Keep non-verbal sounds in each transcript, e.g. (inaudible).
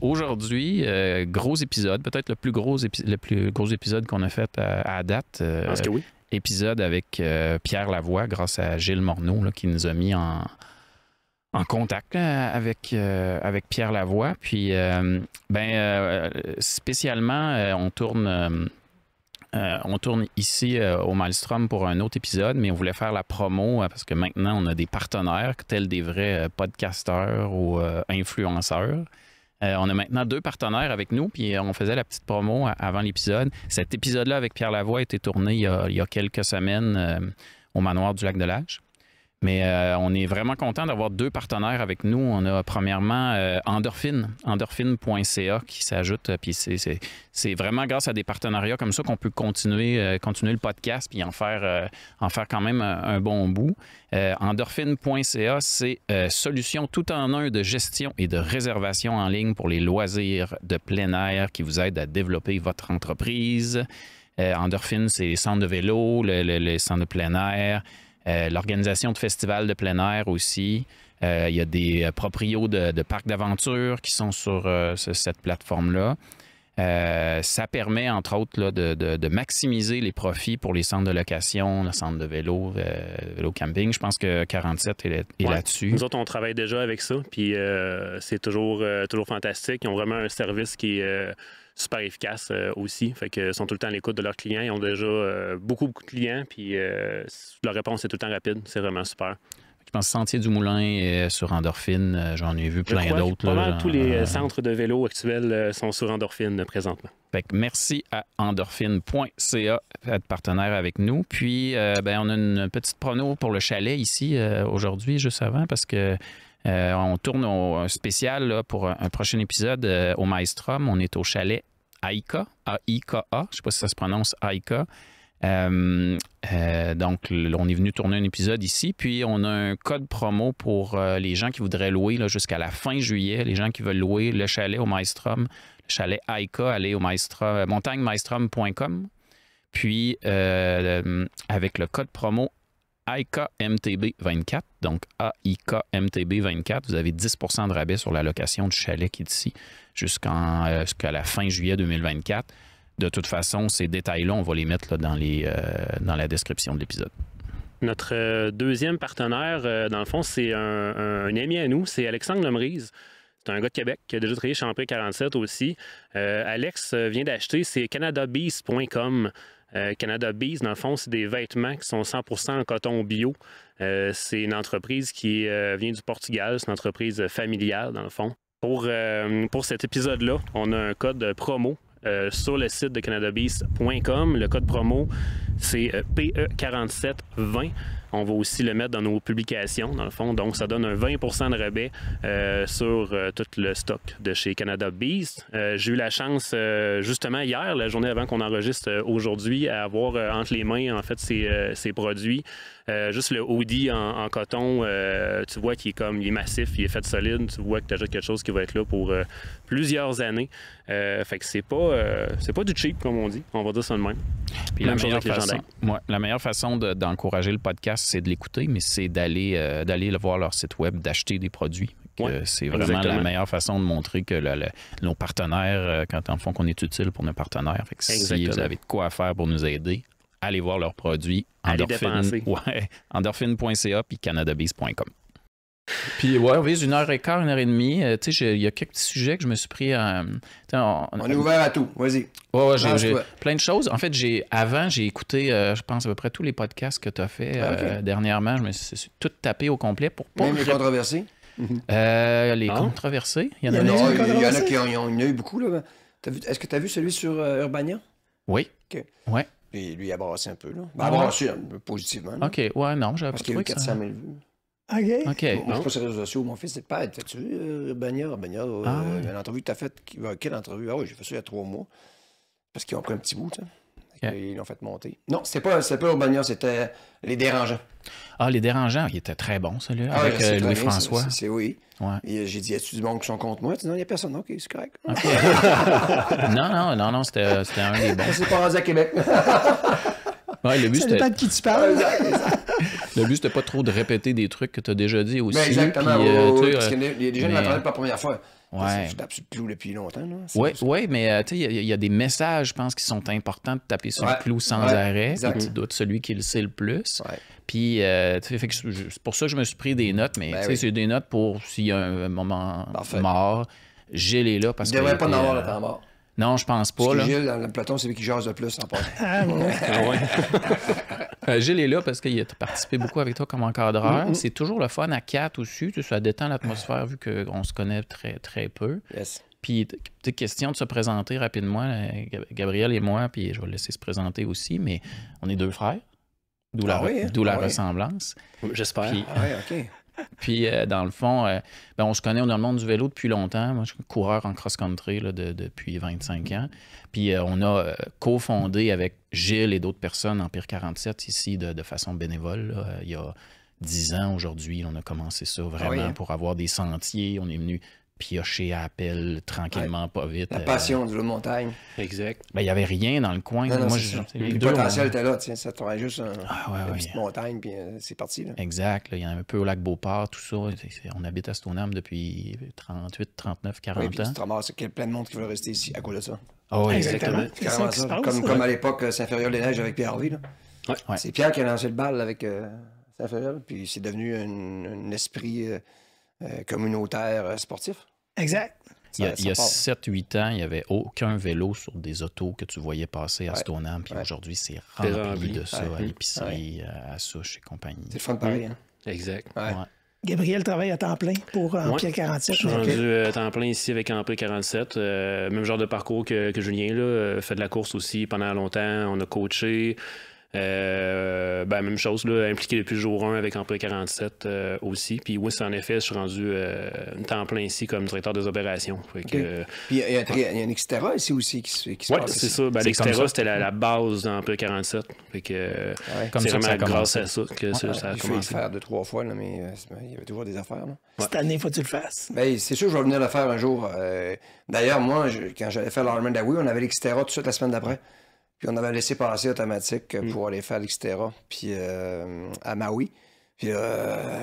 Aujourd'hui, euh, gros épisode, peut-être le plus gros, le plus gros épisode qu'on a fait euh, à, date. Euh, que oui. Épisode avec Pierre Lavoie, grâce à Gilles Morneau, qui nous a mis en, contact avec, avec Pierre Lavoie. Puis, ben, spécialement, on tourne. on tourne ici au Maelstrom pour un autre épisode, mais on voulait faire la promo parce que maintenant on a des partenaires tels des vrais podcasteurs ou influenceurs. Euh, on a maintenant deux partenaires avec nous, puis euh, on faisait la petite promo euh, avant l'épisode. Cet épisode-là avec Pierre Lavoie a été tourné il y a, quelques semaines au manoir du lac de l'Age. Mais euh, on est vraiment content d'avoir deux partenaires avec nous. On a premièrement euh, Endorphine, endorphine.ca qui s'ajoute. Euh, puis c'est vraiment grâce à des partenariats comme ça qu'on peut continuer, continuer le podcast puis en faire, en faire quand même un, bon bout. endorphine.ca, c'est solution tout en un de gestion et de réservation en ligne pour les loisirs de plein air qui vous aident à développer votre entreprise. Endorphine, c'est les centres de vélo, les centres de plein air. Euh, l'organisation de festivals de plein air aussi. Euh, il y a des euh, proprios de, parcs d'aventure qui sont sur cette plateforme-là. ça permet, entre autres, de, maximiser les profits pour les centres de location, le centre de vélo, le vélo camping. Je pense que 47 est, là-dessus. Nous autres, on travaille déjà avec ça, puis c'est toujours, toujours fantastique. Ils ont vraiment un service qui est super efficace euh, aussi. Fait que sont tout le temps à l'écoute de leurs clients. Ils ont déjà euh, beaucoup, beaucoup de clients. Puis euh, leur réponse est tout le temps rapide. C'est vraiment super. Je pense Sentier du Moulin est sur Endorphine. J'en ai vu plein d'autres. tous les centres de vélo actuels sont sur Endorphine présentement. Fait merci à endorphine.ca d'être partenaire avec nous. Puis, ben, on a une petite prono pour le chalet ici aujourd'hui, juste avant, parce que euh, on tourne au, un spécial pour un, prochain épisode euh, au Maestrom. On est au chalet Aika, A-I-K-A. Je ne sais pas si ça se prononce Aika. Euh, donc, on est venu tourner un épisode ici. Puis, on a un code promo pour les gens qui voudraient louer jusqu'à la fin juillet, les gens qui veulent louer le chalet au Maestrom, le chalet Aika, aller au montagnemaestrom.com. Puis, avec le code promo MTB 24 donc AIKMTB24, vous avez 10 de rabais sur la location du chalet qui est ici euh, jusqu'à la fin juillet 2024. De toute façon, ces détails-là, on va les mettre euh, dans, la description de l'épisode. Notre euh, deuxième partenaire, dans le fond, c'est un, ami à nous, c'est Alexandre Lemerise. C'est un gars de Québec qui a déjà travaillé chez 47 aussi. Alex vient d'acheter, c'est canadabees.com. Euh, Canada Bees, dans le fond, c'est des vêtements qui sont 100% en coton bio. Euh, c'est une entreprise qui euh, vient du Portugal, c'est une entreprise familiale, dans le fond. Pour, pour cet épisode-là, on a un code promo sur le site de canadabees.com. Le code promo, c'est PE4720. On va aussi le mettre dans nos publications, dans le fond. Donc, ça donne un 20 de rabais euh, sur euh, tout le stock de chez Canada Beast. Euh, j'ai eu la chance, justement, hier, la journée avant qu'on enregistre aujourd'hui, à avoir entre les mains, en fait, ces, produits. juste le Audi en, coton, tu vois qu'il est comme, il est massif, il est fait solide. Tu vois que tu achètes quelque chose qui va être là pour plusieurs années. fait que c'est pas, c'est pas du cheap, comme on dit. On va dire ça de même la meilleure, façon, la meilleure, façon, d'encourager le podcast, c'est de l'écouter, mais c'est d'aller euh, voir leur site web, d'acheter des produits. Euh, c'est vraiment la meilleure façon de montrer que nos partenaires, euh, quand on font qu'on est utile pour nos partenaires, si vous avez de quoi à faire pour nous aider, allez voir leurs produits. Endorphine.ca (laughs) ouais, puis canadabase.com puis ouais, on vise une heure et quart, une heure et demie. Euh, tu sais, il y a quelques petits sujets que je me suis pris. à... Euh, on, est ouvert à tout. Vas-y. Ouais, ouais j'ai plein de choses. En fait, j'ai avant, j'ai écouté, euh, je pense à peu près tous les podcasts que tu as fait ah, dernièrement. Je me suis tout tapé au complet pour pas. Même les controversés. (laughs) les controversés. Il y en a, a qui ont eu beaucoup là. Est-ce que tu as vu celui sur Urbania? Oui. Ouais. Puis lui a brassé un peu là. Ah ben, a ah, brassé peu positivement. Ok, ouais, non, j'avais pas Parce vues. OK. OK. Je pas sur les réseaux sociaux. Mon fils, c'est pas tu Bagnard? Bagnard, euh, ah euh une entrevue que tu as faite. Euh, quelle entrevue? Ah oui, j'ai fait ça il y a trois mois. Parce qu'ils ont pris un petit bout, tu Ils l'ont fait monter. Non, c'était pas, pas bagnard, c'était Les Dérangeants. Ah, Les Dérangeants, il était très bon, celui-là, ah avec euh, Louis-François. C'est oui. j'ai dit, est-ce que tu du monde qui sont contre moi? Tu non, il n'y a personne. OK, c'est correct. (laughs) non, non, non, non, c'était un des (laughs) bons. C'est pas rendu à Québec. ouais, le but, de qui tu parles. Le but, c'était pas trop de répéter des trucs que tu as déjà dit aussi. Mais exactement. Puis, euh, parce que les, gens ne l'entendent pas la première fois. Ouais. sur le clou depuis longtemps. Oui, ouais, mais euh, il y, a des messages, je pense, qui sont importants de taper sur le clou sans arrêt arrêt. Doute celui qui le sait le plus. Puis, euh, c'est pour ça que je me suis pris des notes, mais ben c'est des notes pour s'il y a un moment mort. Gilles est là parce il que. devrait pas en avoir le temps mort. Non, je pense pas. là. Gilles, le platon, c'est lui qui jase le plus en Ah, ouais. (laughs) (laughs) Euh, Gilles est là parce qu'il a participé beaucoup avec toi comme encadreur. Mm-hmm. C'est toujours le fun à quatre aussi. Tu ça détend l'atmosphère vu qu'on se connaît très, très peu. Puis, petite question de se présenter rapidement, euh, Gabriel et moi, puis je vais le laisser se présenter aussi, mais on est deux frères, d'où ah la, hein? ah ressemblance. J'espère. Ah oui, OK. Puis, euh, dans le fond, euh, ben, on se connaît, on est le monde du vélo depuis longtemps. Moi, je suis coureur en cross-country depuis 25 ans. Puis, euh, on a cofondé avec Gilles et d'autres personnes Empire 47 ici de, façon bénévole. Il y a 10 ans aujourd'hui, on a commencé ça vraiment pour avoir des sentiers. On est venu piocher à appel tranquillement, pas vite. La euh, passion de la montagne. Exact. Ben, il n'y avait rien dans le coin. Moi, le potentiel était là. Tiens, ça travaillait juste un... Ah, une petite montagne, puis euh, c'est parti. Exact. il y en a un peu au lac Beauport, tout ça. on habite à Stoneham depuis 38, 39, 40 oui, puis ans. Tu te ramasses, il y a plein de monde qui veut rester ici à cause de ça. oh, exactement. comme, à l'époque, euh, saint ferriol des neiges avec Pierre Ouais. C'est Pierre qui a lancé le bal avec Saint-Ferriol, puis c'est devenu un esprit euh, communautaire euh, sportif. Exact. il y a, 7-8 ans, il n'y avait aucun vélo sur des autos que tu voyais passer à ouais, Puis aujourd'hui, c'est rempli de ça à l'épicerie, euh, à Souche et compagnie. C'est le fun de Paris. Hein? Mm. Exact. Gabriel travaille à temps plein pour Empire 47. Je suis rendu à temps plein ici avec Empire 47. même genre de parcours que, que Julien. Là, fait de la course aussi pendant longtemps. On a coaché. Euh, ben, même chose, là, impliqué depuis le jour 1 avec Emploi 47 euh, aussi. Puis oui, c'est en effet, je suis rendu euh, temps plein ici comme directeur des opérations. Puis il y, a, un Extera ici aussi qui, se se Oui, ben, c'est ça. Ben, c'était la, base d'Emploi 47. Fait que c'est vraiment ça grâce à ça que ça, ça a commencé. le faire deux, trois fois, mais il y avait toujours des affaires. Cette année, faut que tu le fasses. Ben, c'est sûr, je vais venir le faire un jour. D'ailleurs, moi, quand j'allais faire l'Armand Dawi, on avait l'XTERRA tout de suite la semaine d'après. Puis on avait laissé passer automatique euh, mm. pour aller faire etc. puis euh, à Maui. Puis euh,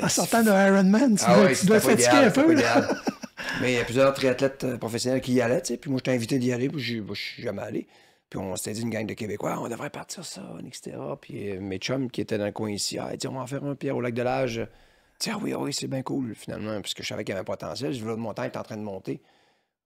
(laughs) en sortant de Ironman, ah tu, dois, tu un peu. (laughs) Mais il y a plusieurs triathlètes professionnels qui y allaient, Puis moi, j'étais invité d'y aller, puis je suis jamais allé. Puis on s'était dit, une gang de Québécois, on devrait partir ça, etc. Puis mes chums qui étaient dans le coin ici, ah, on va en faire un pierre au lac de l'âge. Tiens, ah oui, ah oui, c'est bien cool, finalement, puisque je savais qu'il y avait un potentiel. Je veux monter, être est en train de monter.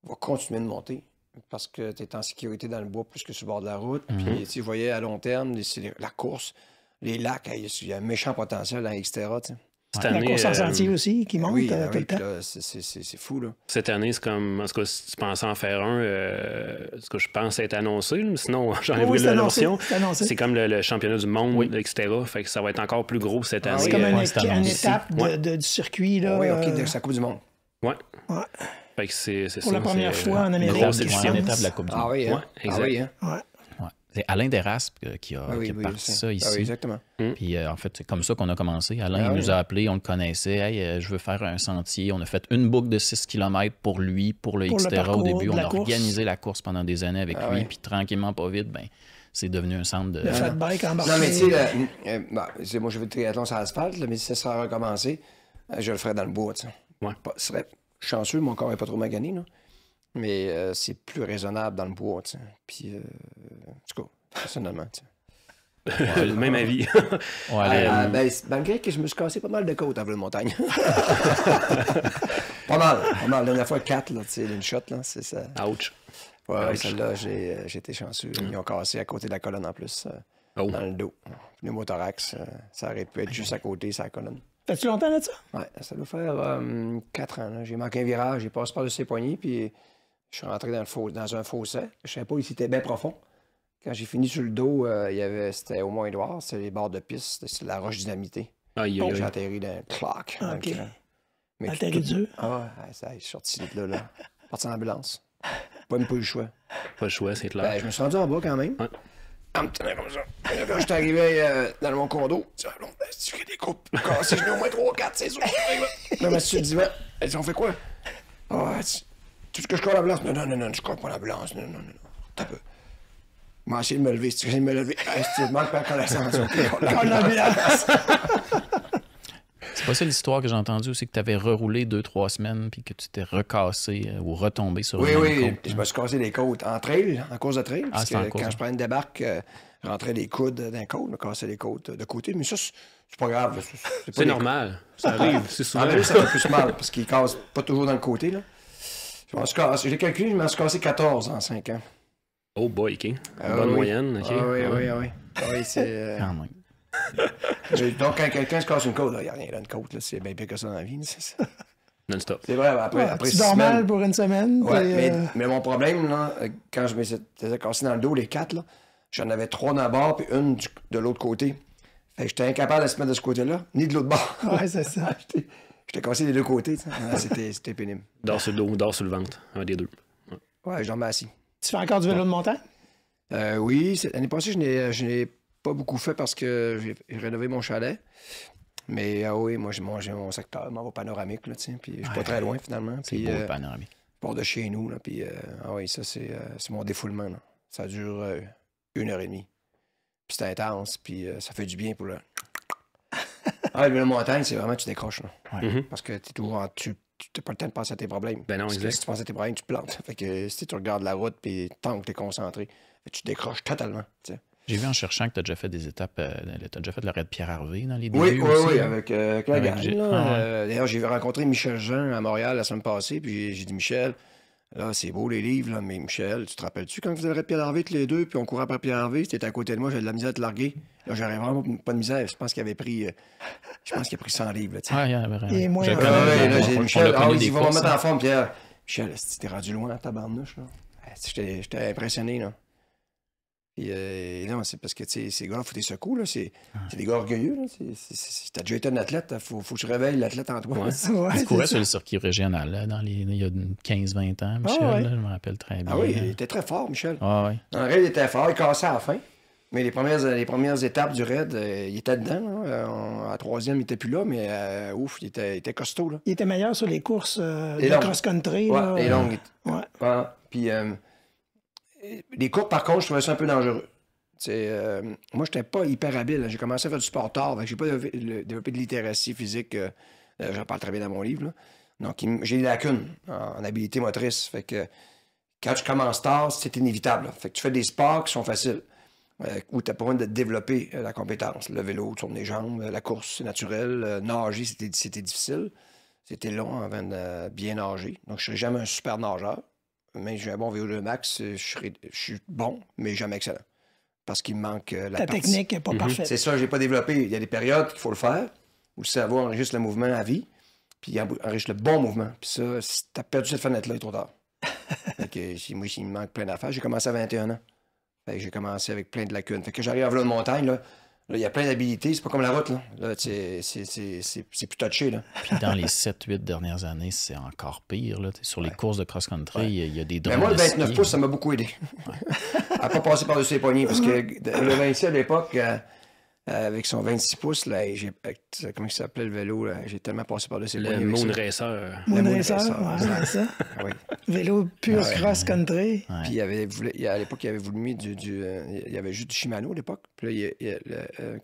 On va continuer de monter parce que tu es en sécurité dans le bois plus que sur le bord de la route. Mhm. Puis si Puis, tu voyais à long terme, la course, les lacs, il y a un méchant potentiel dans Xterra, tu cette année, la course en euh, sentier aussi qui monte oui, euh, ah tout le temps. C'est fou. Là. Cette année, c'est comme. En ce cas, si tu pensais en faire un, euh, ce que je pense être annoncé, sinon (laughs) ai oui, la notion. C'est comme le, championnat du monde, etc. Fait que ça va être encore plus gros cette ah, année. C'est comme une, étape de, du circuit. Là, oui, OK, de sa Coupe du Monde. Ouais. ouais. Pour la première fois en Amérique, c'est une étape de la Ah oui, hein? Ah oui, hein? ouais. C'est Alain Deraspe euh, qui a, ah qui ça ah ici. oui, exactement. Puis mm. euh, en fait, c'est comme ça qu'on a commencé. Alain ah il nous a hein? appelé, on le connaissait. Hey, euh, je veux faire un sentier. On a fait une boucle de 6 km pour lui, pour le pour au début. On a organisé la course pendant des années avec lui. Puis tranquillement, pas vite, ben, c'est devenu un centre de. Le fat bike Non, mais bah, tu sais, moi, je veux le triathlon sur l'asphalte, mais si ça sera recommencé, je le ferai dans le bois. Ouais. Pas, serait chanceux, mon corps n'est pas trop magané, là. Mais euh, c'est plus raisonnable dans le bois, Puis, euh, en tout cas, personnellement, tu (laughs) même avis. (laughs) Euh, ben, malgré que je me suis cassé pas mal de côtes avant de montagne. (laughs) pas mal, pas mal. La dernière fois, quatre, tu sais, une shot, là, c'est ça. Ouch. Ouais, celle-là, j'ai, été chanceux. Ils m'ont cassé à côté de la colonne en plus, oh. dans le dos. motorax, ça aurait pu être juste à côté, sa la colonne. T'as-tu longtemps là-dessus? Oui, ça doit faire euh, quatre ans. J'ai manqué un virage, j'ai passé par de ses poignées, puis je suis rentré dans, un fossé. Je ne savais pas ici c'était bien profond. Quand j'ai fini sur le dos, euh, c'était au moins Édouard, c'était les bords de piste, c'était la roche dynamité. Ah, il J'ai atterri d'un clock. OK. atterri dur? Ah, ça, je suis sorti de là. là. Parti en ambulance. Pas pas eu le choix. Pas le choix, c'est clair. Ben, je me suis rendu en bas quand même en me tenant comme ça. Quand je suis arrivé euh, dans mon condo, tu fais des coupes. Si je mets au moins 3 ou 4, c'est sûr. Là, ma suis dit, elle dit, on fait quoi? Oh, tu veux que je cours l'ambulance? Non, non, non, non, je cours pas la blanche. Non, non, non, t'as peu. Moi, essayé de me lever. Si tu essayes de me lever, ah, si tu manques pas la connaissance, (laughs) on l'ambulance. C'est pas ça l'histoire que j'ai entendue aussi, que tu avais reroulé deux, trois semaines, puis que tu t'es recassé euh, ou retombé sur Oui, oui, je hein? me suis cassé les côtes en trail, en cause de trail, ah, parce que quand hein? je prenais une débarque, euh, je rentrais les coudes d'un côte, je me cassais les côtes de côté, mais ça, c'est pas grave. C'est normal, ça arrive, c'est souvent. ça fait plus mal, parce qu'ils cassent pas toujours dans le côté, là. J'ai calculé, je m'en suis cassé 14 en 5 ans. Oh boy, OK. Ah Bonne moyenne, OK. Ah oui, oui, oui. oui c'est... Euh, (laughs) Donc, quand quelqu'un se casse une côte, il n'y a rien, une côte, c'est bien pire que ça dans la vie, c'est ça. Non-stop. C'est vrai, après, ouais, après Tu normal pour une semaine. Ouais, euh, mais, mon problème, euh, quand je me suis cassé dans le dos, les quatre, j'en avais trois d'un bord, puis une de l'autre côté. Fait j'étais incapable de se mettre de ce côté-là, ni de l'autre bord. Ouais, c'est ça. (laughs) j'étais cassé des deux côtés, c'était pénible. Dors sur le dos, dors sur le ventre, un des deux. Ouais, je dormais assis. Tu fais encore du vélo de montagne? Euh, oui, l'année passée, je n'ai pas beaucoup fait parce que j'ai rénové mon chalet. Mais ah oui, moi, j'ai mon, mon secteur, panoramique, là, tu Puis je suis pas très loin, finalement. C'est beau, euh, panoramique. Port de chez nous, là. Puis euh, ah oui, ça, c'est euh, mon défoulement, Ça dure une heure et demie. Puis c'est intense, puis ça fait du bien pour le... ah, la montagne, c'est vraiment, tu décroches, là. Mm-hmm. Parce que tu n'as pas le temps de penser à tes problèmes. Ben non, si tu penses à tes problèmes, tu plantes. Fait que si tu regardes la route, puis tant que tu es concentré, tu décroches totalement, tu j'ai vu en cherchant que tu as déjà fait des étapes, euh, tu as déjà fait de l'arrêt de Pierre Harvey dans les débuts. Oui, oui, oui, hein? euh, avec, la ah, ah, D'ailleurs, j'ai rencontré Michel Jean à Montréal la semaine passée, puis j'ai dit Michel, là, c'est beau les livres, là, mais Michel, tu te rappelles-tu quand vous faisait raid Pierre Harvey tous les deux, puis on courait après Pierre tu étais à côté de moi, j'avais de la misère à te larguer. Là, j'avais vraiment pas de misère. Je pense qu'il avait pris, euh, je pense qu'il a pris 100 livres. Là, ah, avait Et moi, là, j'ai Michel, ah oui, ils vont me mettre en hein. forme, Pierre. Michel, t'es rendu loin, ta barnouche, là. J'étais impressionné, là et euh, non, c'est parce que ces gars-là, faut des secours. Ah. c'est, des gars orgueilleux. Là, tu t'as déjà été un athlète, il faut, faut, que je réveille l'athlète en toi. Ouais. (laughs) tu courais sur le circuit régional dans les, il y a 15-20 ans, ah, Michel. je me rappelle très bien. Ah oui, il était très fort, Michel. Ah En raid, il était fort. Il cassait à la fin. Mais les premières, les premières étapes du raid, euh, il était dedans. En à troisième, il n'était plus là, mais euh, ouf, il était, costaud. Il était meilleur sur les courses de cross-country. les longues. Ouais. Puis, les cours, par contre, je trouvais ça un peu dangereux. Euh, moi, je n'étais pas hyper habile. J'ai commencé à faire du sport tard. Je n'ai pas développé de littératie physique. Je euh, J'en parle très bien dans mon livre. Donc, j'ai des lacunes en, habileté habilité motrice. Fait quand tu commences tard, c'est inévitable. Fait que tu fais des sports qui sont faciles, euh, où tu as besoin de développer la compétence. Le vélo, tourner les jambes, la course, c'est naturel. nager, c'était difficile. C'était long avant de bien nager. Donc, je ne serai jamais un super nageur mais j'ai un bon VO2 max, euh, je, suis bon, mais jamais excellent. Parce qu'il me manque euh, la Ta technique n'est pas mhm. parfaite. C'est ça, je n'ai pas développé. Il y a des périodes qu'il faut le faire, où le cerveau enregistre le mouvement à vie, puis il enregistre le bon mouvement. Puis ça, si tu as perdu cette fenêtre-là, il est trop tard. (laughs) moi, il me manque plein d'affaires. J'ai commencé à 21 ans. J'ai commencé avec plein de lacunes. Fait que j'arrive à de montagne, là, il y a plein d'habilités. C'est pas comme la route, là. là c'est plus touché, là. Puis dans les 7-8 dernières années, c'est encore pire, là. Sur les courses de cross-country, il y, a des drones. Ben, Mais moi, le 29 pouces, ça m'a beaucoup aidé. à (laughs) à pas passer par-dessus les poignets parce que (laughs) le 26, à l'époque, euh, euh, avec son 26 pouces, là, et euh, comment il s'appelait le vélo? J'ai tellement passé par là. Le Moon Racer. Moon Racer, ouais, ça. (laughs) oui. Vélo pur ah cross-country. Puis il avait il, à l'époque, il avait voulu du, euh, il y avait juste du Shimano à l'époque. Puis là, il, y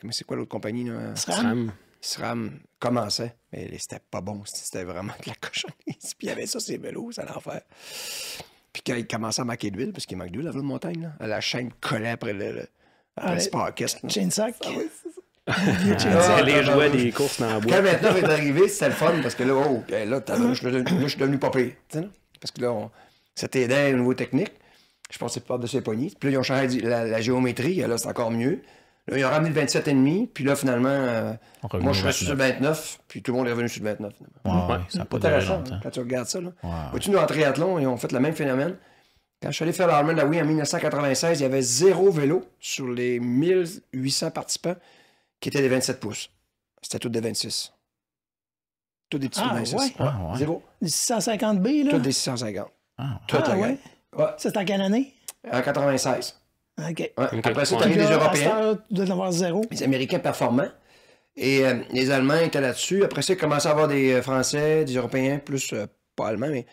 comment c'est quoi l'autre compagnie? SRAM. SRAM. commençait, mais c'était pas bon. C'était vraiment de la (laughs) cochonnerie. Puis il y avait ça, ces vélos, c'est l'enfer. Puis quand il commençait à manquer d'huile, parce qu'il manque d'huile à la montagne, là, la chaîne collait après le ah, c'est pas ah, Chain sac. Aller jouer des courses dans la boîte. Quand 29 est arrivé, c'était le fun parce que là, oh, ben là, je suis devenu, papé. Parce que là, c'était aidant au niveau technique. Je pensais pas de ses poignées. Puis là, ils ont changé la, géométrie. Là, c'est encore mieux. Là, ils ont ramené le 27,5. Puis là, finalement, euh, moi, je suis resté sur le 29. Puis tout le monde est revenu sur le 29. C'est ouais, pas, hein, Quand tu regardes ça, là. Wow. au en triathlon, ils ont fait le même phénomène. Quand je suis allé faire la Laoui en 1996, il y avait zéro vélo sur les 1800 participants qui étaient des 27 pouces. C'était tout des 26. Tous des petits 26. Ah, ah, ouais. Zéro. Des 650B, là? Tous des 650. Ah, ouais. Ah, ouais. c'était en quelle année? En 96. OK. Après ça, tu as les Européens. zéro. Les Américains performants. Et euh, les Allemands étaient là-dessus. Après ça, ils commençaient à avoir des euh, Français, des Européens, plus euh, pas allemands, mais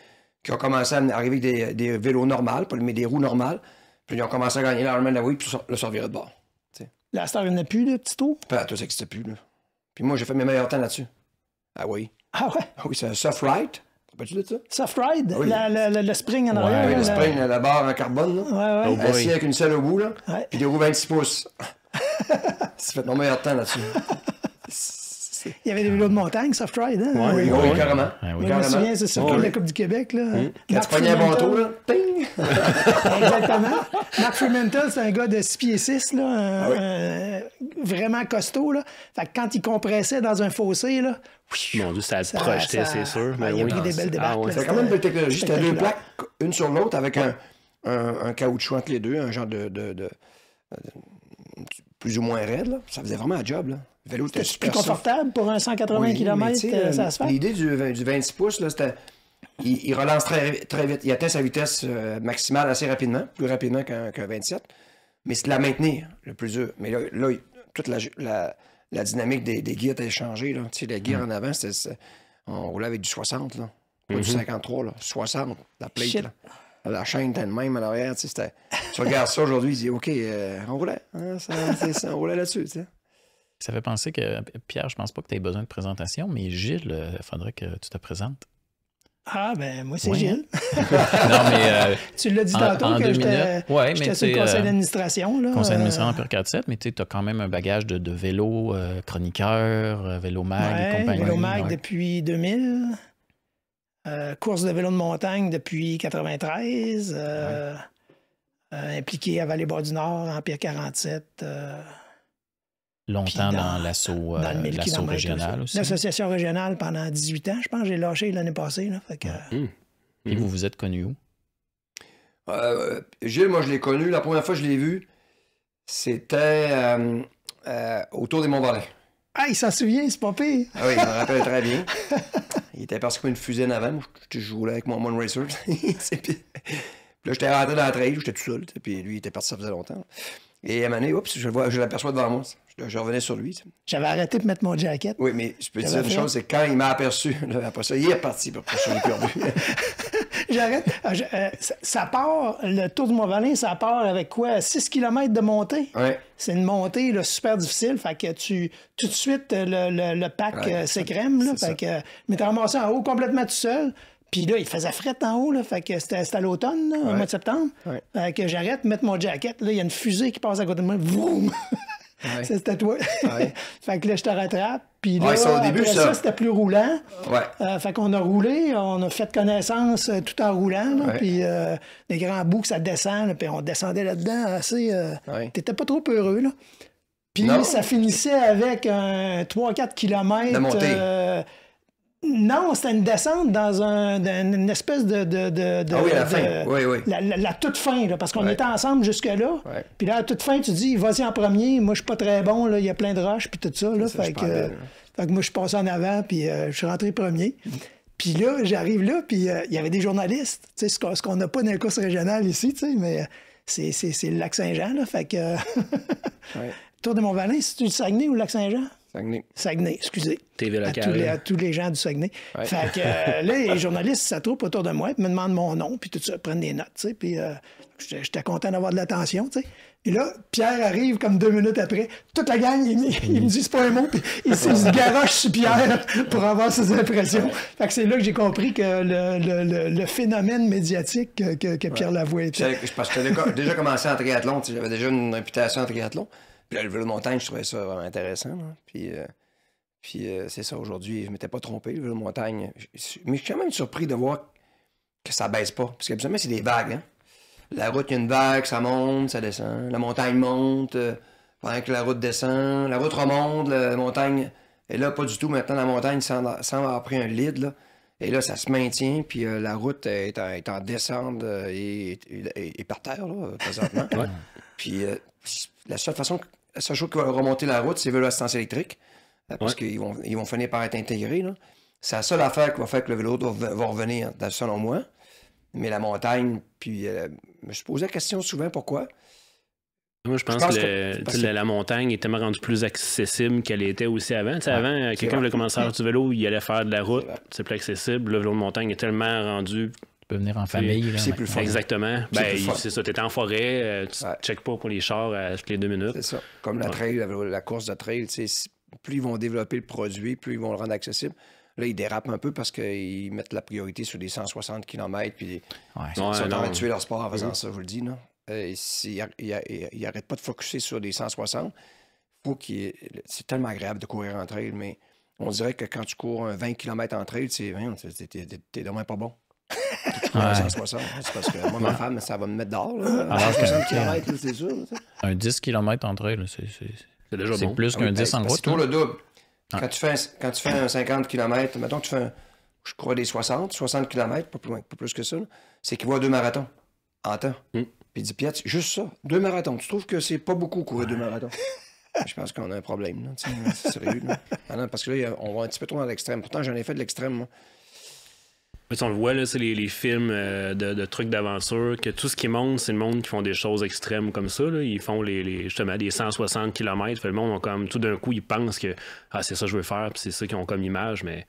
qui ont commencé à arriver avec des, vélos normales, mais des roues normales. Puis ils ont commencé à gagner l'armement de la oui, puis le servir de bord. La star, il n'y a plus, de petit tour? Pas tout ça plus. Puis moi, j'ai fait mes meilleurs temps là-dessus. Ah oui. Ah ouais? Ah oui, c'est un soft ride. T'as-tu de ça? Soft ride? oui. le spring en arrière? oui, le spring, la barre en carbone. Là. Ouais, oh Assis avec une selle au bout, là. Puis des roues 26 pouces. c'est (laughs) fait mon meilleur temps là-dessus. (laughs) Il y avait des vélos de montagne, Soft Ride. Hein? oui, carrément. Ah oui. Je me souviens, c'est ça, la Coupe du Québec. Là. Mmh. Hum. Quand tu prenais manteau, là, ping! (laughs) Exactement. Mark Fremantle, c'est un gars de 6 pieds 6, là, ah vraiment costaud. Là. Fait que quand il compressait dans un fossé, là, mon Dieu, ça, se c'est sûr. il y a des belles ah débarques. C'était quand même une belle technologie. C'était deux plaques, une sur l'autre, avec un, un, caoutchouc entre les deux, un genre de, de, de euh, plus ou moins raide. Là. Ça faisait vraiment un job. Là. C'est plus confortable pour un 180 km, ça se fait. L'idée du, 26 pouces, c'était il, relance très, très, vite. Il atteint sa vitesse euh, maximale assez rapidement, plus rapidement qu'un 27. Mais c'est la maintenir, le plus dur. Mais là, toute la, dynamique des, des gears a changé. Là. Tu les gears en avant, on roulait avec du 60, là. pas du 53, mhm. 60, la plate. La chaîne était même à l'arrière. Tu, regardes ça aujourd'hui, il dit OK, euh, on roulait. Hein, on roulait là-dessus. Ça fait penser que, Pierre, je pense pas que tu aies besoin de présentation, mais Gilles, il euh, faudrait que tu te présentes. Ah, ben moi, c'est Gilles. (laughs) non, mais, euh, (laughs) tu l'as dit tantôt que j'étais sur le conseil euh, d'administration. Là, conseil d'administration Empire en 47, mais tu as quand même un bagage de, vélo chroniqueur, vélo mag et compagnie. Vélo mag depuis 2000. course de vélo de montagne depuis 1993. impliqué à Vallée-Bas-du-Nord en Pierre 47 longtemps dans, l'asso l'assaut régional aussi. L'association régionale pendant 18 ans, je pense, j'ai lâché l'année passée. Là, fait que... Et vous euh, mmh. mmh. vous êtes connu où? Euh, Gilles, moi, je l'ai connu. La première fois que je l'ai vu, c'était euh, autour des mont valais Ah, il s'en souvient, c'est pas pire. Ah oui, il me rappelle très bien. (laughs) Il était parce comme une fusée en avant. je, jouais avec mon Mon Racer. (laughs) puis, là, j'étais rentré dans la trail, j'étais tout seul. Puis lui, il était parti, ça faisait longtemps. Et à un moment donné, oups, je, vois, je l'aperçois devant moi je revenais sur lui. J'avais arrêté de mettre mon jacket. Oui, mais je peux te dire une chose, c'est quand il m'a aperçu, (laughs) après ça, il est parti pour (laughs) ah, je perdu. J'arrête. ça part, le Tour de mont ça part avec quoi? 6 km de montée. Ouais. C'est une montée super difficile. Fait que tu, tout de suite, le, pack euh, s'écrème. Là, fait que, mais ramassé en haut complètement tout seul. Puis là, il faisait fret en haut, là, fait que c'était à l'automne, au mois de septembre. Fait que j'arrête, mettre mon jacket, là, il y a une fusée qui passe à côté de moi, vroom! (laughs) Ah c'était toi. Ah (laughs) fait que là, je te rattrape. Puis là, c'était plus roulant. Euh, fait qu'on a roulé, on a fait connaissance euh, tout en roulant. puis euh, grands bouts ça descend, puis on descendait là-dedans assez... Euh, t'étais pas trop heureux, là. Puis ça finissait avec un 3-4 km... De non, c'était une descente dans une espèce de, ah oui, la fin. Oui, oui. La, toute fin, parce qu'on était ensemble jusque-là. Puis là, à toute fin, tu dis, vas-y en premier, moi, je suis pas très bon, il y a plein de roches, puis tout ça. fait, que, moi, je suis passé en avant, puis euh, je suis rentré premier. Puis là, j'arrive là, puis euh, il y avait des journalistes. Tu sais, ce qu'on n'a pas dans les courses ici, mais euh, c'est le lac Saint-Jean, fait que... (laughs) Tour de Montvalin, c'est-tu le Saguenay ou le lac Saint-Jean? Saguenay. Saguenay, excusez. À tous les, gens du Saguenay. Fait que euh, là, les journalistes s'attroupent autour de moi, me demandent mon nom, puis tout ça, prennent des notes, tu puis euh, j'étais content d'avoir de l'attention, tu Et là, Pierre arrive comme deux minutes après. Toute la gang, ils il me disent pas un mot, puis ils se (laughs) garochent sur Pierre pour avoir ses impressions. Fait que c'est là que j'ai compris que le, phénomène médiatique que, Pierre ouais. Lavoie... Je, parce que déjà commencé en triathlon, j'avais déjà une réputation en triathlon. Puis le vélo de montagne, je trouvais ça vraiment intéressant. Puis, euh, puis euh, c'est ça, aujourd'hui, je ne m'étais pas trompé, le vélo de montagne. mais je suis quand même surpris de voir que ça baisse pas. Parce que qu'habituellement, c'est des vagues. Hein. La route, il y a une vague, ça monte, ça descend. La montagne monte, euh, que la route descend. La route remonte, la, montagne. Et là, pas du tout. Maintenant, la montagne sans, sans pris un lead, Et là, ça se maintient, puis la route est en, descente et, par terre, présentement. (laughs) Puis la seule façon Sachant seule chose remonter la route, c'est le assistance électrique, hein, parce qu'ils vont, vont finir par être intégrés. C'est la seule affaire qui va faire que le vélo va revenir, selon moi. Mais la montagne, puis euh, je me posais la question souvent pourquoi. Moi, je pense, que, la, montagne est tellement rendue plus accessible qu'elle était aussi avant. avant, euh, quelqu'un voulait commencer à faire du vélo, il allait faire de la route, c'est plus accessible. Le vélo de montagne est tellement rendu venir en famille. C'est plus fort. Exactement. Ben, c'est ça. Tu étais en forêt, euh, tu ne pas pour les chars à euh, toutes les deux minutes. C'est ça. Comme la, trail, la, course de trail, plus ils vont développer le produit, plus ils vont le rendre accessible. Là, ils dérapent un peu parce qu'ils mettent la priorité sur des 160 km. Puis Ils sont en train de tuer leur sport en faisant mm-hmm. ça, je vous le dis. Là. Euh, ils n'arrêtent pas de focusser sur des 160. Faut C'est tellement agréable de courir en trail, mais on dirait que quand tu cours 20 km en trail, tu t'es vraiment pas bon. (laughs) Hein. c'est parce que moi, ma femme, ça va me mettre dehors. Un 10 km en trail, c'est, c'est, déjà bon. plus ah qu'un 10 ben, en route. C'est tout le double. Quand, tu fais, quand tu fais un 50 km, mettons que tu fais, je crois, des 60, 60 km, pas plus, pas plus que ça, c'est qu'il voit deux marathons en temps. Hmm. Puis 10 pièces, juste ça, deux marathons. Tu trouves que c'est pas beaucoup courir deux marathons? (laughs) Je pense qu'on a un problème, là, sérieux. Ah non, parce que là, on va un petit peu trop dans l'extrême. Pourtant, j'en ai fait de l'extrême. moi on le voit, c'est les, films euh, de, trucs d'aventure, que tout ce qui monte, c'est le monde qui font des choses extrêmes comme ça. Ils font les, les, justement des 160 km. le monde, comme, tout d'un coup, ils pensent que ah, c'est ça que je veux faire, puis c'est ça qu'ils ont comme image, mais.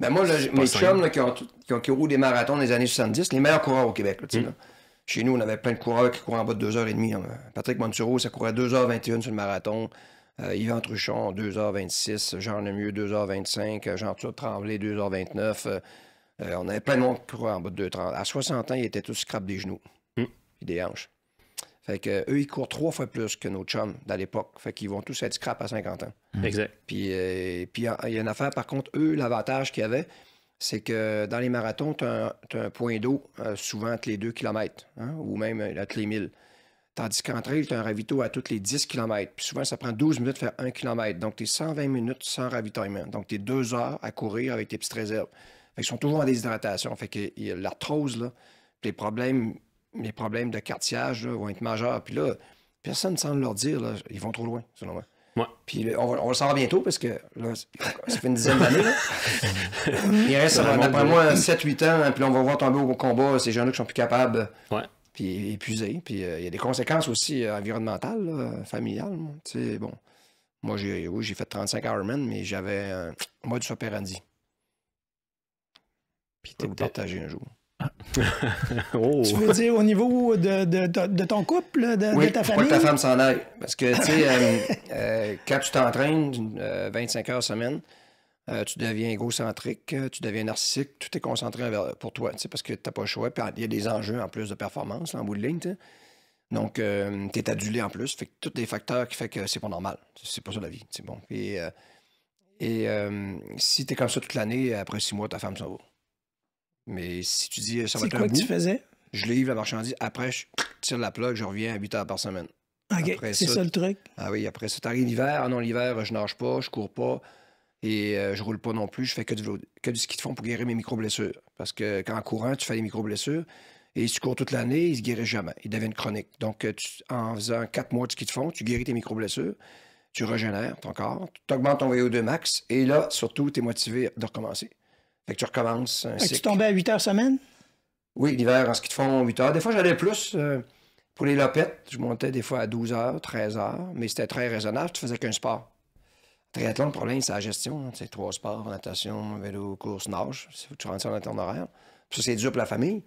Ben moi, mes chums qui, ont, qui, qui des marathons des années 70, les meilleurs coureurs au Québec. Hmm. Chez nous, on avait plein de coureurs qui couraient en bas de 2h30. Patrick Monturo, ça courait 2h21 sur le marathon. Euh, Yvan Truchon, 2h26. Jean Lemieux, 2h25. Jean-Claude Tremblay, 2h29. Euh, on avait pas de monde qui en bas de 2,30. À 60 ans, ils étaient tous scrap des genoux et hmm. des hanches. Fait que eux, ils courent trois fois plus que nos chums d'à l'époque. Fait qu'ils vont tous être scrap à 50 ans. Hmm. Exact. Puis euh, il y a une affaire, par contre, eux, l'avantage qu'ils avaient, c'est que dans les marathons, tu as, un point d'eau euh, souvent entre les 2 km hein, ou même entre les 1000. Tandis qu'en trail, tu as un ravito à toutes les 10 km. Puis souvent, ça prend 12 minutes de faire 1 km. Donc, tu es 120 minutes sans ravitaillement. Donc, tu es 2 heures à courir avec tes petites réserves ils sont toujours en déshydratation. Fait que l'arthrose, là, les problèmes, les problèmes de cartilage vont être majeurs. Puis là, personne ne semble leur dire, là, ils vont trop loin, selon moi. Puis on va, le savoir bientôt parce que là, ça fait une dizaine d'années. (laughs) Il reste, d'après moi, 7-8 ans, puis on va voir tomber au combat ces gens là qui sont plus capables. Ouais. Puis épuisés. Puis euh, il y a des conséquences aussi euh, environnementales, familiales. Tu bon. Moi, j'ai fait 35 Ironman, mais j'avais du mode operandi. Puis tu partagé un jour. Ah. (laughs) Oh. Tu veux dire au niveau de, ton couple, de, ta famille? pourquoi ta femme s'en aille. Parce que, tu sais, (laughs) euh, euh, quand tu t'entraînes 25 euh, heures semaine, tu deviens égocentrique, tu deviens narcissique, tout est concentré pour toi, tu sais, parce que t'as pas le choix. Puis il y a des enjeux en plus de performance, en bout de ligne, Donc, tu es adulé en plus. Fait que tous des facteurs qui font que c'est pas normal. C'est pas ça la vie, c'est bon. Et, et si t'es comme ça toute l'année, après six mois, ta femme s'en va. Mais si tu dis euh, ça va être un que tu faisais? Je livre la marchandise, après je tire la plaque, je reviens à 8 heures par semaine. OK, c'est ça, le truc. Ah oui, après ça, t'arrives l'hiver. Ah non, l'hiver, je nage pas, je cours pas et euh, je roule pas non plus. Je fais que du, ski de fond pour guérir mes micro-blessures. Parce que quand en courant, tu fais des micro-blessures et si tu cours toute l'année, ils se guérissent jamais. Ils deviennent chroniques. Donc, euh, en faisant 4 mois de ski de fond, tu guéris tes micro-blessures, tu régénères ton corps, tu augmentes ton VO2 max et là, surtout, tu es motivé de recommencer. Fait que tu recommences. Un ah, cycle. tu tombais à 8 heures semaine? Oui, l'hiver, en ski de fond, 8 heures. Des fois, j'allais plus. Euh, pour les lopettes, je montais des fois à 12 heures, 13 heures, mais c'était très raisonnable. Tu faisais qu'un sport. Triathlon, le problème, c'est la gestion. Hein. C'est trois sports, natation, vélo, course, nage. Il faut que tu rentres ça dans horaire. Puis ça, c'est dur pour la famille.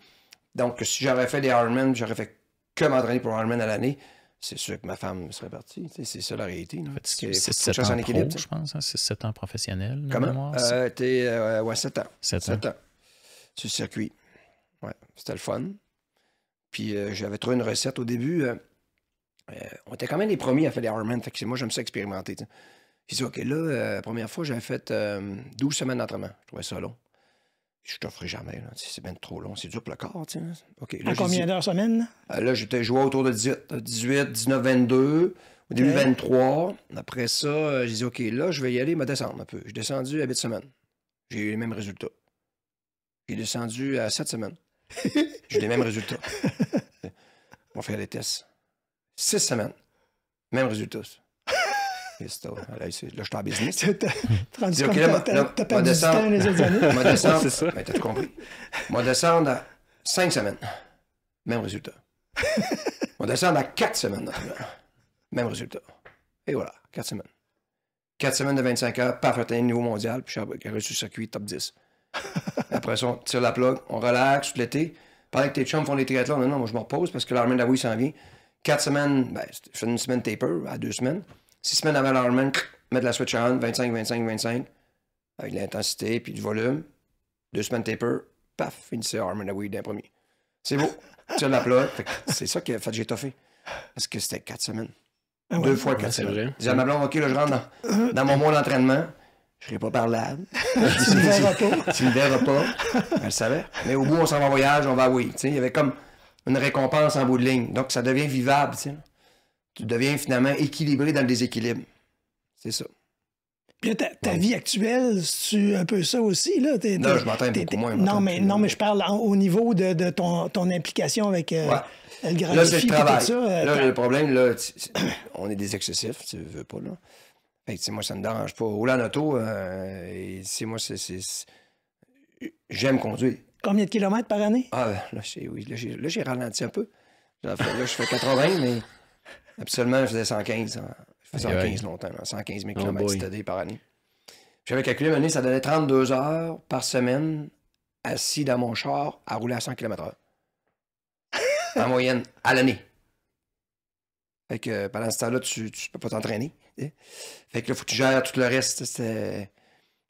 Donc, si j'avais fait des Ironman, j'aurais fait que m'entraîner pour Ironman à l'année c'est sûr que ma femme serait partie. C'est ça la réalité. C'est sept ans en équilibre, je pense. C'est 7 ans professionnel. Comment? Euh, ouais, 7 ans. 7, ans. ce le circuit. Ouais, c'était le fun. Puis euh, j'avais trouvé une recette au début. Euh, euh, on était quand même les premiers à faire des Ironman. Fait que moi, j'aime ça expérimenter. J'ai dit, OK, là, la première fois, j'avais fait 12 semaines d'entraînement. Je trouvais ça long je t'offrirai jamais. C'est bien trop long. C'est dur pour le corps. Hein. à combien d'heures semaine? Euh, là, j'étais joué autour de 18, 19, 22. Au début, 23. Après ça, euh, j'ai dit, OK, là, je vais y aller, me descendre un peu. Je suis descendu à 8 semaines. J'ai eu les mêmes résultats. J'ai descendu à 7 semaines. (laughs) j'ai eu les mêmes résultats. On va faire les tests. 6 semaines. Même résultat. Là, je suis en (laughs) business. tu rendu compte perdu du temps les autres années? Moi, descendre, (laughs) ça. Ben, t'as tout compris. descendre à cinq semaines, même résultat. (laughs) Moi, descendre à quatre semaines, même résultat. Et voilà, quatre semaines. Quatre semaines de 25 heures, parfait, niveau mondial, puis j'ai reçu le circuit top 10. Après ça, on tire la plug, on relaxe tout l'été. Pendant que tes chums font les triathlons, non, non, moi, je me repose parce que l'armée d'Avoui s'en vient. Quatre semaines, ben, je fais une semaine taper à deux semaines. Six semaines avant l'Armand, mettre la switch on, 25, 25, 25, avec de l'intensité puis du volume. Deux semaines taper, paf, finissez à Away d'un premier. C'est beau, (laughs) tiens la plat. C'est ça qui fait que j'ai toffé. Parce que c'était quatre semaines. Ah Deux fois quatre semaines. Je disais à ma blonde, OK, là, je rentre dans, euh, euh. mon mois d'entraînement. Je serai pas parlable. (laughs) tu ne me verras pas. Elle savait. Mais au bout, on s'en va en voyage, on va oui. Il y avait comme une récompense en bout de ligne. Donc, ça devient vivable. sais tu deviens finalement équilibré dans le déséquilibre. C'est ça. Puis ta, vie actuelle, tu un peu ça aussi, là? non, je m'entraîne beaucoup moins. Non, mais, non, mais je parle au niveau de, ton, implication avec euh, le euh, Là, le travail. là, le problème, là, (coughs) on est des excessifs, tu veux pas, là. Fait moi, ça ne me dérange pas. Rouler en auto, euh, moi, c'est, J'aime conduire. Combien de kilomètres par année? Ah, là, j'ai, oui, là, j'ai, ralenti un peu. là, je fais 80, mais... Absolument, je faisais 115. Hein. Je faisais 115 longtemps, 115 000 km par année. J'avais calculé, année, ça donnait 32 heures par semaine assis dans mon char à rouler à 100 km/h. (laughs) en moyenne, à l'année. Fait que euh, pendant ce temps-là, tu, tu peux pas t'entraîner. Fait que là, faut que tu gères tout le reste. c'est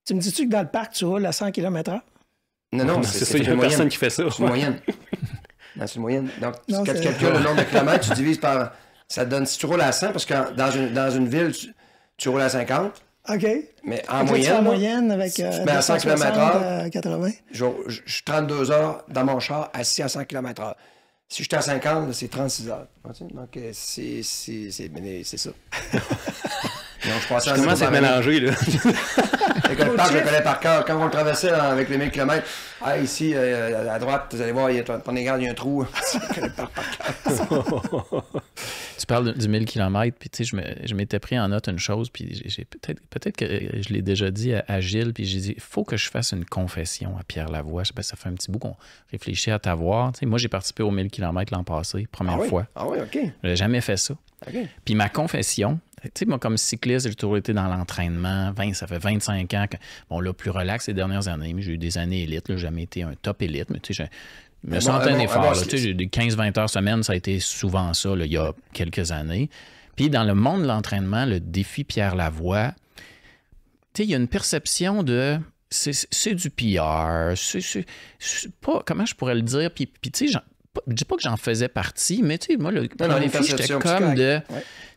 Tu me dis-tu que dans le parc, tu roules à 100 km/h? Non, non, c'est ça. Il personne qui fait ça. C'est une moyenne. c'est une moyenne. Donc, tu calcules le nombre de kilomètres, tu divises par ça donne, si tu roules à 100, parce que dans une, dans une ville, tu, roules à 50. OK. Mais en moyenne. avec. Euh, à 100 km euh, Je, je, je, suis 32 heures dans mon char assis à 100 km/h. Si j'étais à 50, c'est 36 heures. Donc, euh, c'est ça. (laughs) Non, je, connais par cœur. Quand on le traversait avec les 1000 km, ici, euh, à droite, vous allez voir, il y a, y a un trou. (laughs) tu parles du 1000 km, puis je m'étais pris en note une chose, puis peut-être peut que je l'ai déjà dit à, Gilles, puis j'ai dit, il faut que je fasse une confession à Pierre Lavoie. ça fait un petit bout qu'on réfléchit à t'avoir. voix. moi, j'ai participé au 1000 km l'an passé, première ah fois. Ah oui, OK. jamais fait ça. Puis ma confession, tu sais, moi, comme cycliste, j'ai toujours été dans l'entraînement. ça fait 25 ans que, bon, là, plus relax ces dernières années, j'ai eu des années élites. J'ai jamais été un top élite, mais tu sais, je me sens euh, un effort. Euh, j'ai 15-20 heures semaine, ça a été souvent ça, il y a quelques années. Puis dans le monde de l'entraînement, le défi Pierre Lavoie, tu sais, il y a une perception de c'est du PR, pas, comment je pourrais le dire, puis, puis tu sais, je dis pas que j'en faisais partie, mais tu sais, moi, les filles, j'étais comme de.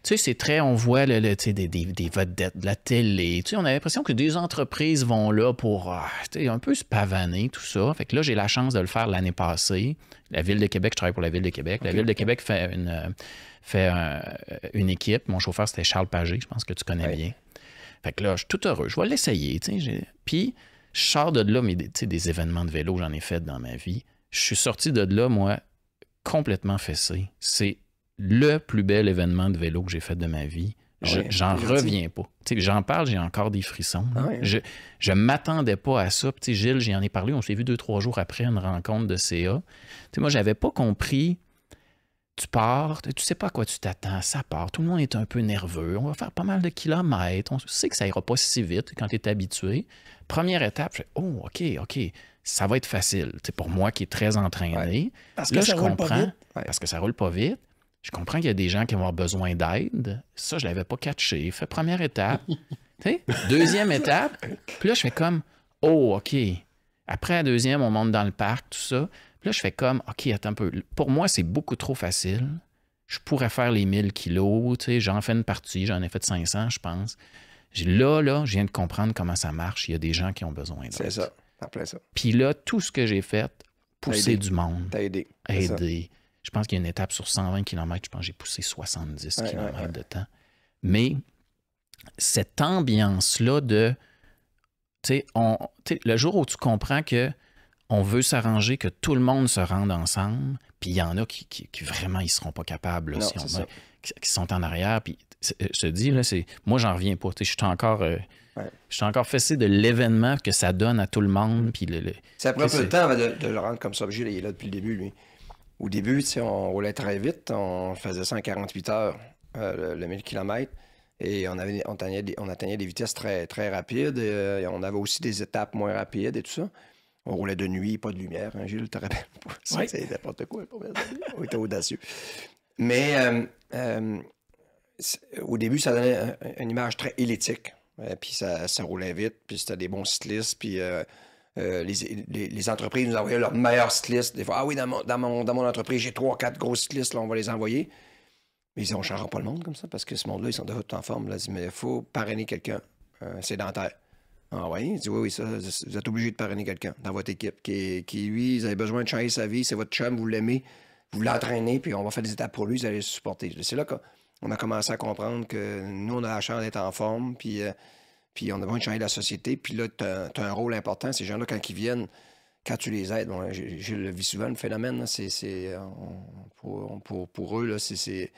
Tu sais, c'est très, on voit le, des, des, des, vedettes, de la télé. Tu sais, on a l'impression que des entreprises vont là pour ah, sais un peu se pavaner, tout ça. Fait que là, j'ai la chance de le faire l'année passée. La Ville de Québec, je travaille pour la Ville de Québec. La Ville de Québec fait une, euh, fait euh, une équipe. Mon chauffeur, c'était Charles Pagé, je pense que tu connais bien. Fait que là, je suis tout heureux. Je vais l'essayer. Tu sais, Puis, je sors de là, mais tu sais, des événements de vélo, j'en ai fait dans ma vie. Je suis sorti de là, moi, complètement fessé. C'est le plus bel événement de vélo que j'ai fait de ma vie. J'en reviens pas. J'en parle, j'ai encore des frissons. Je ne m'attendais pas à ça. petit Gilles, j'en ai parlé, on s'est vu deux, trois jours après une rencontre de CA. sais, moi, j'avais pas compris. Tu pars, tu sais pas à quoi tu t'attends, ça part. Tout le monde est un peu nerveux. On va faire pas mal de kilomètres. On sait que ça ira pas si vite quand tu es habitué. Première étape, je fais, oh, OK, OK ça va être facile. C'est pour moi qui est très entraîné. Parce que je comprends. Pas Parce que ça roule pas vite. Je comprends qu'il y a des gens qui vont avoir besoin d'aide. Ça, je l'avais pas catché. Fait première étape. (laughs) deuxième étape. Puis là, je fais comme Oh, OK. Après la deuxième, on monte dans le parc, tout ça. Puis là, je fais comme OK, attends un peu. Pour moi, c'est beaucoup trop facile. Je pourrais faire les 1000 kilos. J'en fais une partie. J'en ai fait 500, je pense. Là, là, je viens de comprendre comment ça marche. Il y a des gens qui ont besoin d'aide. C'est ça. Puis là, tout ce que j'ai fait, pousser du monde. T'as aidé. Aider. Je pense qu'il y a une étape sur 120 km, je pense que j'ai poussé 70 km de temps. Mais cette ambiance-là de. on, le jour où tu comprends que on veut s'arranger, que tout le monde se rende ensemble, puis il y en a qui, vraiment, ils seront pas capables, si on, qui, sont en arrière, puis se euh, dire, là, c'est, moi, j'en reviens pas. Je suis encore. Euh, je suis encore fessé de l'événement que ça donne à tout le monde. Puis Ça prend un peu de temps de, le rendre comme ça. Gilles, là depuis le début, lui. Au début, on roulait très vite. On faisait 148 heures euh, le, 1000 km. Et on, atteignait des, vitesses très, très rapides. Euh, et, on avait aussi des étapes moins rapides et tout ça. On roulait de nuit, pas de lumière. Hein, Gilles, te rappelle pas. (laughs) C'est n'importe quoi. on était audacieux. Mais euh, au début, ça donnait une image très élitique euh, puis ça, ça, roulait vite, puis c'était des bons cyclistes, puis euh, euh, les, les, entreprises nous envoyaient leurs meilleurs cyclistes. Des fois, ah oui, dans mon, entreprise, j'ai trois, quatre gros cyclistes, là, on va les envoyer. Mais ils ont changera pas le monde comme ça, parce que ce monde-là, ils sont de toute en forme. Là, ils disent, mais il faut parrainer quelqu'un un sédentaire. Ah ouais, ils disent, oui, oui, ça, vous êtes obligé de parrainer quelqu'un dans votre équipe qui, qui, lui, vous avez besoin de changer sa vie, c'est votre chum, vous l'aimez, vous l'entraînez, puis on va faire des étapes pour lui, vous allez le supporter. C'est là que on a commencé à comprendre que nous, on a la chance d'être en forme, puis, euh, puis on a besoin de changer la société. Puis là, tu as, un rôle important. Ces gens-là, quand ils viennent, quand tu les aides, bon, je, le vis souvent, le phénomène, c'est pour, eux, c'est...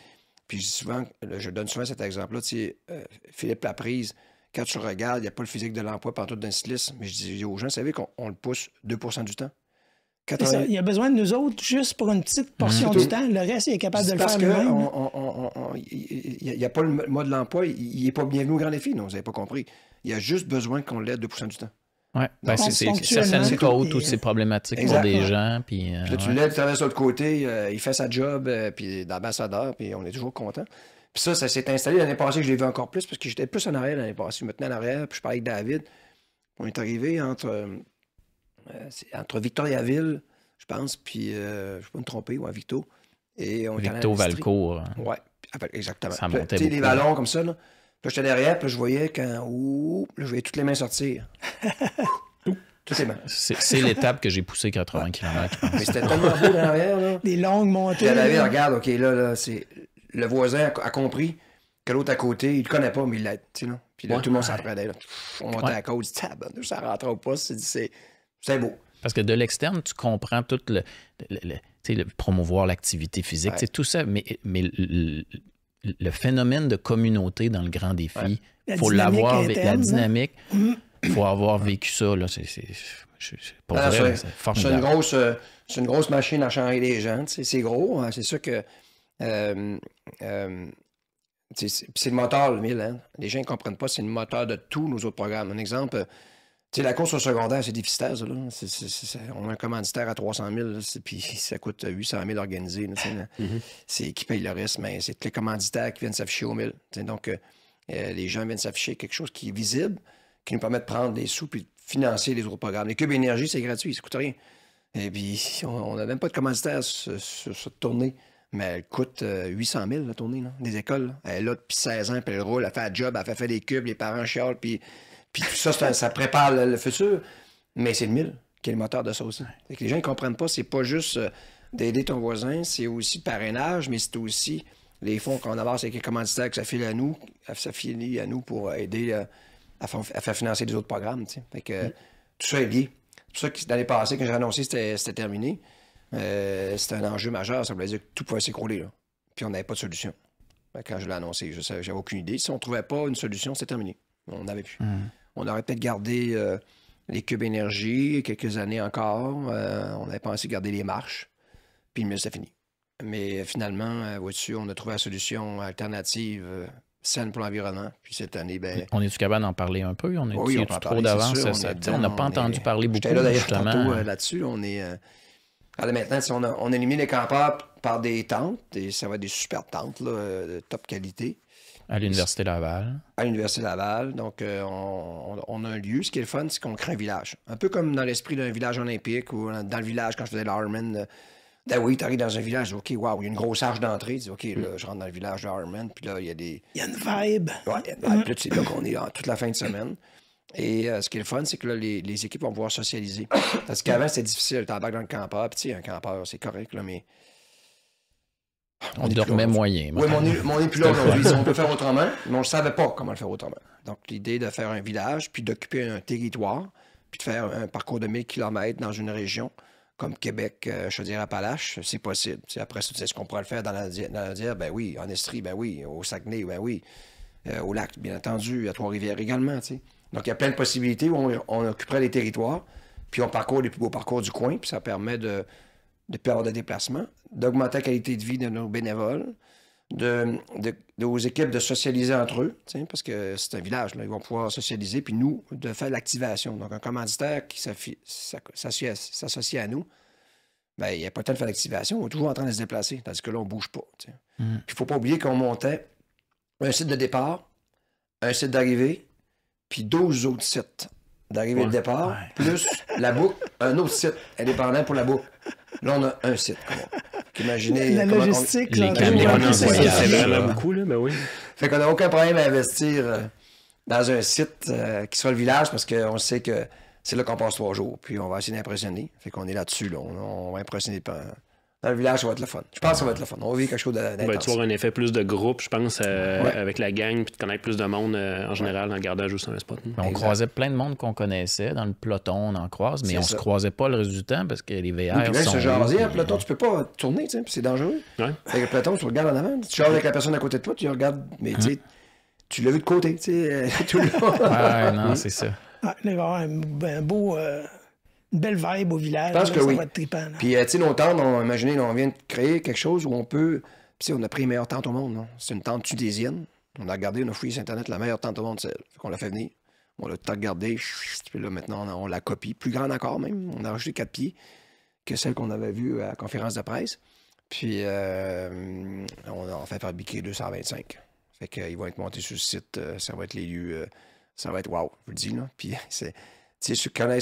Puis je, souvent, je donne souvent cet exemple-là, tu sais, euh, Philippe Laprise, quand tu regardes, il n'y a pas le physique de l'emploi partout d'un liste. mais je dis aux gens, savez qu'on le pousse 2 du temps il a besoin de nous autres juste pour une petite mhm. portion du temps. Le reste, il est capable de le faire lui-même. Il n'y a, pas le mode de l'emploi. Il n'est pas bienvenu au grand défi. Non, vous n'avez pas compris. Il a juste besoin qu'on l'aide 2 du temps. Oui, ben, c'est où toutes ces euh, problématiques pour des gens. Euh, puis, là, tu l'aides, tu de l'autre côté, euh, il fait sa job, puis d'ambassadeur, puis on est toujours content. Puis ça, ça s'est installé l'année passée, je l'ai vu encore plus, parce que j'étais plus en arrière l'année passée. Je tenais en arrière, puis je parlais avec David. On est arrivé entre euh, c'est entre Victoriaville, je pense, puis ne euh, je pas me tromper, ou ouais, Victo. Et on Victo Valcourt. Hein. Oui, ah, ben, exactement. Ça montait. Tu sais, les ballons comme ça, là. j'étais derrière, puis je voyais quand. Ouh, je voyais toutes les mains sortir. (laughs) Toutes mains. C'est l'étape que j'ai poussé 80 km. Mais c'était tellement beau derrière, là. Des longues montées. Puis regarde, OK, là, là c'est le voisin a, compris que l'autre à côté, il le connaît pas, mais il l'aide. Puis là, tout le monde s'entraînait. On montait à cause, ça rentre au poste. C'est c'est beau. Parce que de l'externe, tu comprends tout le, le, promouvoir l'activité physique, c'est tout ça, mais, mais le, phénomène de communauté dans le grand défi, il faut l'avoir, la hein. dynamique, il mm. faut avoir vécu ça. c'est, vrai, c'est, Une grosse, euh, une grosse machine à changer les gens, c'est gros, hein. c'est sûr que euh, euh, c'est, le moteur, le mille. Hein. Les gens ne comprennent pas, c'est le moteur de tous nos autres programmes. Un exemple, sais, la course au secondaire, c'est déficitaire, Là. on a un commanditaire à 300 000, puis ça coûte 800 000 organisé. Mm-hmm. C'est qui paye le reste, mais c'est les commanditaires qui viennent s'afficher au mille. donc, euh, euh, les gens viennent s'afficher quelque chose qui est visible, qui nous permet de prendre des sous puis de financer les autres programmes. Les cubes énergie, c'est gratuit, ça coûte rien. Et puis, on n'a même pas de commanditaire sur, cette tournée. Mais elle coûte 800 euh, 000, la tournée, des écoles. Là. Elle là depuis 16 ans, puis elle roule, elle fait un job, elle fait des cubes, les parents chialent, puis puis tout ça, ça, prépare le, futur. Mais c'est le mille qui est le moteur de ça aussi. les gens ne comprennent pas, c'est pas juste euh, d'aider ton voisin, c'est aussi parrainage, mais c'est aussi les fonds qu'on avance avec les commanditaires que ça file à nous, ça file à nous pour euh, aider euh, à, faire financer des autres programmes. Fait que, mm. Tout ça est lié. Tout ça que l'année passée, quand j'ai annoncé que c'était terminé, c'était un enjeu majeur. Ça voulait dire que tout pouvait s'écrouler. Puis on n'avait pas de solution. Ben, quand je l'ai annoncé, j'avais aucune idée. Si on ne trouvait pas une solution, c'était terminé. On n'avait plus. Mm. On aurait peut-être gardé euh, les cubes énergie quelques années encore. Euh, on avait pensé garder les marches. Puis le mieux, c'est fini. Mais euh, finalement, vois-tu, on a trouvé la solution alternative saine pour l'environnement. Puis cette année, ben... On est-tu capable d'en parler un peu? On est on trop d'avance? On n'a pas entendu parler beaucoup, là, là-dessus, on est... Alors ah, maintenant, on a, les campeurs par des tentes, et ça va être des super tentes de top qualité. À l'Université Laval. À l'Université Laval. Donc, euh, on, on, a un lieu. Ce qui est le fun, c'est qu'on crée un village. Un peu comme dans l'esprit d'un village olympique ou dans le village quand je faisais l'Ironman. Euh, ben oui, t'arrives dans un village, OK, waouh, il y a une grosse arche d'entrée. Tu dis, OK, mm. je rentre dans le village d'Armen. puis là, il y a des. Il y a une vibe. Ouais, il y a une vibe. Là, tu là qu'on est toute la fin de semaine. Et euh, ce qui est le fun, c'est que là, les, équipes vont pouvoir socialiser. Parce qu'avant, c'était difficile. T'embarques dans le campeur, puis tu sais, un campeur, c'est correct, mais on, dormait moyen. Oui, mon on n'est plus on peut faire autrement, mais on ne savait pas comment le faire autrement. Donc, l'idée de faire un village, puis d'occuper un territoire, puis de faire un parcours de 1000 km dans une région comme Québec, euh, à appalaches c'est possible. C'est après ça, c'est ce qu'on pourrait le faire dans la, dans ben oui, en Estrie, ben oui, au Saguenay, ben oui, euh, au lac, bien entendu, à Trois-Rivières également, Donc, il y a plein de possibilités où on, on, occuperait les territoires, puis on parcourt les plus beaux parcours du coin, puis ça permet de, de perdre des de déplacement, d'augmenter la qualité de vie de nos bénévoles, de, de, de aux équipes de socialiser entre eux, parce que c'est un village, ils vont pouvoir socialiser, puis nous, de faire l'activation. Donc, un commanditaire qui s'associe à nous, ben, il n'y a pas le temps de faire l'activation, on est toujours en train de se déplacer, tandis que là, on ne bouge pas. Mm. Puis il ne faut pas oublier qu'on montait un site de départ, un site d'arrivée, puis 12 autres sites d'arrivée et de départ, plus la boucle, un autre site indépendant pour la boucle. Là, on a un site. Imaginez la logistique, là. les c'est vraiment beaucoup là, mais oui. Fait qu'on n'a aucun problème à investir euh, dans un site euh, qui soit le village parce qu'on sait que c'est là qu'on passe trois jours. Puis on va essayer d'impressionner. Fait qu'on est là-dessus. Là. On, on, va impressionner dans le village, ça va être le fun. Je pense que ça va être le fun. On va vivre quelque chose de. Va tu avoir un effet plus de groupe, je pense, euh, avec la gang, puis de connaître plus de monde euh, en général dans le gardage ou sur un spot. On croisait plein de monde qu'on connaissait dans le peloton, on en croise, mais on ne se croisait pas le reste du temps parce que les VR. Oui, puis sont se un peloton, tu peux pas tourner, tu c'est dangereux. Avec le peloton, tu regardes en avant. Tu jases avec la personne à côté de toi, tu regardes, mais tu hum. tu l'as vu de côté, tu sais, euh, (laughs) tout le ouais, non, c'est ça. Ah, il va y avoir un, beau une belle vibe au village. ça Va être Puis, euh, tu sais, nos tentes, on, imaginez, on vient de créer quelque chose où on peut. Puis, on a pris les meilleures tentes au monde. C'est une tente tunisienne. On a gardé, on a fouillé sur Internet la meilleure tente au monde, On qu'on l'a fait venir. On l'a tout regardé. Puis là, maintenant, on, la copie. Plus grande encore, même. On a rajouté quatre pieds que celle qu'on avait vue à la conférence de presse. Puis, euh, on a fait fabriquer 225. Fait qu'ils vont être montés sur le site. Euh, ça va être les lieux. ça va être wow, je vous le dis. Là. Puis, (laughs) c'est. Tu sais, ceux qui connais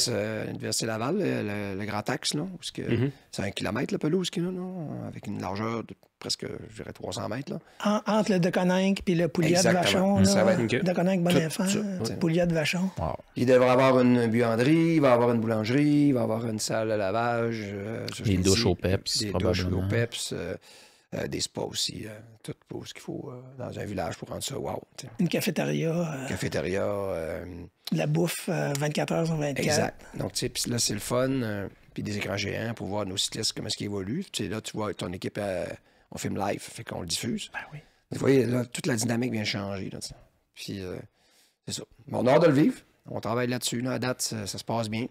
l'Université Laval, le, Grand Axe, là, que, mhm. c'est un kilomètre, le pelouse qu'il y a, non? avec une largeur de presque, je dirais, 300 mètres. Là. entre le Deconinck et le Pouliat mm. euh, de Vachon. Mmh. Là, okay. Deconinck, Bonenfant, Pouliat de Vachon. Il devrait avoir une buanderie, il va avoir une boulangerie, il va avoir une salle de lavage. Euh, des douches au PEPS, Des douches au PEPS. Euh, euh, des spas aussi, euh, tout ce qu'il faut euh, dans un village pour rendre ça wow. Une cafétéria. cafétéria. la bouffe 24 h sur 24. Exact. Donc, tu sais, là, c'est le fun. puis des écrans géants pour voir nos cyclistes, comment est-ce qu'ils évoluent. Tu là, tu vois, ton équipe, on filme live, fait qu'on le diffuse. Ben oui. Vous voyez, là, toute la dynamique vient changer. puis, c'est ça. Bon, on a hâte de le vivre. On travaille là-dessus. Là, à date, ça, se passe bien.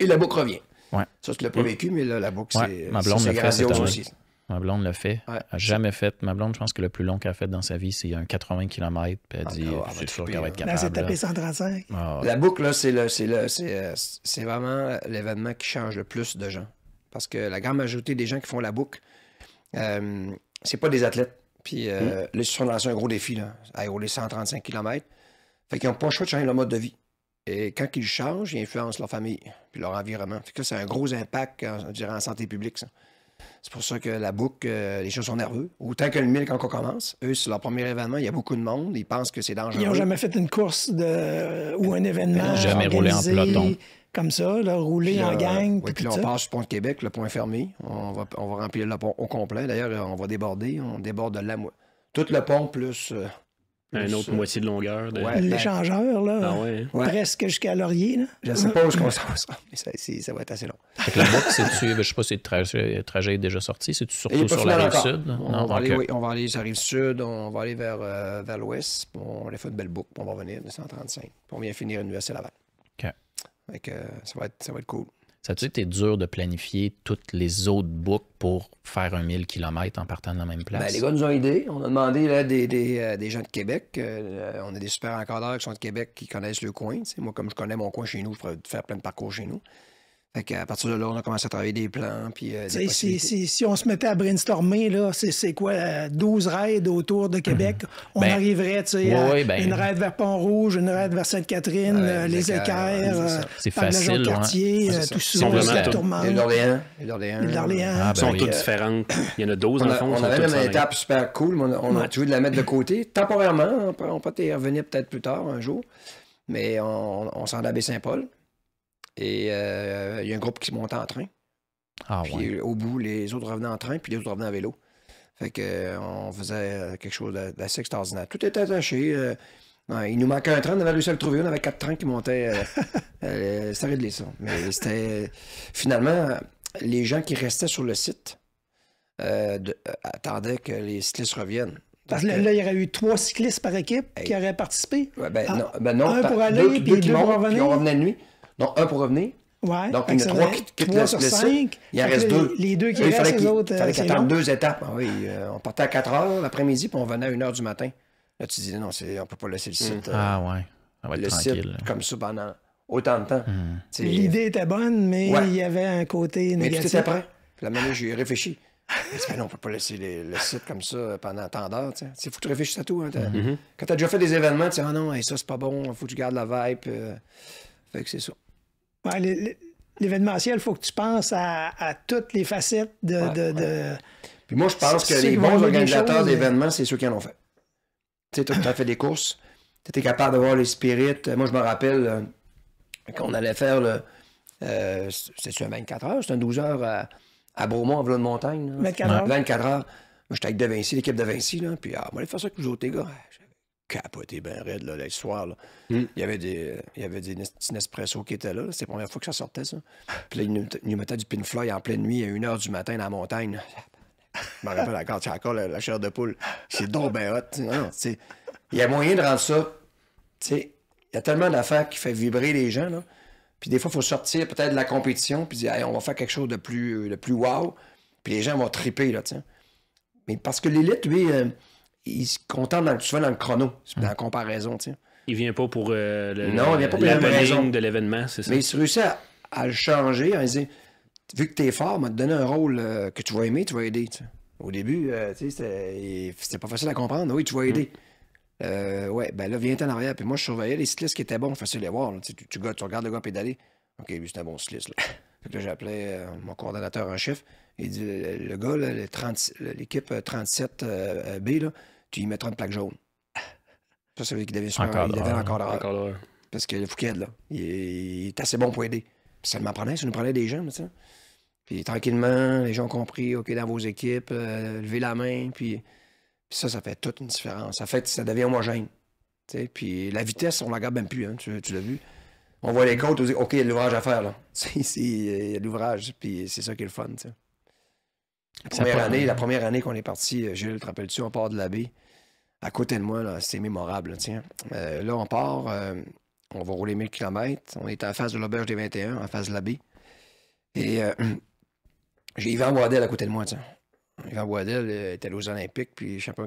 Et la boucle revient. Ouais. Ça, tu l'as pas vécu, mais là, la boucle, c'est, ma blonde c'est aussi. Ma blonde l'a fait. Elle a jamais fait. Ma blonde, je pense que le plus long qu'elle a fait dans sa vie, c'est un 80 km. Puis elle ah, dit, ah, c'est sûr qu'elle va être capable. Elle s'est tapée 135. La boucle, euh, c'est vraiment l'événement qui change le plus de gens. Parce que la grande majorité des gens qui font la boucle, euh, c'est pas des athlètes. Puis euh, hmm. ils se sont lancés un gros défi, là, à 135 km. Fait qu'ils n'ont pas le choix de changer leur mode de vie. Et quand ils changent, ils influencent leur famille puis leur environnement. Fait que c'est un gros impact, en, santé publique, c'est pour ça que la boucle, euh, les gens sont nerveux. Autant que le mille quand on commence, eux, c'est leur premier événement, il y a beaucoup de monde, ils pensent que c'est dangereux. Ils n'ont jamais fait une course de... ou un événement. Ils jamais roulé en peloton comme ça, là, rouler en gang. puis là, on passe le pont de Québec, le point fermé. On va, on va remplir le pont au complet. D'ailleurs, on va déborder. On déborde de la Tout le pont plus euh, une autre euh, moitié de longueur. De... L'échangeur, ben, là. Ah hein? Presque jusqu'à Laurier, là. Je sais pas où qu'on s'en ça, ça, va être assez long. Fait que la cest ben, je sais pas si le trajet, est déjà sorti, c'est-tu surtout sur la rive sud? On, va aller, oui, on va aller sur la rive sud, on va aller vers, euh, vers l'ouest, on va faire de belle boucle, on va revenir 235, puis on vient finir une USC Laval. OK. Fait que, euh, ça, va être, ça va être cool. Ça a-tu été dur de planifier toutes les autres boucles pour faire un 1000 km en partant de la même ben, place? les gars nous ont aidés. On a demandé là, des, euh, gens de Québec. Euh, euh, on a des super encadreurs qui sont de Québec qui connaissent le coin. Moi, comme je connais mon coin chez nous, je pourrais faire plein de parcours chez nous. Fait à partir de là, on a commencé à travailler des plans. Puis, euh, si, si, si, on se mettait à brainstormer, c'est, quoi, 12 euh, raids autour de Québec, mhm. on ben, arriverait à ben. une raid vers Pont-Rouge, une raid vers Sainte-Catherine, euh, les équerres, les c'est facile, quartier, tout ça. L'Orléans. L'Orléans. L'Orléans. Ils sont toutes différentes. Il y en a 12 en fond. On avait même une étape super cool, mais on, a toujours de la mettre de côté, temporairement. On peut y revenir peut-être plus tard, un jour. Mais on, on s'en à Saint-Paul. Et euh, il y a un groupe qui montait en train. Ah, puis au bout, les autres revenaient en train, puis les autres revenaient à vélo. Fait que, euh, on faisait euh, quelque chose d'assez extraordinaire. Tout était attaché. il nous manquait un train, on avait réussi à le trouver. On avait quatre trains qui montaient. Euh, c'était (laughs) ça. Mais c'était. Finalement, les gens qui restaient sur le site attendaient que les cyclistes reviennent. Parce que là, il y aurait eu trois cyclistes par équipe qui auraient participé. Ben ah, ben un pour aller, puis deux, qui de nuit un pour revenir. Ouais, Donc, il y en a trois qui, te cinq. Il en reste deux. Les deux qui restent, les autres. Il euh, fallait qu'ils deux étapes. Ah oui, euh, on partait à 4 heures l'après-midi, puis on venait à 1 heure du matin. Là, tu disais, non, on ne peut pas laisser le site. Mm. ah, euh, ouais. On va le tranquille. comme ça pendant autant de temps. Mm. L'idée était bonne, mais il y avait un côté négatif. Mais tu était prêt. La manière j'ai réfléchi. que non, on peut pas laisser le site comme ça pendant tant d'heures. Il faut que tu réfléchisses à tout. Hein, mm-hmm. Quand tu as déjà fait des événements, tu dis Ah non, ça, ça c'est pas bon, il faut que tu gardes la vibe. Fait que c'est ça. L'événementiel, il faut que tu penses à, toutes les facettes de, Puis moi, je pense que les bons organisateurs d'événements, c'est ceux qui en ont fait. Tu sais, tu as fait des courses, tu étais capable de voir les spirites. Moi, je me rappelle euh, qu'on allait faire le. Euh, sur 24 heures, c'est un 12 heures à, Beaumont, en vélo de montagne. 24 heures. 24 heures. Moi, j'étais avec De l'équipe de Vinci, là, puis ah, on allait faire ça que vous autres, gars capoté ben là, le soir. Là. Hmm. Il y avait des, il avait des Nespresso qui étaient là. C'est la première fois que ça sortait, ça. Puis là, ils nous, mettaient du pinfly en pleine nuit à 1h du matin dans la montagne. Je me rappelle encore, encore la, chair de poule. C'est donc bien hot. il y a moyen de rendre ça. il y a tellement d'affaires qui fait vibrer les gens. Là. Puis des fois, il faut sortir peut-être de la compétition, puis dire, on va faire quelque chose de plus, euh, de plus wow. Puis les gens vont triper, là, Mais parce que l'élite, lui, euh, il se contente dans, souvent dans le chrono, dans mm. la comparaison. T'sais. Il vient pas pour euh, le, non, il vient pas pour la raison de l'événement, c'est ça. Mais il se réussit à, le changer en disant Vu que tu es fort, te donner un rôle euh, que tu vas aimer, tu vas aider. Au début, euh, sais, c'était pas facile à comprendre. Oui, tu vas mm. aider. ouais, ben là, viens en arrière. Puis moi, je surveillais les cyclistes qui étaient bons, facile à voir. Tu, tu, regardes le gars pédaler. OK, lui, c'est un bon cycliste. Là. (laughs) là j'appelais mon coordonnateur en chef. Il dit, le gars, l'équipe 37B, là, tu y mettras une plaque jaune. Ça, ça veut dire qu'il devait Encore il Parce que le Fouquet, là, il est, assez bon pour aider. ça prenait, ça nous prenait des gens, sais. Puis tranquillement, les gens ont compris, OK, dans vos équipes, euh, levez la main, puis, puis, ça, ça fait toute une différence. Ça fait ça devient homogène. Puis la vitesse, on la garde même plus, hein, tu, tu l'as vu. On voit les côtes, on dit, OK, il y a de l'ouvrage à faire, là. (laughs) il y a de l'ouvrage, puis c'est ça qui est le fun, tu La première, année, la première année qu'on est parti, euh, Gilles, te rappelles-tu, on part de la baie à côté de moi, c'est mémorable. Là, tiens. Euh, là, on part, euh, on va rouler 1000 km. On est en face de l'auberge des 21, en face de l'abbé. Et euh, (clears throat) j'ai Yvan Waddell à côté de moi. Tiens. Yvan Waddell était aux Olympiques, puis (laughs) champion,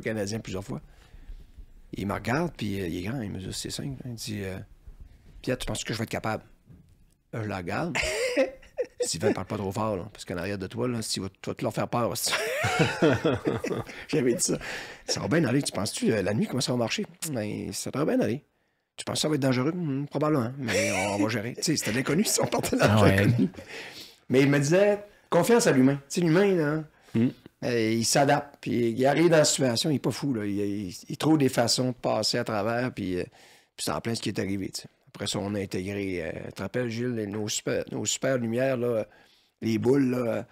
canadien plusieurs fois. Il me regarde, puis il est grand, il mesure 6'5. Il dit Pierre, tu penses que je vais être capable Je la regarde. (laughs) Sylvain, parle pas trop fort, parce qu'en arrière de toi, là, si tu vas, te leur faire peur. (laughs) J'avais dit ça. Ça va bien aller. Tu penses-tu, euh, la nuit, comment ça va marcher? Ben, ça va bien aller. Tu penses que ça va être dangereux? Hmm, probablement, mais on va gérer. tu sais, c'était l'inconnu, si on partait dans ah Mais il me disait, confiance à l'humain. c'est l'humain, là, hmm. euh, il s'adapte, puis il arrive dans la situation, il est pas fou, là. Il, trouve des façons de passer à travers, puis, euh, c'est en plein ce qui est arrivé, après ça, on a intégré. Euh, tu te rappelles, Gilles, nos super, nos super lumières, là, les boules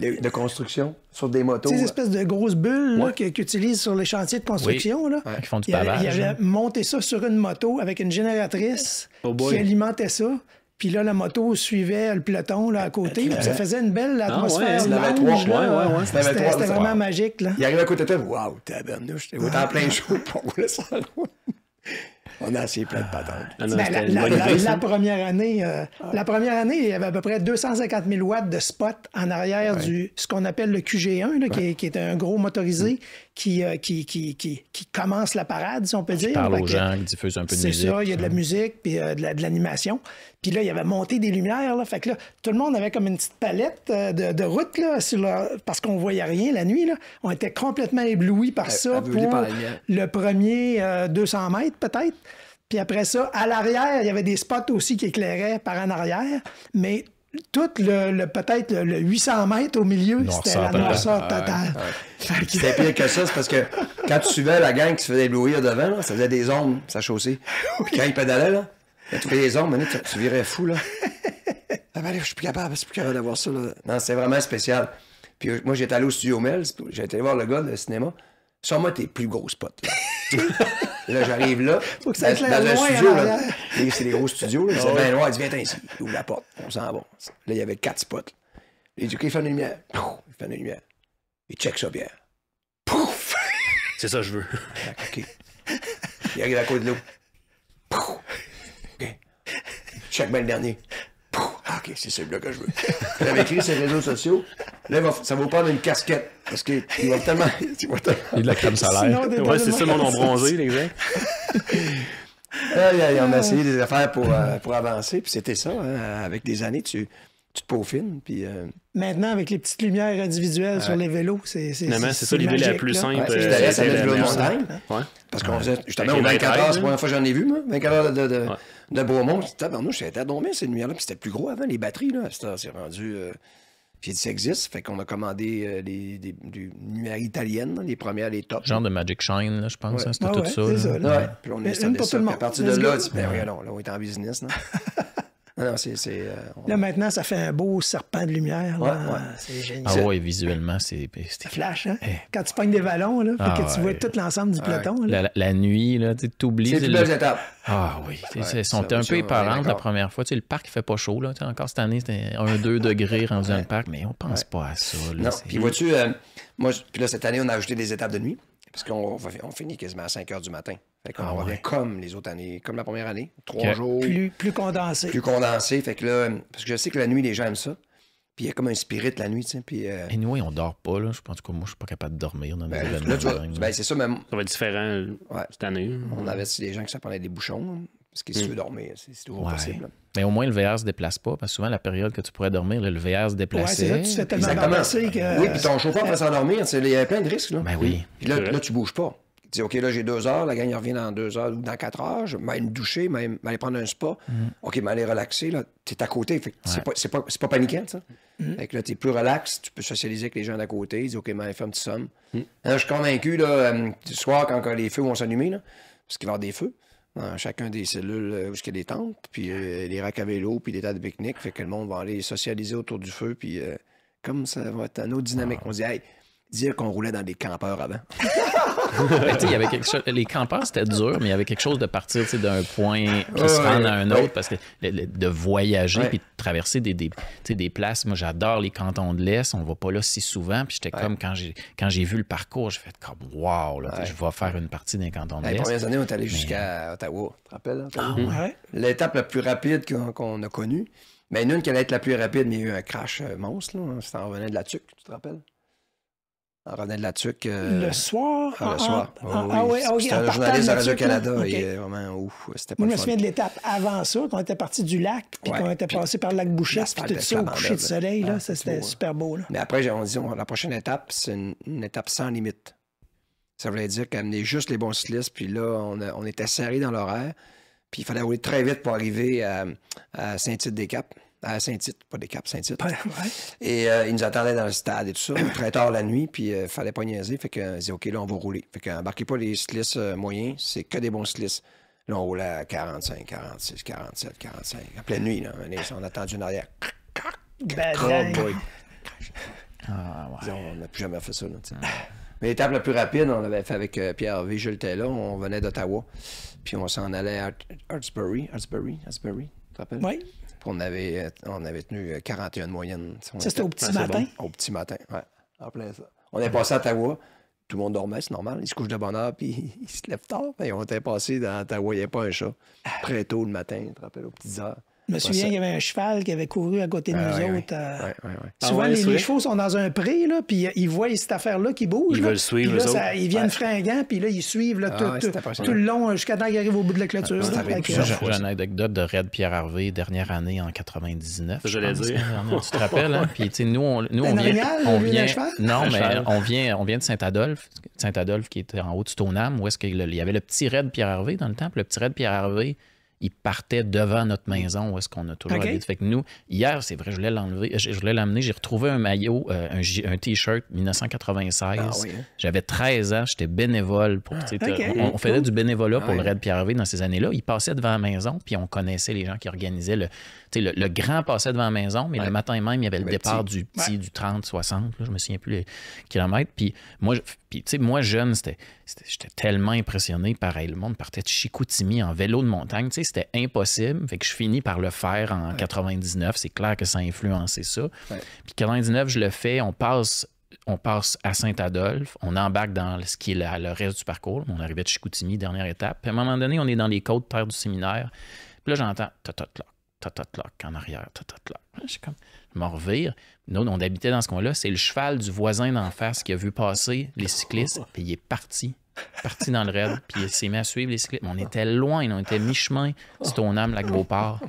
de, construction sur des motos. Ces euh. espèces de grosses bulles qu'ils utilisent sur les chantiers de construction. Oui. Là. font du pavage. Hein. monté ça sur une moto avec une génératrice oh qui alimentait ça. Puis là, la moto suivait le peloton là, à côté. ça faisait une belle ah atmosphère. C'était vraiment magique. Là. Il à côté de toi. Waouh, tabarnouche. T'es en plein chaud. ça? On a assez plein de patentes. la, première année, il y avait à peu près 250 000 watts de spot en arrière du ce qu'on appelle le QG1, qui, qui, est, un gros motorisé, mm. Euh, qui, qui, qui, qui, commence la parade, si on peut dire. Qui parle aux gens, qui diffuse un peu de musique. C'est ça, il y a de la hein. musique, puis euh, de l'animation. Puis là, il y avait monté des lumières. fait que là, tout le monde avait comme une petite palette euh, de, route, là, sur parce qu'on voyait rien la nuit. Là. On était complètement éblouis par ça pour le premier 200 mètres, peut-être. Puis après ça, à l'arrière, il y avait des spots aussi qui éclairaient par en arrière, mais tout le, peut-être le, 800 mètres au milieu, c'était la noirceur totale. (laughs) C'était pire que ça, c'est parce que quand tu suivais la gang qui se faisait éblouir devant, ça faisait des ombres, sa chaussée. (laughs) quand il pédalait, là, tu fais des ombres, tu, virais fou, là. (laughs) Ah ben, je suis plus capable, je suis plus capable d'avoir ça, là. Non, c'est vraiment spécial. Puis euh, moi, j'étais allé au studio Mel, j'étais allé voir le gars de cinéma sur moi tes plus gros spots. Là, (laughs) j'arrive là. dans, un studio, là. C'est les gros studios, là. (laughs) Il ah ben, ainsi. Il ouvre la porte. On s'en va. Là, il y avait quatre spots. Il dit, fait une lumière. Il fait une lumière. Il check ça bien Pouf! (laughs) C'est ça que je veux. OK. Il arrive à côté de l'eau. Pouf! OK. Check bien le dernier. Pouf! Ah, OK, c'est celui-là que je veux. J'avais écrit ses réseaux sociaux. Là, ça va prendre une casquette. Parce que tu vois tellement. (laughs) Tu vois tellement... Il de la crème solaire. Oui, c'est ça mon nom bronzé, l'exemple. gars on a essayé des affaires pour, euh, pour avancer, puis c'était ça. Hein. Avec des années, tu, tu te peaufines. Puis, euh, Maintenant, avec les petites lumières individuelles sur les vélos, c'est. C'est ça l'idée la plus simple. Ouais, euh, la montagne. Parce qu'on faisait justement au 24 heures, c'est la première fois que j'en ai vu, moi. 24 heures de, de, de Beaumont. C'était à dormir, ces lumières-là. Puis c'était plus gros avant, les batteries. là. C'est rendu. J'ai dit, ça existe. Fait qu'on a commandé euh, des, italiennes, les premières, les tops. Genre de Magic Shine, je pense. C'était hein, ah tout ça. ça Puis on est à partir de là, on dit, là, on est en business. Non? (laughs) Euh, là, maintenant, ça fait un beau serpent de lumière. Ouais, ouais. C'est génial. Ah oui, visuellement, c'est. Ça flash, hein? Eh. Quand tu pognes des ballons, là, faut ah que tu vois tout l'ensemble du peloton. La, nuit, là, tu t'oublies... C'est les belles étapes. Ah oui. Elles sont un peu éparentes la première fois. Tu le parc, il fait pas chaud. Là. encore cette année, c'était 1-2 (laughs) degrés rendu dans le parc, mais on pense pas à ça. non. Puis vois-tu, euh, moi, puis là, cette année, on a ajouté des étapes de nuit, parce qu'on on finit quasiment à 5 heures du matin. Ah comme les autres années, comme la première année, trois jours. Plus, condensé. Plus condensé. Fait que là, parce que je sais que la nuit, les gens aiment ça. Puis il y a comme un spirit la nuit, tu sais. Puis. Et euh, nous, on dort pas, là. Je pense que moi, je suis pas capable de dormir dans les ben, ben, c'est ça, même. Ça va être différent euh, cette année. Hein. On avait des gens qui s'appelaient des bouchons. Hein, parce que si mm. dormir, c'est toujours possible. Mais au moins, le VR se déplace pas, parce que souvent, la période que tu pourrais dormir, le VR se déplaçait. Ouais, c'est là tu t'es tellement que... Oui, puis ton chauffeur va (laughs) s'endormir. Il y a plein de risques, là. Ben oui. Puis là, là, tu bouges pas dis, OK, là, j'ai deux heures, la gang revient dans deux heures ou dans quatre heures, je vais me doucher, même prendre un spa. Mm. OK, mais aller relaxer, là, t'es à côté. c'est, pas, c'est, pas, paniquant, ça. Mm. Fait que là, t'es plus relax, tu peux socialiser avec les gens d'à côté. Ils OK, mais fais un petit somme. Mm. Hein, je suis convaincu, là, euh, du soir, quand, les feux vont s'allumer, là, parce qu'il va y avoir des feux, dans hein, chacun des cellules euh, où il y a des tentes, puis euh, les racks à vélo, puis des tas de pique-niques, fait que le monde va aller socialiser autour du feu, puis comme ça va être un autre dynamique. Ah. on On dit, hey, dire qu'on roulait dans des campeurs avant. (laughs) Ben, il y avait les campeurs, c'était dur, mais il y avait quelque chose de partir d'un point qui se rend à un autre parce que de voyager puis de traverser des, places. Moi, j'adore les cantons de l'Est. On va pas là si souvent. Puis j'étais comme quand j'ai quand j'ai vu le parcours, j'ai fait comme wow, je vais faire une partie d'un canton de l'Est. Les premières années, on est allé jusqu'à Ottawa. Tu te rappelles? Ah, mhm. L'étape la plus rapide qu'on a connue. Mais ben, nous, une qui allait être la plus rapide, mais il y a eu un crash euh, monstre. Là. Ça en venait de la tuque, tu te rappelles? René Latuc. Euh, le soir? Ah, le ah, soir. Ah, ah oui. oui, okay, un journaliste de Radio-Canada. Okay. vraiment ouf. C'était pas Moi, je me souviens de l'étape avant ça, on était parti du lac, puis qu'on était passé par le lac Bouchesse, puis tout ça au coucher de soleil. Là, c'était super beau. Mais après, on dit, la prochaine étape, c'est une, étape sans limite. Ça voulait dire qu'amener juste les bons cyclistes, puis là, on, était serré dans l'horaire, puis il fallait rouler très vite pour arriver à, Saint-Tite-des-Capes à Saint-Tite, pas des Caps, Saint-Tite. Et euh, ils nous attendaient dans le stade et tout ça, très tard la nuit, puis euh, fallait pas niaiser. Fait que disaient, OK, là, on va rouler. Fait qu'embarquez pas les sliss euh, moyens, c'est que des bons sliss. Là, on roulait à 45, 46, 47, 45. En pleine nuit, là, on a attendu une arrière. Ben, ah, ouais. On n'a plus jamais fait ça. Là, Mais l'étape la plus rapide, on l'avait fait avec euh, Pierre V. on venait d'Ottawa, puis on s'en allait à Hartsbury. Hartsbury, Hartsbury, tu te rappelles? Oui on avait, on avait tenu 41 euh, de moyenne. Ça, c'était au petit matin? Au petit matin, oui. En plein ça. On est passé à Ottawa. Tout le monde dormait, c'est normal. Ils se couchent de bonne heure, puis (laughs) ils se lèvent tard. on était passé dans Ottawa, il n'y avait pas un chat. Très tôt le matin, je te rappelle, aux petites heures. Je me souviens qu'il y avait un cheval qui avait couru à côté de ah nous autres. Euh, ah souvent, les, chevaux sont dans un pré, là, puis euh, ils voient cette affaire-là qui bouge. Ils veulent suivre, Ils viennent fringants, puis là, ils suivent ah tout, le long euh, jusqu'à temps qu'ils arrivent au bout de la clôture. J'ai une anecdote de Red Pierre Harvey, dernière année en 99. Je l'ai dit. Tu te rappelles, hein? (laughs) Puis, nous, on, on vient. non, mais on vient, on vient de Saint-Adolphe. Saint-Adolphe qui était en haut du Tonam, où est-ce qu'il y avait le petit Red Pierre Harvey dans le temps, le petit Red Pierre Harvey il partait devant notre maison où est-ce qu'on a toujours okay. Fait que nous, hier, c'est vrai, je voulais l'enlever, je, voulais l'amener, j'ai retrouvé un maillot, euh, un, t-shirt 1996. Ah hein. J'avais 13 ans, j'étais bénévole pour. on, faisait du bénévolat pour le Red Pierre V dans ces années-là. Il passait devant la maison, puis on connaissait les gens qui organisaient le. grand passait devant la maison, mais le matin même, il y avait le, départ du petit, du 30, 60, je je me souviens plus les kilomètres. Puis moi, puis, moi jeune, c'était J'étais tellement impressionné. par le monde partait de Chicoutimi en vélo de montagne. C'était impossible. Fait que je finis par le faire en 99. C'est clair que ça a influencé ça. Puis Puis 99, je le fais. On passe on passe à Saint-Adolphe, on embarque dans ce qui est le reste du parcours. On arrivait de Chicoutimi, dernière étape. Puis à un moment donné, on est dans les côtes, terre du séminaire. Puis là, j'entends « ta-ta-ta là en arrière, comme, m'en Nous, on habitait dans ce coin-là. C'est le cheval du voisin d'en face qui a vu passer les cyclistes, puis il est parti. Parti dans le raid, puis il s'est mis à suivre les cyclistes. on était loin, on était mi-chemin, c'est ton âme, la Beauport.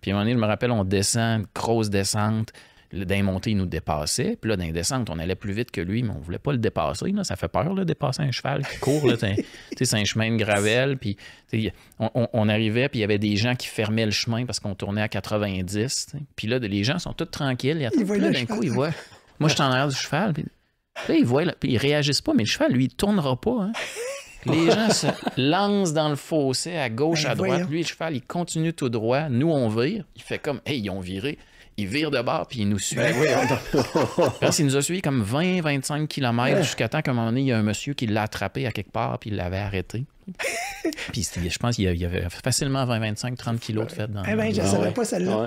Puis à un moment donné, je me rappelle, on descend, une grosse descente d'un monté, il nous dépassait. Puis là, dans descente on allait plus vite que lui, mais on voulait pas le dépasser. Ça fait peur, de dépasser un cheval qui court. (laughs) c'est un chemin de gravel. Puis on, arrivait, puis il y avait des gens qui fermaient le chemin parce qu'on tournait à 90. Puis là, les gens sont tous tranquilles. et d'un coup, ils voient. Moi, je suis en arrière du cheval. Puis, ils voient, là, ils réagissent pas, mais le cheval, lui, il tournera pas. Hein. Les (laughs) gens se lancent dans le fossé à gauche, à ben, droite. Lui, le cheval, il continue tout droit. Nous, on vire. Il fait comme, hey, ils ont viré il vire de bord, puis il nous suit. Ben nous a suivis comme 20-25 km jusqu'à temps qu'à un moment donné, il y a un monsieur qui l'a attrapé à quelque part, puis il l'avait arrêté. (laughs) Puis je pense qu'il y avait facilement 20, 25, 30 kilos de fait. dans Eh bien, je ne savais pas celle-là.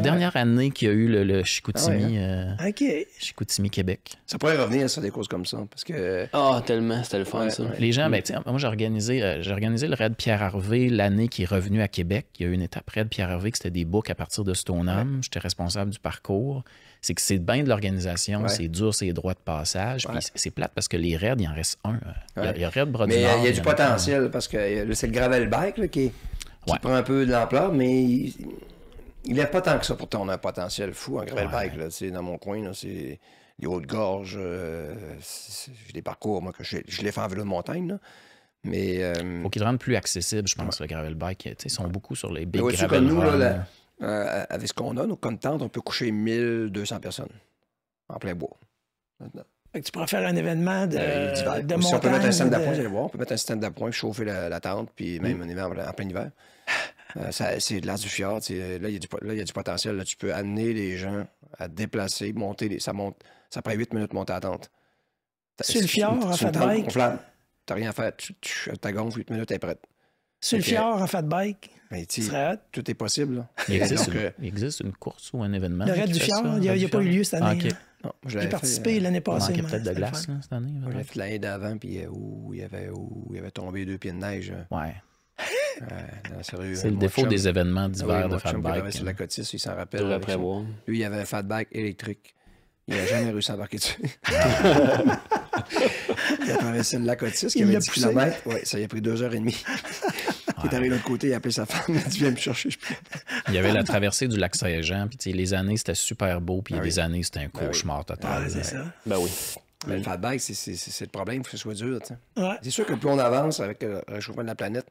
dernière année qu'il y a eu le, ah hein? euh, Chicoutimi, Québec. Ça pourrait revenir sur des causes comme ça. Parce que. Ah, tellement, c'était le fun, ça. Les gens, ben, moi, j'ai organisé, euh, organisé le raid Pierre Harvé l'année qui est revenu à Québec. Il y a eu une étape raid Pierre Harvé qui c'était des books à partir de Stoneham. J'étais responsable du parcours c'est que c'est bien de l'organisation, c'est dur, c'est droit de passage. Puis c'est plate parce que les raids, il en reste un. Euh, il y a, raid Mais il y a du potentiel parce que euh, c'est le gravel bike qui, prend un peu de l'ampleur, mais il, n'y a pas tant que ça. Pourtant, on a un potentiel fou en gravel bike. Là, dans mon coin, c'est les Hautes-Gorges. Euh, parcours moi, que je, les fais en vélo de montagne. Là. Mais, euh, Faut qu'ils rendent plus accessible, je pense, le gravel bike. Ils sont beaucoup sur les big gravel nous, là, euh, avec ce qu'on a, nos comptes tentes, on peut coucher 1200 personnes en plein bois. Fait tu pourrais faire un événement de, euh, montagne, on peut mettre un stand d'appoint, de... voir, on peut mettre un système d'appoint, chauffer la, tente, puis même un mm. événement en plein hiver. Euh, c'est de l'art du fjord. Là, il y, a du potentiel. Là, tu peux amener les gens à déplacer, monter. ça, monte, ça prend 8 minutes de monter la tente. C'est le fjord, en fat bike. Tu n'as rien à faire. Tu, ta gonfle, 8 minutes, elle est prête. C'est le fjord, en fat bike. Mais ben, tu tout est possible. Il, existe une, course ou un événement. Le Red du Fjord, il n'y a, pas eu lieu cette ah, année. Okay. Hein. a J'ai participé euh, l'année passée. Il peut-être de glace cette année. J'avais fait l'année d'avant, puis euh, où il, y avait, où il avait tombé deux pieds de neige. Hein. Ouais. Euh, c'est hein, le défaut des événements d'hiver ah oui, de Fatback. Hein. sur la cotisse, il s'en rappelle. Lui, il avait un Fatback électrique. Il n'a jamais réussi à embarquer dessus. (laughs) il a traversé une lac qui avait 10 km. Ouais ça y a pris deux heures et demie. Il est arrivé de l'autre côté, il a appelé sa femme, il a dit Viens me chercher. Je il y avait la traversée du lac Saint-Jean, puis les années, c'était super beau, puis y a des années, c'était un ben cauchemar total. c'est ça. Ben oui. Mais le fat c'est le problème, il faut que ce soit dur. C'est sûr que plus on avance avec euh, le réchauffement de la planète,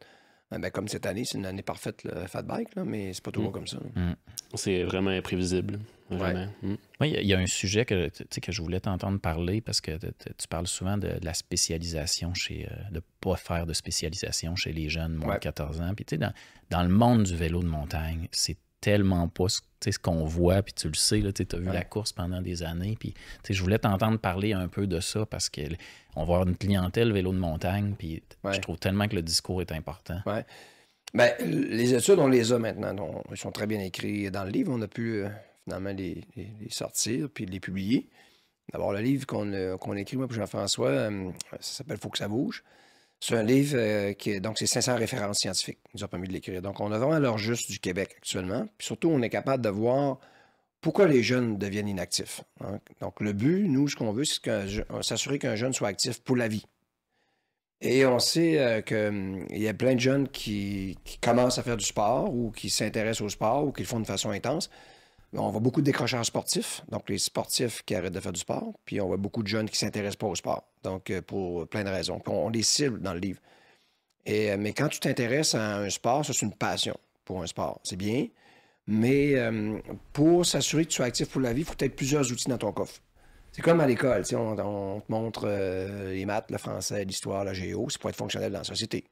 ah, ben, comme cette année, c'est une année parfaite, le fat bike, là, mais c'est pas toujours mm. comme ça. Mm. C'est vraiment imprévisible. Mm. il y, a un sujet que, que je voulais t'entendre parler parce que tu parles souvent de, la spécialisation chez. ne euh, de pas faire de spécialisation chez les jeunes moins de 14 ans. Puis, dans, dans, le monde du vélo de montagne, c'est tellement pas ce qu'on voit, puis tu le sais, tu as vu la course pendant des années, puis je voulais t'entendre parler un peu de ça parce qu'on va avoir une clientèle vélo de montagne, puis je trouve tellement que le discours est important. Ben, les études, on les a maintenant. ils sont très bien écrits dans le livre. On a pu euh, finalement les, sortir puis les publier. D'abord, le livre qu'on a, euh, écrit, moi, pour Jean-François, euh, ça s'appelle Faut que ça bouge. C'est un livre euh, qui est, donc c'est 500 références scientifiques qui nous ont permis de l'écrire. Donc on a vraiment l'heure juste du Québec actuellement. Puis surtout, on est capable de voir pourquoi les jeunes deviennent inactifs. Hein. Donc le but, nous, ce qu'on veut, c'est euh, s'assurer qu'un jeune soit actif pour la vie. Et on sait euh, qu'il hum, y a plein de jeunes qui, qui, commencent à faire du sport ou qui s'intéressent au sport ou qui le font de façon intense, on voit beaucoup de décrocheurs sportifs, donc les sportifs qui arrêtent de faire du sport, puis on voit beaucoup de jeunes qui ne s'intéressent pas au sport, donc euh, pour plein de raisons. on, les cible dans le livre. Euh, mais quand tu t'intéresses à un sport, ça c'est une passion pour un sport. C'est bien, mais euh, pour s'assurer que tu sois actif pour la vie, il faut peut-être plusieurs outils dans ton coffre. C'est comme à l'école, on, on te montre les maths, le français, l'histoire, la géo, c'est pour être fonctionnel dans la société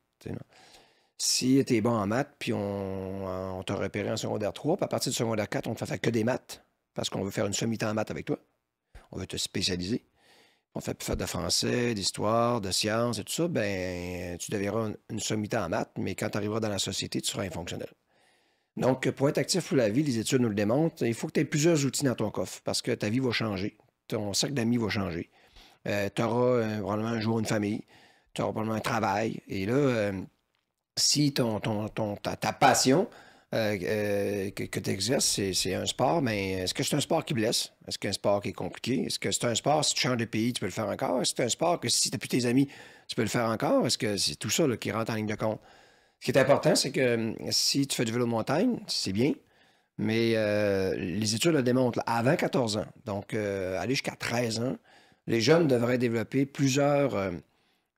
si tu es bon en maths, puis on, te t'a repéré en secondaire 3, puis à partir de secondaire 4, on ne te fait faire que des maths, parce qu'on veut faire une semi-temps en maths avec toi. On veut te spécialiser. On fait plus faire de français, d'histoire, de sciences et tout ça, ben tu deviendras une, sommité en maths, mais quand tu arriveras dans la société, tu seras un Donc, pour être actif pour la vie, les études nous le démontrent, il faut que tu aies plusieurs outils dans ton coffre, parce que ta vie va changer, ton cercle d'amis va changer. Euh, tu auras euh, probablement un jour une famille, tu auras probablement un travail, et là, euh, si ton, ton, ta, passion euh, euh, que, tu exerces, c'est un sport, mais est-ce que c'est un sport qui blesse? Est-ce qu'un sport qui est compliqué? Est-ce que c'est un sport, si tu changes de pays, tu peux le faire encore? Est-ce que c'est un sport que si tu n'as plus tes amis, tu peux le faire encore? Est-ce que c'est tout ça qui rentre en ligne de compte? Ce qui est important, c'est que euh, si tu fais du vélo de montagne, c'est bien, mais les études le démontrent avant 14 ans, donc aller jusqu'à 13 ans, les jeunes devraient développer plusieurs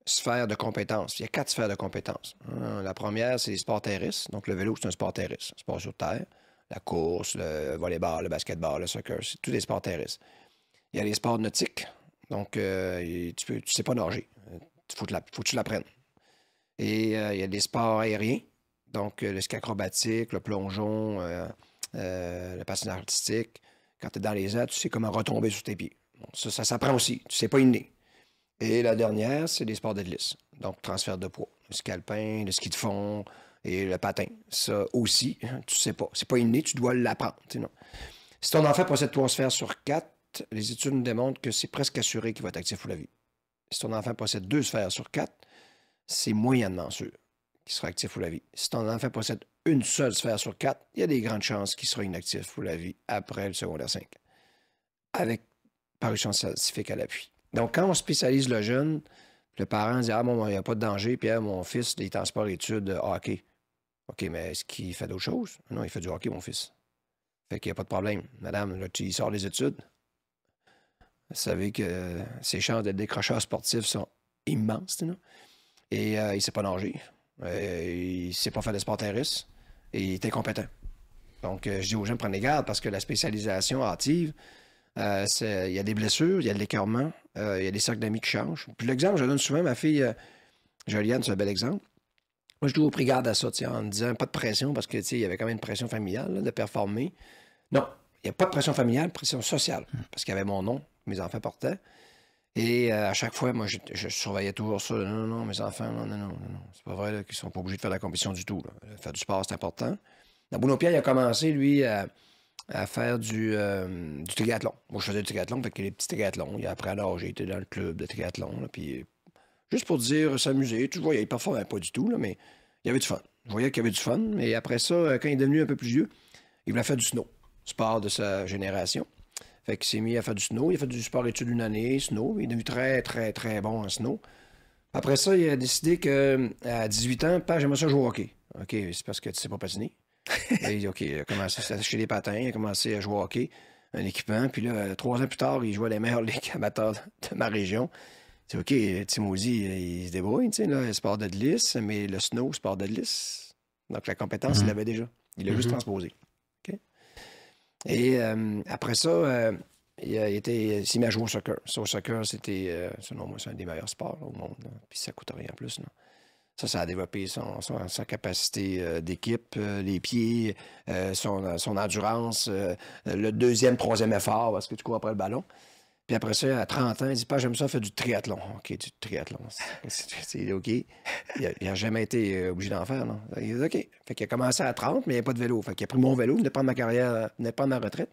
sphères de compétences. Il y a quatre sphères de compétences. La première, c'est les sports terrestres. Donc, le vélo, c'est un sport terrestre, un sport sur terre. La course, le volleyball, le basketball, le soccer, c'est tous des sports terrestres. Il y a les sports nautiques. Donc, euh, tu ne sais pas nager. Il euh, faut, que tu l'apprennes. Et euh, il y a les sports aériens. Donc, le ski acrobatique, le plongeon, le patinage artistique. Quand tu es dans les airs, tu sais comment retomber sur tes pieds. ça, ça s'apprend aussi. Tu sais pas inné. Et la dernière, c'est les sports d'hélice. Donc, transfert de poids. Le ski le ski de fond et le patin. Ça aussi, tu ne sais pas. C'est pas inné, tu dois l'apprendre. Si ton enfant possède trois sphères sur quatre, les études nous démontrent que c'est presque assuré qu'il va être actif pour la vie. Si ton enfant possède deux sphères sur quatre, c'est moyennement sûr qu'il sera actif pour la vie. Si ton enfant possède une seule sphère sur quatre, il y a des grandes chances qu'il sera inactif pour la vie après le secondaire 5. Avec parution scientifique à l'appui. Donc, quand on spécialise le jeune, le parent dit Ah, bon, il n'y a pas de danger, puis mon fils, il est en sport études euh, hockey. OK, mais est-ce qu'il fait d'autres choses? Non, il fait du hockey, mon fils. Fait qu'il n'y a pas de problème. Madame, là, tu sors des les études. Vous savez que euh, ses chances d'être décrocheur sportif sont immenses, non? Et euh, il ne sait pas nager. il ne sait pas faire des sport terrestre. Et il est incompétent. Donc, je dis aux jeunes prenez garde parce que la spécialisation hâtive, euh, il y a des blessures, il y a de l'écœurement, euh, il y a des cercles d'amis qui changent. Puis l'exemple, je donne souvent ma fille euh, juliane c'est un bel exemple. Moi, je toujours pris garde à ça, en me disant pas de pression, parce que il y avait quand même une pression familiale de performer. Non, il n'y a pas de pression familiale, pression sociale, hmm. parce qu'il y avait mon nom, mes enfants portaient. Et à chaque fois, moi, je, surveillais toujours ça. Non, non, mes enfants, non, non, non, non. C'est pas vrai qu'ils sont pas obligés de faire la compétition du tout. Faire du sport, c'est important. Dans Boulot-Pierre, il a commencé, lui, à à faire euh, du, triathlon. Moi, je faisais du triathlon, fait que les petits triathlons. Et après, alors, j'ai été dans le club de triathlon. puis, juste pour dire, s'amuser. Tu vois, il performait hein, pas du tout, là, mais il y avait du fun. Je voyais qu'il y avait du fun. Mais après ça, euh, quand il est devenu un peu plus vieux, il voulait faire du snow, sport de sa génération. Fait qu'il s'est mis à faire du snow. Il a fait du sport études une année, snow. Il est devenu très, très, très bon en snow. Après ça, il a décidé qu'à 18 ans, pas j'aimerais ça jouer au hockey. OK, c'est parce que tu sais pas patiner. (laughs) OK, il a commencé à s'acheter des patins, il a commencé à jouer au hockey, un équipement. Puis là, trois ans plus tard, il jouait les meilleurs (laughs) ligues amateurs de ma région. C'est OK, Timothy, il se débrouille, tu sais, sport de glisse, mais le snow, sport de glisse. Donc la compétence, il mhm. l'avait déjà. Il l'a juste mhm. transposé. Et euh, après ça, euh, il, a été, s'est mis à jouer au soccer. soccer, c'était, euh, selon moi, c'est un des meilleurs sports au monde. Puis ça coûte rien plus. Non? Ça, ça a développé sa capacité euh, d'équipe, euh, les pieds, euh, son, endurance, le deuxième, troisième effort parce que tu cours après le ballon. Puis après ça, à 30 ans, il dit pas j'aime ça, faire du triathlon. OK, du triathlon. (laughs) C'est OK. Il a jamais été obligé d'en faire, non? Il OK. Fait qu'il a commencé à 30, mais il n'y a pas de vélo. Fait qu'il a pris mon vélo, il venait prendre ma carrière, il venait prendre ma retraite.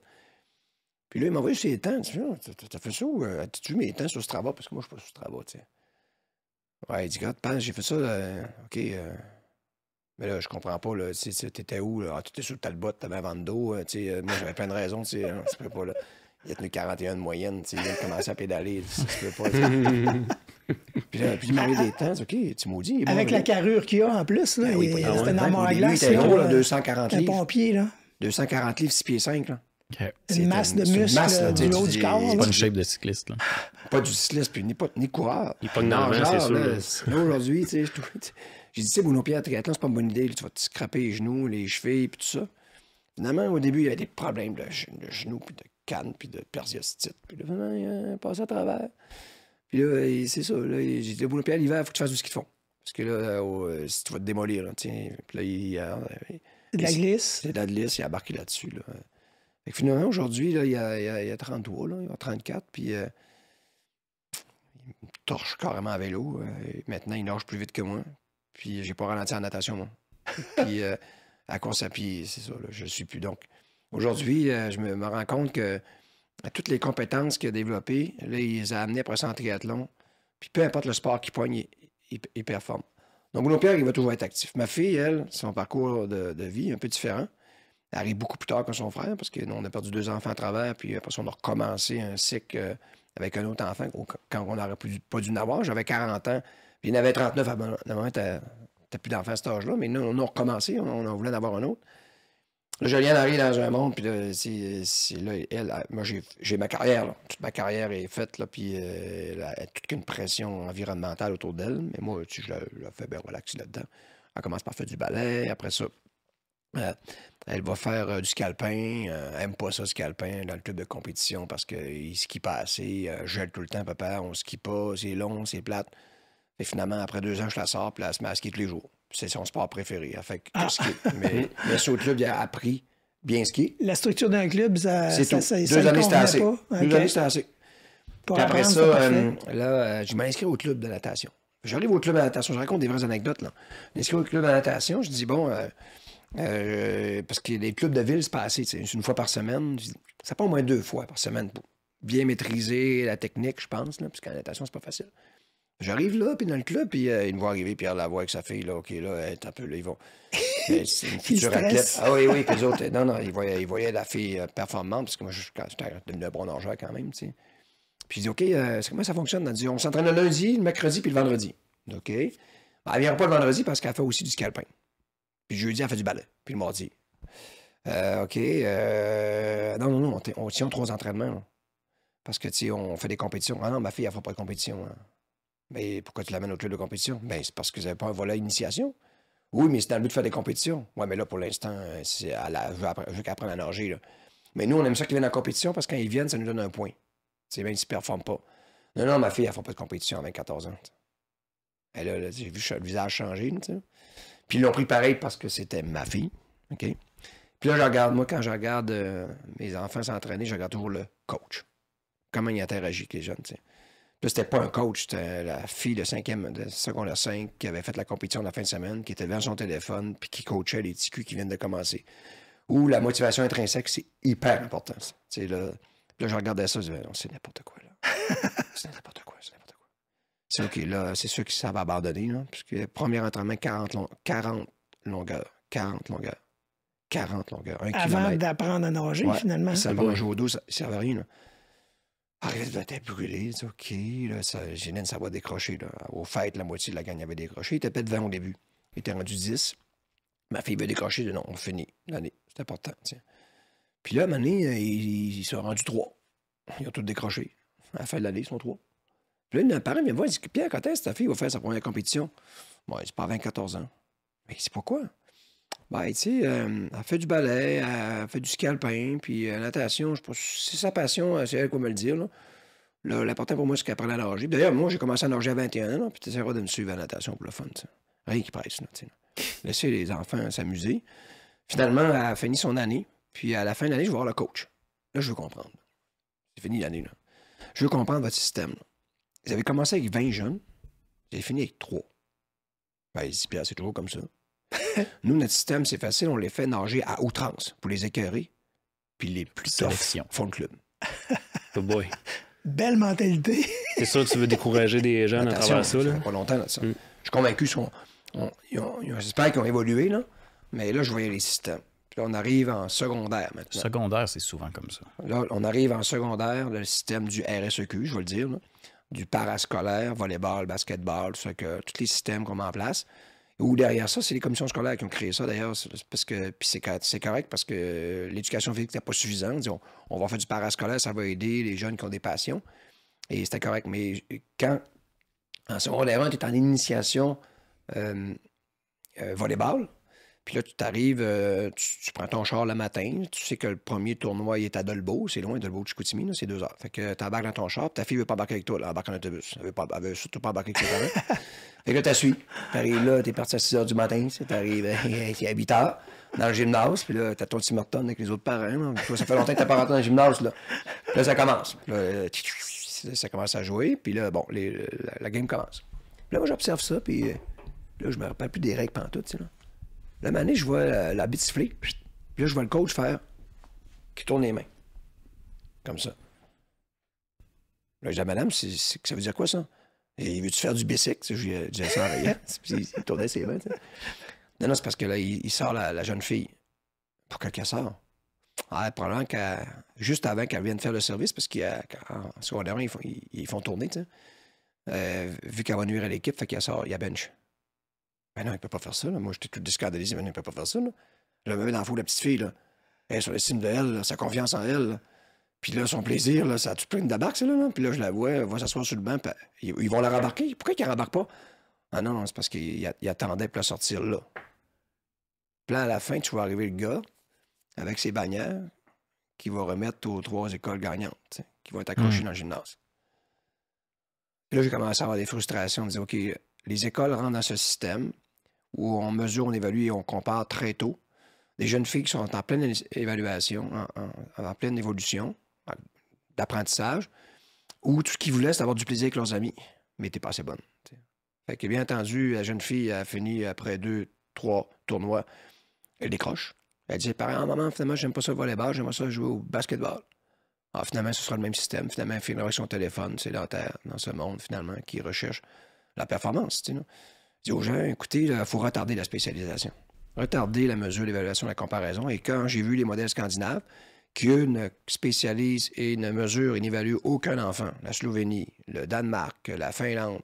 Puis là, il m'a envoyé ses temps. Tu ah, as fait ça ou as-tu mes temps sur ce travail ?» Parce que moi, je suis pas sur travail, tu sais. Ouais, il dit, quand j'ai fait ça, euh, OK. Euh. mais là, je comprends pas, tu t'étais où, là? Ah, tu étais sous le botte t'avais un vando, euh, tu sais, moi, j'avais plein de raisons, tu hein, pas, là. Il a tenu 41 de moyenne, tu sais, il a à pédaler, tu peux pas, (laughs) puis là, puis il des temps, OK, tu maudis. Avec la carrure qu'il y a, en plus, là, ben c'était un armoire glace. Il était gros, là, 240 livres. pompier, là. 240 livres, 6 pieds 5, là. C'est Une masse de muscles du haut du corps. C'est pas une shape de cycliste. Pas du cycliste, puis ni, pas, ni coureur. Il pas de c'est sûr. Là, aujourd'hui, tu sais, j'ai dit, c'est bon Bruno Pierre, triathlon, c'est pas une bonne idée. tu vas te scraper les genoux, les chevilles, puis tout ça. Finalement, au début, il y avait des problèmes de, genoux, puis de canne, puis de persiostite. Puis finalement, il a à travers. Puis là, c'est ça. J'ai dit, Bruno Pierre, l'hiver, il faut que tu fasses tout ce qu'ils font Parce que là, si tu vas te démolir, tiens. Puis là, il. y a. Euh, c'est de la glisse. C'est de la glisse, il a embarqué là-dessus. Là finalement, aujourd'hui, il, y a 33, là, il a 34, puis euh, il me torche carrément à vélo. Euh, maintenant, il nage plus vite que moi. Puis j'ai pas ralenti en natation, moi. (laughs) puis euh, à course à pied, c'est ça, là, je suis plus. Donc, aujourd'hui, je me, rends compte que toutes les compétences qu'il a développées, là, il les a amenées après ça en triathlon. Puis peu importe le sport qu'il poigne, il, performe. Donc, mon père, il va toujours être actif. Ma fille, elle, son parcours de vie est un peu différent arrive beaucoup plus tard que son frère parce que on a perdu deux enfants à travers, puis après ça, on a recommencé un cycle euh, avec un autre enfant quand on n'aurait pas dû en avoir J'avais 40 ans, puis il en avait 39 à moment, t'as plus d'enfants à cet âge-là, mais nous, on a recommencé, on, en voulait en avoir un autre. Là, viens arrive dans un monde, puis là, elle, moi, j'ai, ma carrière, toute ma carrière est faite, là, puis euh, elle a toute une pression environnementale autour d'elle, mais moi, je, la, fais bien relaxer là-dedans. Elle commence par faire du ballet, après ça, euh, elle va faire euh, du scalpin, elle euh, aime pas ça, scalpin, dans le club de compétition parce qu'il skie pas assez, gèle tout le temps, papa, on skie pas, c'est long, c'est plate. Et finalement, après deux ans, je la sors, puis elle se met à skier tous les jours. C'est son sport préféré. Elle fait que ah. Mais, sur saut (laughs) club, il a appris bien skier. La structure d'un club, ça, c'est ça, ça, Deux années, c'était assez. Okay. Deux années, c'était assez. après ça, là, je m'inscris au club de natation. J'arrive au club de natation, je raconte des vraies anecdotes. Là. Je m'inscris au club de natation, je dis, bon, euh, parce que les clubs de ville, c'est pas assez. C'est une fois par semaine. Ça pas au moins deux fois par semaine pour bien maîtriser la technique, je pense, là, parce qu'en natation, c'est pas facile. J'arrive là, puis dans le club, puis euh, il me voit arriver, Pierre Lavoie avec sa fille, là, OK, là, est un peu, ils vont. (laughs) Ben, c'est une future athlète. Ah oui, oui, puis les autres, non, non, ils voyaient, la fille euh, performante, parce que moi, j'étais devenu un bon nageur quand même, tu sais. Puis je dis OK, c'est comment ça fonctionne? On, s'entraîne le lundi, le mercredi, puis le vendredi. OK. Ben, elle vient pas le vendredi parce qu'elle fait aussi du scalping puis jeudi, elle fait du ballet. Puis le mardi. Euh, OK. Euh, non, non, non, on, tient trois entraînements. Parce que, tu sais, on fait des compétitions. Ah non, ma fille, elle ne fera pas de compétition. Hein. Mais pourquoi tu l'amènes au club de compétition? Ben, c'est parce que vous n'avez pas un volet initiation. Oui, mais c'est dans le but de faire des compétitions. Oui, mais là, pour l'instant, c'est à je veux, qu'elle apprenne à nager. Mais nous, on aime ça qu'ils viennent en compétition parce que quand ils viennent, ça nous donne un point. C'est bien s'ils ne performent pas. Non, non, ma fille, elle ne fera pas de compétition à 24 ans. Elle a, j'ai vu le visage changer. sais. Puis ils l'ont pris pareil parce que c'était ma fille. OK? Puis là, je regarde, moi, quand je regarde euh, mes enfants s'entraîner, je regarde toujours le coach. Comment il interagit avec les jeunes, tu sais. Puis c'était pas un coach, c'était la fille de cinquième, de secondaire 5 qui avait fait la compétition la fin de semaine, qui était devant son téléphone, puis qui coachait les petits culs qui viennent de commencer. Ou la motivation intrinsèque, c'est hyper important. puis là, je regardais ça, je disais, non, c'est n'importe quoi, là. (laughs) c'est n'importe quoi, c'est n'importe quoi. C'est OK, là, c'est sûr que ça va abandonner, là, puisque premier entraînement, 40, 40 longueurs. 40 longueurs. 40 longueurs. Avant d'apprendre à nager, finalement. Ça va jouer au dos, ça ne sert à rien. Arrête ah, de t'être brûlé, OK, là, ça, Géline, ça va décrocher. Au fait, la moitié de la gagne avait décroché. Il était peut-être 20 au début. Il était rendu 10. Ma fille veut décrocher, non, on finit. L'année, c'est important, tiens. Puis là, à un moment donné, euh, ils, sont rendus 3. Ils ont tout décroché. À la fin de l'année, ils sont 3. Lui là, me parent vient me voir dit Pierre, quand est-ce que ta fille va faire sa première compétition Bon, c'est pas 20-14 ans. Mais c'est pourquoi ben, tu euh, sais, elle fait du ballet, elle fait du ski alpin, puis la euh, natation, je c'est sa passion, euh, c'est elle qui va me le dire. Là. l'important pour moi, c'est qu'elle apprenne à nager. D'ailleurs, moi, j'ai commencé à nager à 21 ans, puis tu essaieras de me suivre à la natation pour le fun. Rien qui presse. Là, Laisser les enfants s'amuser. Finalement, elle a fini son année, puis à la fin de l'année, je vais voir le coach. Là, je veux comprendre. C'est fini l'année. Là. Je veux comprendre votre système. Ils avaient commencé avec 20 jeunes. J'ai fini avec 3. Ben, c'est toujours comme ça. (laughs) Nous, notre système, c'est facile. On les fait nager à outrance pour les écœurer. Puis les plus tough font le club. Oh boy. (laughs) Belle mentalité. c'est sûr que tu veux décourager des jeunes à travers ça. Là. Ça fait pas longtemps, là, ça. Mm. Je suis convaincu. j'espère qu'ils ont évolué, là. Mais là, je voyais les systèmes. Puis là, on arrive en secondaire maintenant. Secondaire, c'est souvent comme ça. Là, on arrive en secondaire, le système du RSEQ, je vais le dire. Là du parascolaire, volleyball, basketball, tout que, tous les systèmes qu'on met en place. Ou derrière ça, c'est les commissions scolaires qui ont créé ça d'ailleurs, parce que puis c'est correct parce que l'éducation physique n'était pas suffisante. On, va faire du parascolaire, ça va aider les jeunes qui ont des passions. Et c'était correct. Mais quand en secondaire 1, tu es en initiation euh, euh, volleyball, puis là, tu t'arrives, euh, tu, prends ton char le matin. Tu sais que le premier tournoi il est à Dolbeau. C'est loin, Dolbeau de Chicoutimi, c'est deux heures. Fait que tu embarques dans ton char. Ta fille veut pas embarquer avec toi. Elle embarque en autobus. Elle veut, pas, veut surtout pas embarquer avec toi. parents. (laughs) fait que tu suis. Tu arrives là, tu es parti à 6 heures du matin. Tu arrives (laughs) à 8 heures dans le gymnase. Puis là, tu as ton petit avec les autres parents. ça fait longtemps que tu pas rentré dans le gymnase. Là, là ça commence. Euh, ça commence à jouer. Puis là, bon, la, game commence. Puis là, moi, j'observe ça. Puis euh, là, je me rappelle plus des règles pantoute. Là. La manée, je vois la, siffler. Puis là, je vois le coach faire qui tourne les mains. Comme ça. Là, je dis madame, ça veut dire quoi ça? Et veut tu faire du bicycle? Je lui disais ça (laughs) Puis il tournait ses mains. Non, non, c'est parce que là, il, sort la, jeune fille. Pour qu'elle sorte. Ah, probablement juste avant qu'elle vienne faire le service, parce qu'en secondaire, ils font, ils, font tourner, euh, vu qu'elle va nuire à l'équipe, fait qu'elle sort, il y a bench. Ben non, il ne peut pas faire ça. Moi, j'étais tout discardalisé. Mais non, il peut pas faire ça. Là. Je me dans la petite fille. Là. Elle est sur l'estime de elle, sa confiance en elle. Puis là, son plaisir, là, ça a tout plein de là, Puis là, je la vois, elle va s'asseoir sur le banc. Puis ils, vont la rembarquer. Pourquoi qu'ils ne rembarquent pas? Ah non, c'est parce qu'il attendait pour la sortir là. Puis là, à la fin, tu vois arriver le gars avec ses bannières qui va remettre aux trois écoles gagnantes, qui vont être accrochées hmm. dans le gymnase. Puis là, j'ai commencé à avoir des frustrations, me disais, OK, les écoles rentrent dans ce système, où on mesure, on évalue et on compare très tôt. Des jeunes filles qui sont en pleine évaluation, en, pleine évolution d'apprentissage, où tout ce qu'ils voulaient, c'est avoir du plaisir avec leurs amis, mais t'es pas assez bonne. bien entendu, la jeune fille a fini après deux, trois tournois, elle décroche. Elle dit un ah, maman, finalement, j'aime pas ça le volleyball, pas ça jouer au basketball. Ah, finalement, ce sera le même système. Finalement, elle finira avec son téléphone sédentaire dans ce monde, finalement, qui recherche la performance dit aux gens, écoutez, il faut retarder la spécialisation. Retarder la mesure, l'évaluation, la comparaison. Et quand j'ai vu les modèles scandinaves, qui, ne spécialisent et ne mesurent et n'évaluent aucun enfant, la Slovénie, le Danemark, la Finlande,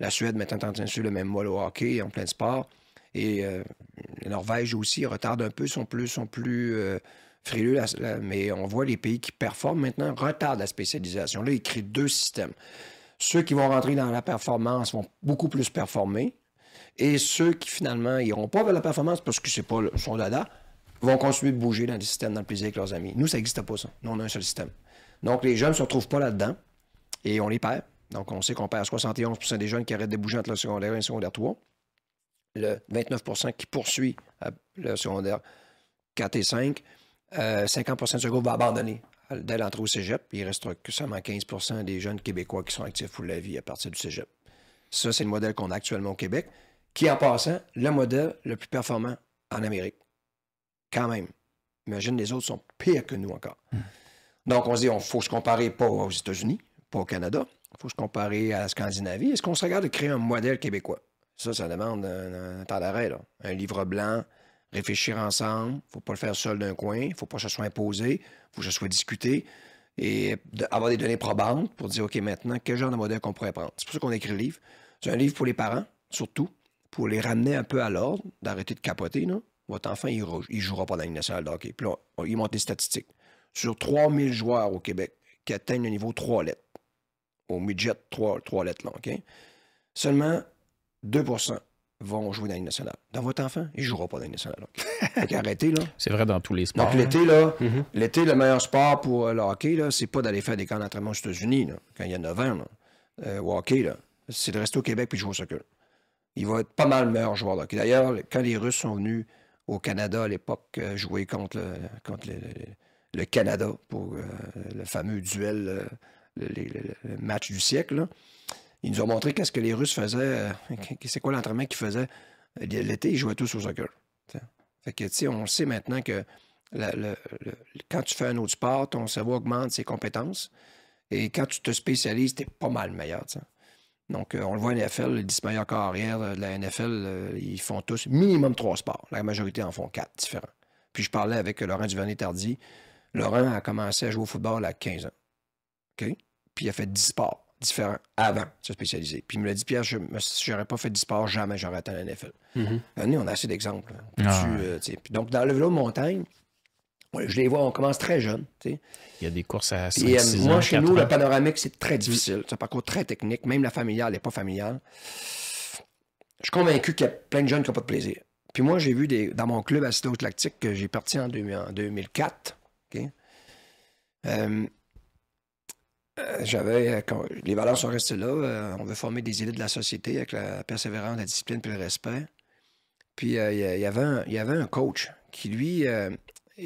la Suède mettant en train le même mois au hockey en plein sport, et euh, la Norvège aussi retarde un peu, sont plus, sont plus euh, frileux, mais on voit les pays qui performent maintenant retardent la spécialisation. Là, ils créent deux systèmes. Ceux qui vont rentrer dans la performance vont beaucoup plus performer, et ceux qui, finalement, n'iront pas vers la performance parce que c'est pas son dada, vont continuer de bouger dans le système, dans le plaisir avec leurs amis. Nous, ça n'existe pas, ça. Nous, on a un seul système. Donc, les jeunes ne se retrouvent pas là-dedans et on les perd. Donc, on sait qu'on perd 71 des jeunes qui arrêtent de bouger entre le secondaire et le secondaire 3. Le 29 qui poursuit euh, le secondaire 4 et 5. 50 de ce groupe va abandonner euh, dès l'entrée au cégep. Il reste que seulement 15 des jeunes Québécois qui sont actifs pour la vie à partir du cégep. Ça, c'est le modèle qu'on a actuellement au Québec qui est en passant le modèle le plus performant en Amérique. Quand même. Imagine, les autres sont pires que nous encore. Hmm. Donc, on se dit, il faut se comparer pas aux États-Unis, pas au Canada. Il faut se comparer à la Scandinavie. Est-ce qu'on se regarde de créer un modèle québécois? Ça, ça demande un, temps d'arrêt. Un livre blanc, réfléchir ensemble. Il ne faut pas le faire seul d'un coin. Il ne faut pas que ce soit imposé. Il faut que ce soit discuté. Et avoir des données probantes pour dire, OK, maintenant, quel genre de modèle qu'on pourrait prendre? C'est pour ça qu'on écrit le livre. C'est un livre pour les parents, surtout pour les ramener un peu à l'ordre, d'arrêter de capoter, votre enfant, il ne jouera pas dans la nationale de hockey. Puis là, il monte les statistiques. Sur 3000 joueurs au Québec qui atteignent le niveau 3 lettres, au midget 3, lettres, Seulement 2 vont jouer dans la nationale. Dans votre enfant, il ne jouera pas dans la nationale. Donc, arrêtez, là. (laughs) C'est vrai dans tous les sports. Donc, hein. l'été, là, mm-hmm. l'été, le meilleur sport pour euh, le hockey, là, c'est pas d'aller faire des camps d'entraînement aux États-Unis, quand il y a 9 ans, euh, au hockey, là. C'est de rester au Québec puis jouer au soccer il va être pas mal meilleur joueur. d'ailleurs, quand les Russes sont venus au Canada à l'époque euh, jouer contre le, contre le, Canada pour euh, le fameux duel, euh, le, match du siècle, ils nous ont montré qu'est-ce que les Russes faisaient, c'est quoi l'entraînement qu'ils faisaient. L'été, ils jouaient tous au soccer. Fait que, on sait maintenant que quand tu fais un autre sport, ton cerveau augmente ses compétences. Et quand tu te spécialises, t'es pas mal meilleur. Donc, euh, on le voit à NFL, les 10 meilleurs carrières euh, de la NFL, euh, ils font tous minimum trois sports. La majorité en font quatre différents. Puis je parlais avec Laurent Duvernay-Tardy. Laurent a commencé à jouer au football à 15 ans. OK? Puis il a fait 10 sports différents avant de se spécialiser. Puis il me l'a dit, Pierre, je n'aurais pas fait 10 sports, jamais j'aurais atteint la NFL. Mm-hmm. on a assez d'exemples. Ah donc, dans le vélo de montagne, je les vois, on commence très jeune. Il y a des courses à 5, euh, Moi, chez nous, le panoramique, c'est très difficile. C'est un parcours très technique. Même la familiale n'est pas familiale. Je suis convaincu qu'il y a plein de jeunes qui n'ont pas de plaisir. Puis moi, j'ai vu des, dans mon club à lactique que j'ai parti en, 2004. Euh, euh, j'avais les valeurs sont restées là. on veut former des élites de la société avec la persévérance, la discipline et le respect. Puis il il y avait un coach qui, lui,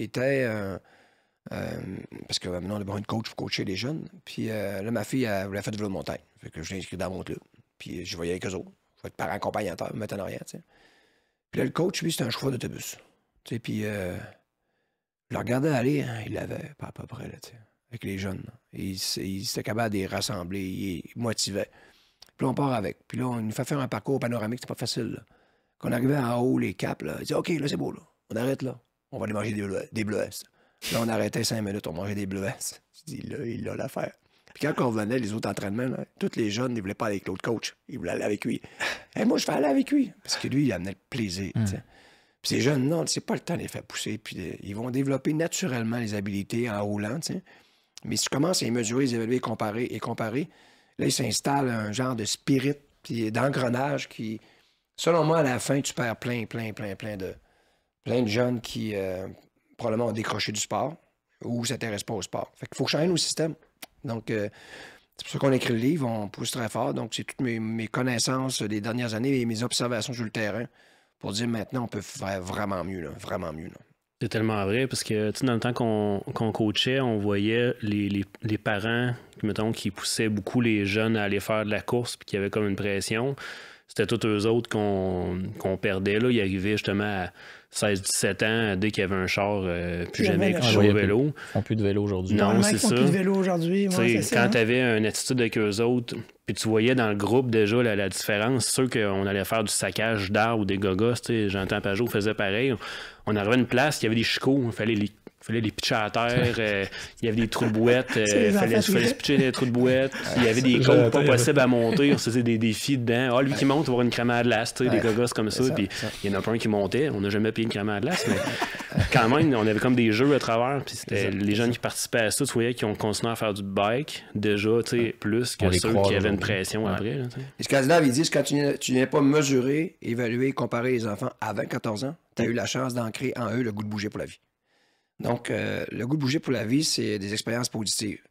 était. Euh, euh, parce que maintenant, on a besoin de coach, pour coacher les jeunes. Puis euh, là, ma fille, elle voulait faire du vélo de montagne. Fait que je l'ai inscrit dans mon club. Puis je voyais avec eux autres. Je vais être parent accompagnateur, me mettre en arrière, tu sais. Puis là, le coach, lui, c'était un chauffeur d'autobus. Tu sais, puis je le regardais aller, hein, il l'avait, pas à peu près, là, avec les jeunes. Il, il était capable de les rassembler, il, motivait. Puis là, on part avec. Puis là, on nous fait faire un parcours panoramique, c'est pas facile. Là. Quand on arrivait en haut, les caps, là, il disait OK, là, c'est beau, là. On arrête là on va aller manger des, des Là, on arrêtait cinq minutes, on mangeait des bleuets. Je dis, là, il a l'affaire. Puis quand on venait les autres entraînements, tous les jeunes, ils voulaient pas aller avec l'autre coach. Ils voulaient aller avec lui. Et eh, moi, je vais aller avec lui. Parce que lui, il amenait le plaisir. Hmm. Puis ces jeunes, non, c'est pas le temps de les faire pousser. Puis ils vont développer naturellement les habilités en roulant. Mais si tu commences à les mesurer, les évaluer, comparer et comparer, là, il s'installe un genre de spirit puis d'engrenage qui, selon moi, à la fin, tu perds plein, plein, plein, plein de, plein de jeunes qui euh, probablement ont décroché du sport ou ne s'intéressent pas au sport. Fait qu'il faut changer nos systèmes. Donc, euh, c'est pour ça qu'on écrit le livre, on pousse très fort. Donc, c'est toutes mes, connaissances des dernières années et mes observations sur le terrain pour dire maintenant, on peut faire vraiment mieux, vraiment mieux. C'est tellement vrai parce que dans le temps qu'on, coachait, on voyait les, parents mettons, qui poussaient beaucoup les jeunes à aller faire de la course puis qui avait comme une pression c'était tous eux autres qu'on perdait. Là, ils arrivaient justement à 16-17 ans, dès qu'il y avait un char, euh, plus jamais jouait au vélo. Ils font plus de vélo aujourd'hui. Non, c'est ça. Plus de vélo aujourd'hui. quand hein. tu avais une attitude avec eux autres, puis tu voyais dans le groupe déjà la, la différence, ceux qu'on allait faire du saccage d'art ou des gogos, j'entends Pajot faisait pareil. On arrivait à une place, il y avait des chicots, il fallait les fallait les pitcher à terre, (laughs) euh, il y avait des trous de bouette, euh, (laughs) il fallait, se pitcher des trous de bouette, il y avait des côtes pas possibles à monter, c'était des défis dedans. Ah, lui qui monte, il va avoir une crème à glace, tu sais, des gogos comme ça, puis il y en a pas un qui montait, on n'a jamais payé une crème à glace, mais (laughs) quand même, on avait comme des jeux à travers, puis c'était les jeunes qui participaient à ça, tu voyais qu'ils ont continué à faire du bike, déjà, tu sais, plus que ceux qui avaient une pression après. Les Scandinaves, ils disent quand tu n'es pas mesuré, évalué, comparé les enfants avant 14 ans, tu as eu la chance d'ancrer en eux le goût de bouger pour la vie. Donc, euh, le goût de bouger pour la vie, c'est des expériences positives.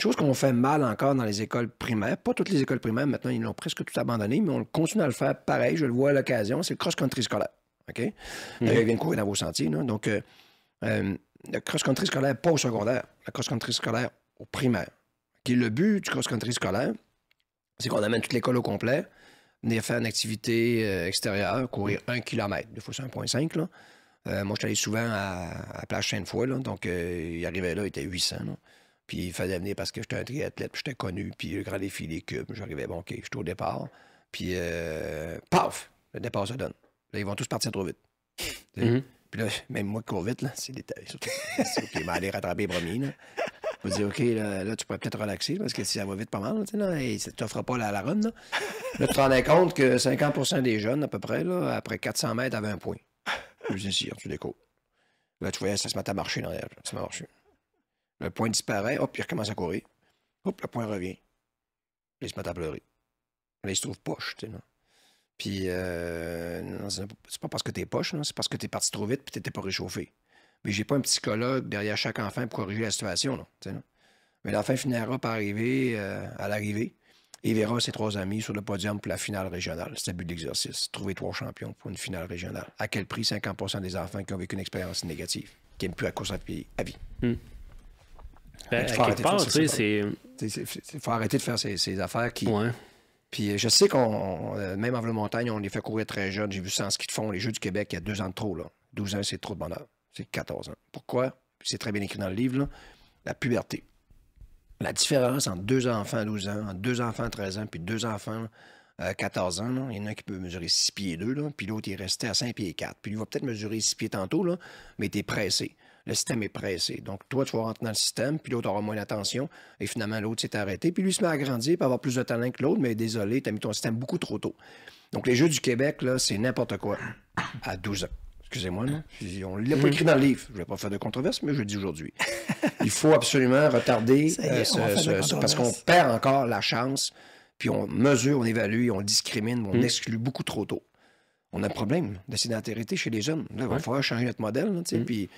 Chose qu'on fait mal encore dans les écoles primaires, pas toutes les écoles primaires, maintenant ils l'ont presque tout abandonné, mais on continue à le faire pareil, je le vois à l'occasion, c'est le cross-country scolaire. OK? Mm -hmm. courir dans vos sentiers. Donc, euh, euh, le cross-country scolaire, pas au secondaire, le cross-country scolaire au primaire. est Le but du cross-country scolaire, c'est qu'on amène toute l'école au complet, venir faire une activité extérieure, courir un kilomètre, deux fois 1,5 là. Euh, moi, je suis allé souvent à, à Plage Sainte-Foy, donc euh, il arrivait là, il était 800. Puis il fallait venir parce que j'étais un triathlète, puis j'étais connu, puis le grand défi des cubes, j'arrivais, bon, OK, j'étais au départ. Puis, euh, paf, le départ se donne. Là, ils vont tous partir trop vite. Mhm. Puis là, même moi qui cours vite, c'est détaillé. OK, m'a aller rattraper premier, là. Je me OK, là, là tu pourrais peut-être relaxer parce que si ça va vite pas mal, ça ne t'offre pas la, la run. Là. tu te rendais compte que 50 des jeunes, à peu près, là, après 400 mètres, avaient un point. Je tu découvres. Là, tu voyais, ça se met à marcher dans l'air. Ça m'a Le point disparaît, hop, il recommence à courir. Hop, le point revient. il se met à pleurer. Là, il se trouve poche, tu sais, Puis, euh, c'est pas parce que t'es poche, C'est parce que t'es parti trop vite puis t'étais pas réchauffé. Mais j'ai pas un psychologue derrière chaque enfant pour corriger la situation, Mais l'enfant finira par arriver euh, à l'arrivée et verra ses trois amis sur le podium pour la finale régionale. C'est le but de l'exercice, trouver trois champions pour une finale régionale. À quel prix 50 des enfants qui ont vécu une expérience négative, qui n'aiment plus la course à pied à vie? il faut, arrêter de faire ces, affaires qui... Ouais. Puis euh, je sais qu'on, euh, même en le montagne on les fait courir très jeunes. J'ai vu ça en ski de fond, les Jeux du Québec, il y a deux ans de trop. Là. 12 ans, c'est trop de bonheur. C'est 14 ans. Pourquoi? C'est très bien écrit dans le livre. La puberté. La différence entre deux enfants à 12 ans, deux enfants à 13 ans, puis deux enfants à 14 ans, il y en a un qui peut mesurer 6 pieds 2, là, puis l'autre est resté à 5 pieds 4. Puis lui va peut-être mesurer 6 pieds tantôt, là, mais tu es pressé. Le système est pressé. Donc, toi, tu vas rentrer dans le système, puis l'autre aura moins d'attention, et finalement, l'autre s'est arrêté. Puis lui se met à grandir, peut avoir plus de talent que l'autre, mais désolé, tu as mis ton système beaucoup trop tôt. Donc, les Jeux du Québec, là, c'est n'importe quoi à 12 ans. Excusez-moi, hein? On ne l'a pas mm. écrit dans le livre. Je ne vais pas faire de controverse, mais je le dis aujourd'hui. (laughs) Il faut absolument retarder euh, parce qu'on perd encore la chance, puis on mesure, on évalue, on discrimine, on mm. exclut beaucoup trop tôt. On a un problème de sédentarité chez les jeunes. il va falloir changer notre modèle. Mm. Puis,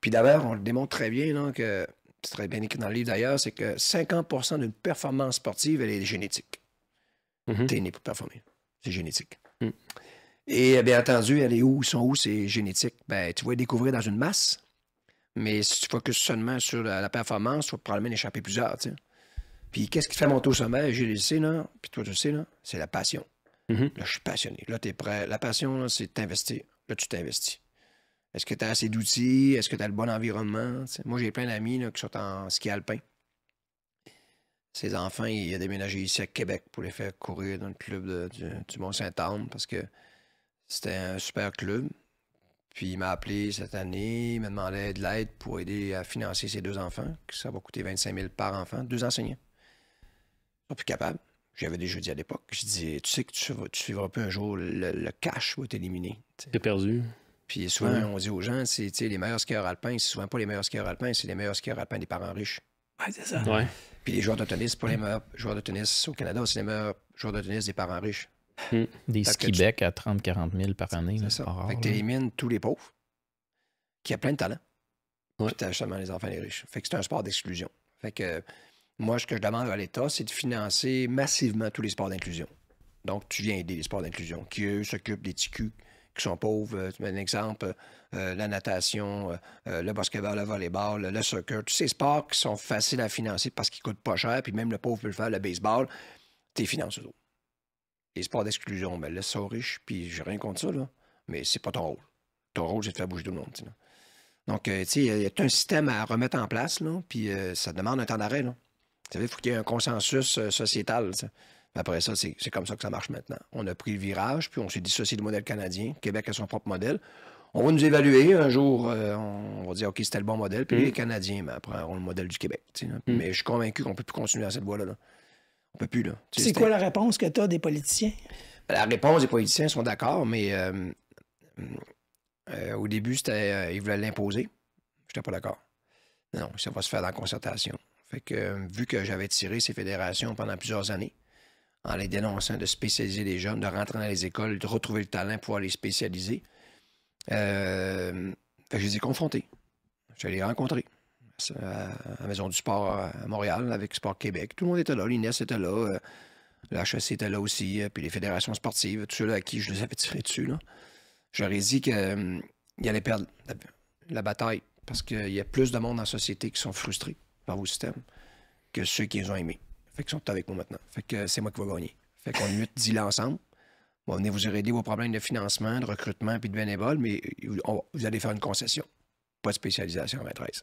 puis d'ailleurs, on le démontre très bien, là, que c'est très bien écrit dans le livre d'ailleurs, c'est que 50 d'une performance sportive, elle est génétique. Mm-hmm. Tu né pour performer. C'est génétique. Et bien entendu, elle est où, sont où, c'est génétique. Ben, tu vas découvrir dans une masse, mais si tu focuses seulement sur la, performance, tu vas probablement en échapper plusieurs. tard. Puis qu'est-ce qui fait monter au sommet? J'ai le là, puis toi, tu le sais, là, c'est la passion. Mm-hmm. Là, je suis passionné. Là, tu es prêt. La passion, c'est t'investir. Là, tu t'investis. Est-ce que tu as assez d'outils? Est-ce que tu as le bon environnement? moi, j'ai plein d'amis qui sont en ski alpin. Ses enfants, il a déménagé ici à Québec pour les faire courir dans le club du, Mont-Saint-Anne parce que c'était un super club. Puis il m'a appelé cette année, il m'a demandé de l'aide pour aider à financer ses deux enfants, que ça va coûter 25 000 par enfant, deux enseignants. Pas plus capable. J'avais déjà dit à l'époque, je disais, tu sais que tu, ne suivras plus un jour, le, cash va t'éliminer. T'es perdu. Puis souvent, on dit aux gens, c'est les meilleurs skieurs alpins, c'est souvent pas les meilleurs skieurs alpins, c'est les meilleurs skieurs alpins des parents riches. Ouais, c'est ça. Puis les joueurs de tennis, pas les meilleurs joueurs de tennis au Canada, c'est les meilleurs joueurs de tennis des parents riches. Hmm. Des skibecs à 30-40 000 par année. ça. fait tu élimines tous les pauvres qui a plein de talent. les enfants les riches. Fait que c'est un sport d'exclusion. Fait que moi, ce que je demande à l'État, c'est de financer massivement tous les sports d'inclusion. Donc, tu viens aider les sports d'inclusion qui, eux, s'occupent des ticus qui sont pauvres. Euh, tu mets un exemple, euh, euh, la natation, le basketball, le volleyball, le, le soccer, tous ces sports qui sont faciles à financer parce qu'ils coûtent pas cher, puis même le pauvre peut le faire, le baseball, tu les finances les pas d'exclusion, mais laisse ça aux riches, puis j'ai rien contre ça, là. Mais c'est pas ton rôle. Ton rôle, c'est de faire bouger tout le monde. Donc, euh, tu sais, il y a un système à remettre en place, là, puis euh, ça demande un temps d'arrêt, là. il faut qu'il y ait un consensus euh, sociétal. Après ça, c'est comme ça que ça marche maintenant. On a pris le virage, puis on s'est dissocié du modèle canadien. Québec a son propre modèle. On va nous évaluer un jour, on va dire, OK, c'était le bon modèle, puis mm. les Canadiens mais après, on le modèle du Québec. Mm. Mais je suis convaincu qu'on peut plus continuer dans cette voie-là. là c'est quoi la réponse que tu as des politiciens? Ben, la réponse des politiciens sont d'accord, mais euh, euh, au début, c'était euh, ils voulaient l'imposer. Je n'étais pas d'accord. Non, ça va se faire dans la concertation. Fait que, vu que j'avais tiré ces fédérations pendant plusieurs années, en les dénonçant de spécialiser les jeunes, de rentrer dans les écoles, de retrouver le talent pour les spécialiser, je les ai confrontés. Je les ai rencontrés. Euh, à la Maison du Sport euh, à Montréal avec Sport Québec. Tout le monde était là. L'INES était là. Euh, la HSC e était là aussi. Puis les fédérations sportives, tous ceux-là à qui je les avais tirés dessus. J'aurais dit qu'ils allaient perdre la, bataille parce qu'il y a plus de monde en société qui sont frustrés par vos systèmes que ceux qui les ont aimés. Fait que sont avec moi maintenant. Fait que c'est moi qui vais gagner. Fait qu'on lutte dit là ensemble. Bon, venez vous aider vos problèmes de financement, de recrutement puis de bénévoles, mais vous allez faire une concession. Pas de spécialisation en maîtresse.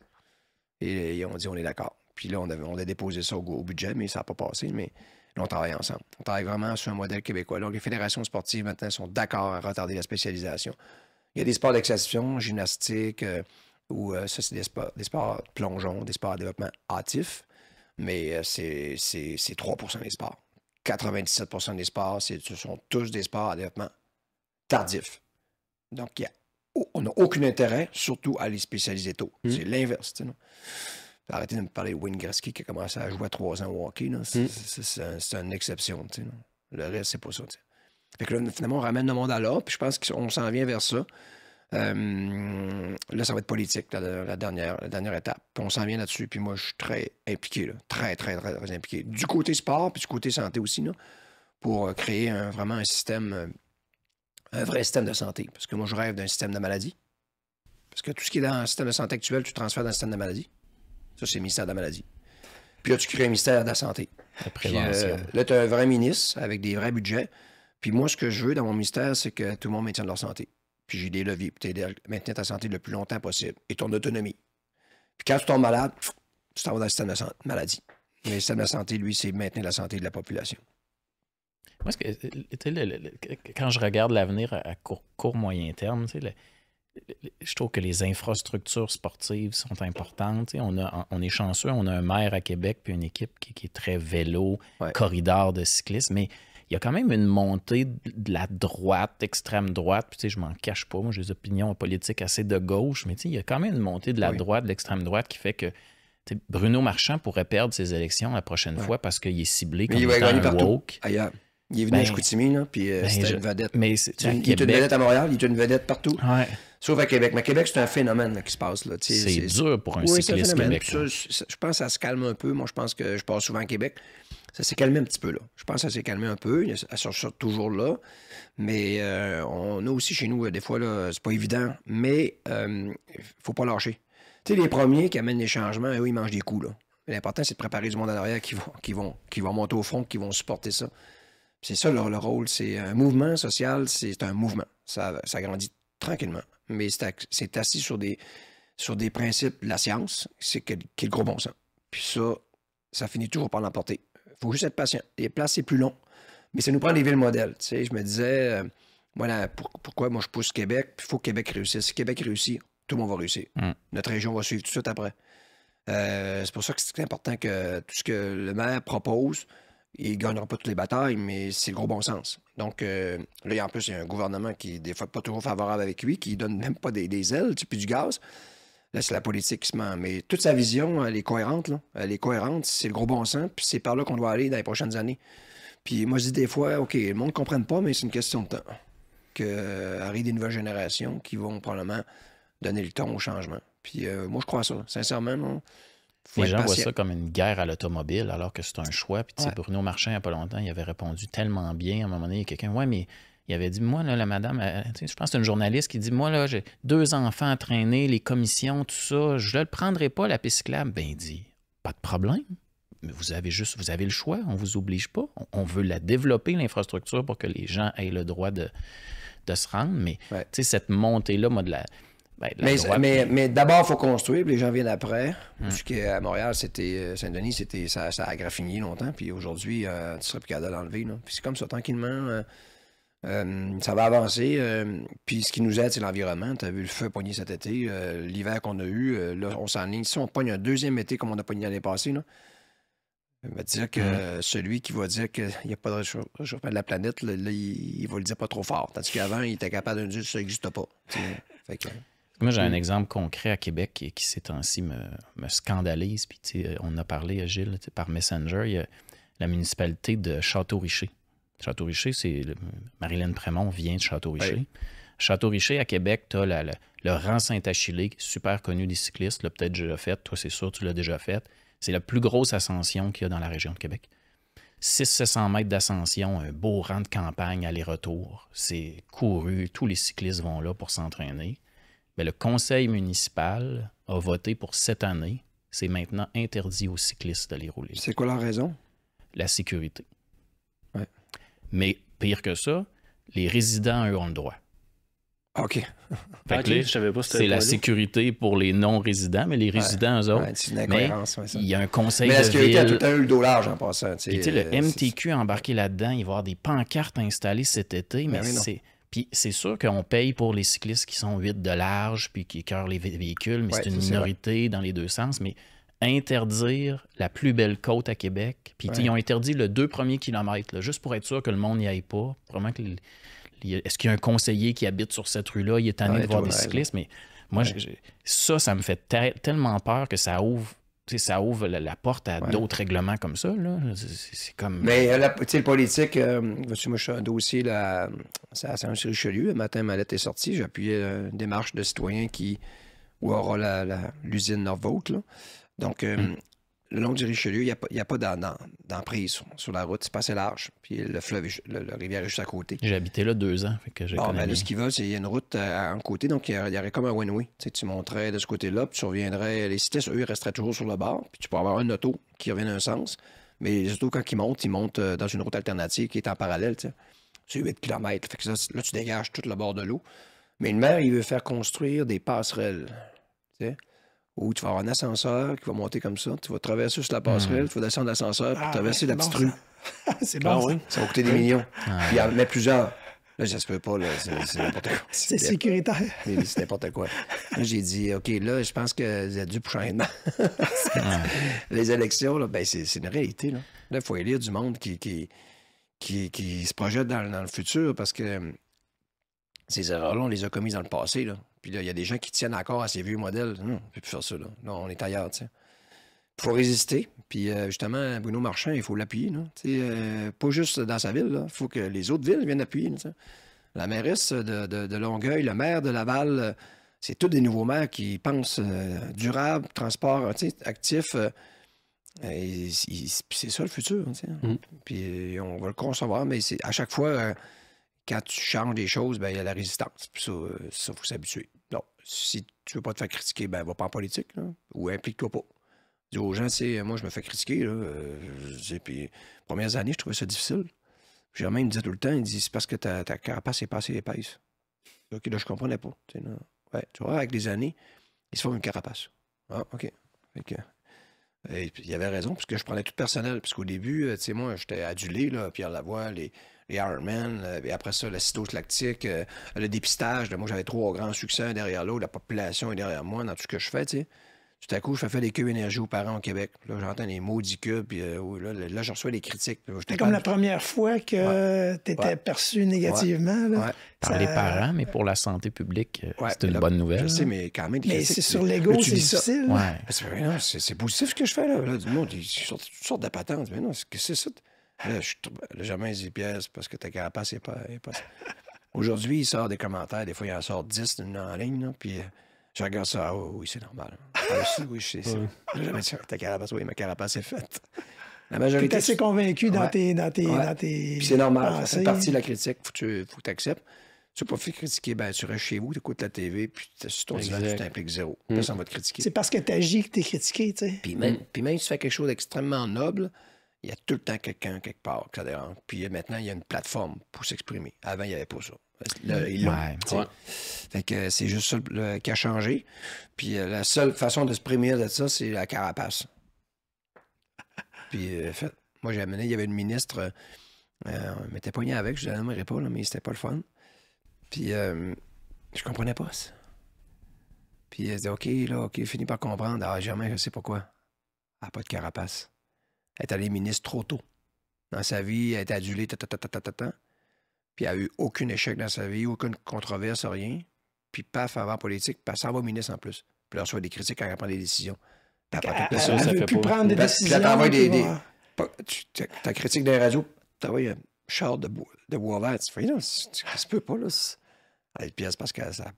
Et, on dit, on est d'accord. Puis là, on, avait, a déposé ça au, budget, mais ça n'a pas passé. Mais là, on travaille ensemble. On travaille vraiment sur un modèle québécois. Donc, les fédérations sportives maintenant sont d'accord à retarder la spécialisation. Il y a des sports d'exception, gymnastique, euh, ou euh, ça, c'est des sports, des sports plongeons, des sports à développement hâtif, mais euh, c'est, 3 des sports. 97 des sports, ce sont tous des sports à développement tardif. Donc, il y a on n'a aucun intérêt, surtout à les spécialiser tôt. Hmm. C'est l'inverse. Arrêtez de me parler de Wayne qui a commencé à jouer à 3 ans au hockey. Hmm. C'est une exception. le reste, c'est pas ça. Fait que là, finalement, on ramène le monde à l'ordre, puis je pense qu'on s'en vient vers ça. Euh, là, ça va être politique, la, dernière, étape. on s'en vient là-dessus, puis moi, je suis très impliqué, là. Très, très, très, impliqué. Du côté sport, puis du côté santé aussi, là, pour euh, créer vraiment un système euh, un vrai système de santé. Parce que moi, je rêve d'un système de maladie. Parce que tout ce qui est dans le système de santé actuel, tu transfères dans le système de maladie. Ça, c'est le ministère de la maladie. Puis là, tu crées un ministère de la santé. Euh, là, tu as un vrai ministre avec des vrais budgets. Puis moi, ce que je veux dans mon ministère, c'est que tout le monde maintienne leur santé. Puis j'ai des leviers pour t'aider à maintenir ta santé le plus longtemps possible et ton autonomie. Puis quand tu tombes malade, tu t'en vas dans le système de maladie. Mais le système de santé, lui, c'est maintenir la santé de la population. Euh, quand je regarde l'avenir à, court, moyen terme, je trouve que les infrastructures sportives sont importantes. On, est chanceux, on a un maire à Québec puis une équipe qui, est très vélo, corridor de cyclisme, mais il y a quand même une montée de la droite, extrême droite. Puis, je m'en cache pas. Moi, j'ai des opinions politiques assez de gauche, mais il y a quand même une montée de la droite, de l'extrême droite qui fait que Bruno Marchand pourrait perdre ses élections la prochaine fois parce qu'il est ciblé comme il va il est venu à ben, Chicoutimi, là, puis euh, ben, c'était une vedette. Mais il est une vedette à Montréal, il est une vedette partout. Sauf à Québec. Mais Québec, c'est un phénomène qui se passe. Là. C'est, dur pour un oui, cycliste phénomène je pense que ça se calme un peu. Moi, je pense que je passe souvent à Québec. Ça s'est calmé un petit peu, là. Je pense que ça s'est calmé un peu. ça sort toujours là. Mais euh, on a aussi chez nous, euh, des fois, là, c'est pas évident. Mais il ne faut pas lâcher. Tu sais, les premiers qui amènent les changements, eux, ils mangent des coups, là. l'important, c'est de préparer du monde à l'arrière qui vont, qui, vont, qui vont monter au front, qui vont supporter ça. C'est ça leur, rôle. C'est un mouvement social, c'est un mouvement. Ça, grandit tranquillement. Mais c'est assis sur des, sur des principes de la science, c'est quel, gros bon sens. Puis ça, ça finit toujours par l'emporter. Il faut juste être patient. Les places, c'est plus long. Mais ça nous prend des villes modèles. Tu je me disais, euh, voilà, pourquoi moi je pousse Québec? Il faut que Québec réussisse. Si Québec réussit, tout le monde va réussir. Mm. Notre région va suivre tout de suite après. Euh, c'est pour ça que c'est important que tout ce que le maire propose, il gagnera pas toutes les batailles, mais c'est le gros bon sens. Donc, euh, là, en plus, il y a un gouvernement qui est des fois pas toujours favorable avec lui, qui donne même pas des, ailes, puis du gaz. Là, c'est la politique qui se ment. Mais toute sa vision, elle est cohérente. Là. Elle est cohérente, c'est le gros bon sens, puis c'est par là qu'on doit aller dans les prochaines années. Puis moi, je dis des fois, OK, le monde ne comprenne pas, mais c'est une question de temps. Que euh, des nouvelles générations qui vont probablement donner le ton au changement. Puis euh, moi, je crois ça, sincèrement. Non? les gens voient ça comme une guerre à l'automobile, alors que c'est un choix. Puis, Bruno Marchand, il n'y a pas longtemps, il avait répondu tellement bien. À un moment donné, il y a quelqu'un, ouais, mais il avait dit, moi, là, la madame, euh, je pense que c'est une journaliste qui dit, moi, là, j'ai deux enfants à traîner, les commissions, tout ça, je ne le prendrai pas, la piste cyclable. Ben, il dit, pas de problème. Mais vous avez juste, vous avez le choix, on ne vous oblige pas. On, veut la développer, l'infrastructure, pour que les gens aient le droit de, de se rendre. Mais, tu sais, cette montée-là, moi, de la ben, mais, mais, d'abord, il faut construire, puis les gens viennent après. À hmm. à Montréal, c'était euh, Saint-Denis, c'était ça, ça a graffiné longtemps, puis aujourd'hui, euh, tu serais plus capable d'enlever. Puis c'est comme ça, tranquillement, euh, euh, ça va avancer. puis ce qui nous aide, c'est l'environnement. Tu as vu le feu pogné cet été, l'hiver qu'on a eu, là, on s'enligne. Si on pogne un deuxième été comme on a pogné l'année passée, là, va dire que hmm. celui qui va dire qu'il n'y a pas de réchauffement de la planète, là, il, il, va le dire pas trop fort. Tandis qu'avant, il était capable de dire que ça n'existe pas. Fait que, moi, j'ai un exemple concret à Québec qui, qui ces temps-ci me, scandalise. Puis, euh, on a parlé euh, Gilles par Messenger. Il y a la municipalité de Château-Richer. Château-Richer, c'est. Marilyn Prémont vient de Château-Richer. Château-Richer, à Québec, tu as le rang Saint-Achille, super connu des cyclistes. Tu l'as peut-être déjà fait. Toi, c'est sûr, tu l'as déjà fait. C'est la plus grosse ascension qu'il y a dans la région de Québec. 600-700 mètres d'ascension, un beau rang de campagne aller-retour. C'est couru, tous les cyclistes vont là pour s'entraîner. Mais le conseil municipal a voté pour cette année. C'est maintenant interdit aux cyclistes d'aller rouler. C'est quoi la raison? La sécurité. Mais pire que ça, les résidents, eux, ont le droit. OK. c'est la sécurité pour les non-résidents, mais les résidents, eux autres. une Il y a un conseil mais la sécurité a tout un temps eu le dos large en passant. Et le euh, MTQ embarqué là-dedans, il va y avoir des pancartes installées cet été, ben mais, c'est... Puis c'est sûr qu'on paye pour les cyclistes qui sont 8 de large puis qui cœur les véhicules, mais c'est une minorité dans les deux sens. Mais interdire la plus belle côte à Québec, puis ils ont interdit le deux premiers kilomètres, juste pour être sûr que le monde n'y aille pas. Vraiment, est-ce qu'il y a un conseiller qui habite sur cette rue-là? Il est tanné de voir des cyclistes, mais moi, ça, ça me fait tellement peur que ça ouvre ça ouvre la, porte à d'autres règlements comme ça. C'est comme. Mais euh, la, le politique, monsieur moi, je suis un dossier à Saint-Richelieu. Le matin, ma lettre est sortie. J'ai appuyé euh, une démarche de citoyen qui où aura l'usine Norvote. Donc, euh, hmm le long du Richelieu, il n'y a, pas, d'emprise sur la route. C'est pas assez large. Puis le fleuve, le, rivière est juste à côté. J'ai habité là deux ans. Ah, ben là, ce qui va, c'est qu'il y a une route euh, à, un côté. Donc, il y, aurait comme un one-way. Tu, monterais de ce côté-là, puis tu reviendrais. Les cités, eux, resteraient toujours sur le bord. Puis tu pourrais avoir un auto qui revient d'un sens. Mais surtout quand ils montent, ils montent euh, dans une route alternative qui est en parallèle. Tu sais. C'est 8 km. là, tu dégages tout le bord de l'eau. Mais le maire, il veut faire construire des passerelles. Tu sais où tu vas avoir un ascenseur qui va monter comme ça, tu vas traverser sur la hmm. passerelle, tu vas descendre l'ascenseur, pour ah, traverser ben, la petite rue. (laughs) c'est ah bon. ça. Oui. ça va coûter des millions. puis il y en a plusieurs. Là, je ne pas, C'est n'importe quoi. (laughs) C'est sécuritaire. (laughs) C'est n'importe quoi. Là, j'ai dit, OK, là, je pense que vous a dû prochainement. Les élections, ben, c'est une réalité, là. Là, il faut élire du monde qui, qui, qui, se projette dans, le futur parce que hum, ces erreurs-là, on les a commises dans le passé, là. Puis là, il y a des gens qui tiennent encore à ces vieux modèles. Non, hum, on peut plus faire ça. Là. Non, on est ailleurs. Il faut résister. Puis euh, justement, Bruno Marchand, il faut l'appuyer. Euh, pas juste dans sa ville. Il faut que les autres villes viennent appuyer. la mairesse de, Longueuil, le maire de Laval, euh, c'est tous des nouveaux maires qui pensent durable, transport actif. c'est ça le futur. Hum. Puis on va le concevoir, mais à chaque fois quand tu changes des choses, ben, il y a la résistance. Puis ça, il faut s'habituer si tu veux pas te faire critiquer, ben va pas en politique, là, ou implique-toi pas. Dis aux gens, c'est moi je me fais critiquer, là, euh, puis premières années, je trouvais ça difficile. Germain me disait tout le temps, il dit, c'est parce que ta, ta carapace est pas assez épaisse. Ok, là, je comprenais pas. Tu, ouais, tu vois, avec les années, ils se font une carapace. Ah, ok. Et il avait raison, puisque je prenais tout personnel, puisqu'au début, euh, tu sais, moi, j'étais adulé, là, Pierre Lavoie, les, les Ironman, euh, et après ça, la lactique euh, le dépistage. moi, j'avais trois grands succès derrière l'eau. la population est derrière moi dans tout ce que je fais, tu Tout à coup, je fais des cubes énergie aux parents au Québec. Là, j'entends les maudits cubes, puis euh, là, là, je reçois des critiques. C'est comme la première fois que tu étais perçu négativement. Par les parents, mais pour la santé publique, c'est une bonne nouvelle. Je sais, mais quand même... c'est sur l'ego, c'est difficile. C'est positif ce que je fais, là. là du monde, ils toutes sortes de patentes. Mais non, c'est ça... Ah, là, le jamais dit pièce parce que ta carapace n'est pas. Aujourd'hui, il sort des commentaires. Des fois, il en sort 10 en ligne. puis euh, je regarde ça. Ah, oui, c'est normal. Ah, oui, oui, c'est ça. ta carapace. Oui, ma carapace est faite. La majorité. Tu es assez convaincu dans tes. Dans tes, c'est normal. C'est partie de la critique. Faut que tu faut que acceptes. Tu n'as pas fait critiquer, ben, tu restes chez vous, tu écoutes la TV, puis tu sur ton divan, tu t'impliques zéro. Mm. Personne va te critiquer. C'est parce que tu agis que tu es critiqué, tu sais. Puis même, puis même si tu fais quelque chose d'extrêmement noble, il y a tout le temps quelqu'un quelque part Puis euh, maintenant, il y a une plateforme pour s'exprimer. Avant, il n'y avait pas ça. Euh, c'est juste ça qui a changé. Puis euh, la seule façon de se de ça, c'est la carapace. (laughs) Puis fait, moi, j'ai amené, il y avait une ministre, on m'était poigné avec, je ne pas, mais c'était pas le fun. Puis je comprenais pas ça. Puis elle se dit, OK, là, OK, fini par comprendre. alors ah, Germain, je sais pourquoi. Ah, pas de carapace. Elle est allée ministre trop tôt. Dans sa vie, elle été adulée, ta, ta, Puis elle n'a eu aucun échec dans sa vie, aucune controverse, rien. Puis paf, avant politique, puis elle s'en va ministre en plus. Puis elle reçoit des critiques quand elle prend des décisions. Puis elle, ne ah, veut plus prendre des décisions. Puis des, des, des, ta critique des radios, tu un char de, bois, de bois Tu fais, non, ça se peut pas, là. Elle pièce parce que sa,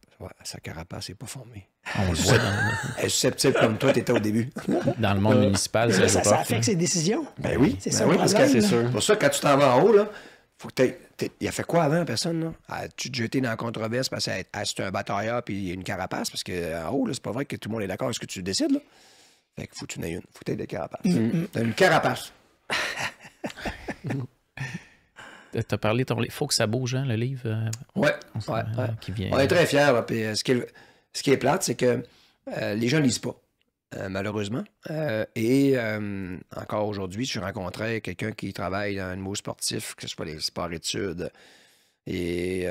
sa carapace n'est pas formée. Ah, on le voit. Hein. (laughs) Elle susceptible comme toi, tu étais au début. Dans le monde euh, municipal, ça, ça, ça affecte hein. ses décisions. Ben oui. C'est ben ça parce que c'est sûr. pour ça, quand tu t'en vas en haut, là, faut que il a fait quoi avant, personne? Ah, tu te jeté dans la controverse parce que c'est un batailleur puis une carapace? Parce qu'en haut, c'est pas vrai que tout le monde est d'accord avec ce que tu décides. Là. Fait que faut que tu en une. Faut que tu aies des carapaces. Mm, mm. T'as une carapace. (laughs) T'as parlé ton Faut que ça bouge, hein, le livre. Oui. Euh, ouais, ouais, Qui vient, On est très fiers. Là, euh, ce qui est plate, c'est que euh, les gens ne lisent pas. Euh, malheureusement. Euh, et encore aujourd'hui, je rencontrais quelqu'un qui travaille dans un mot sportif, que ce soit les sports-études. Et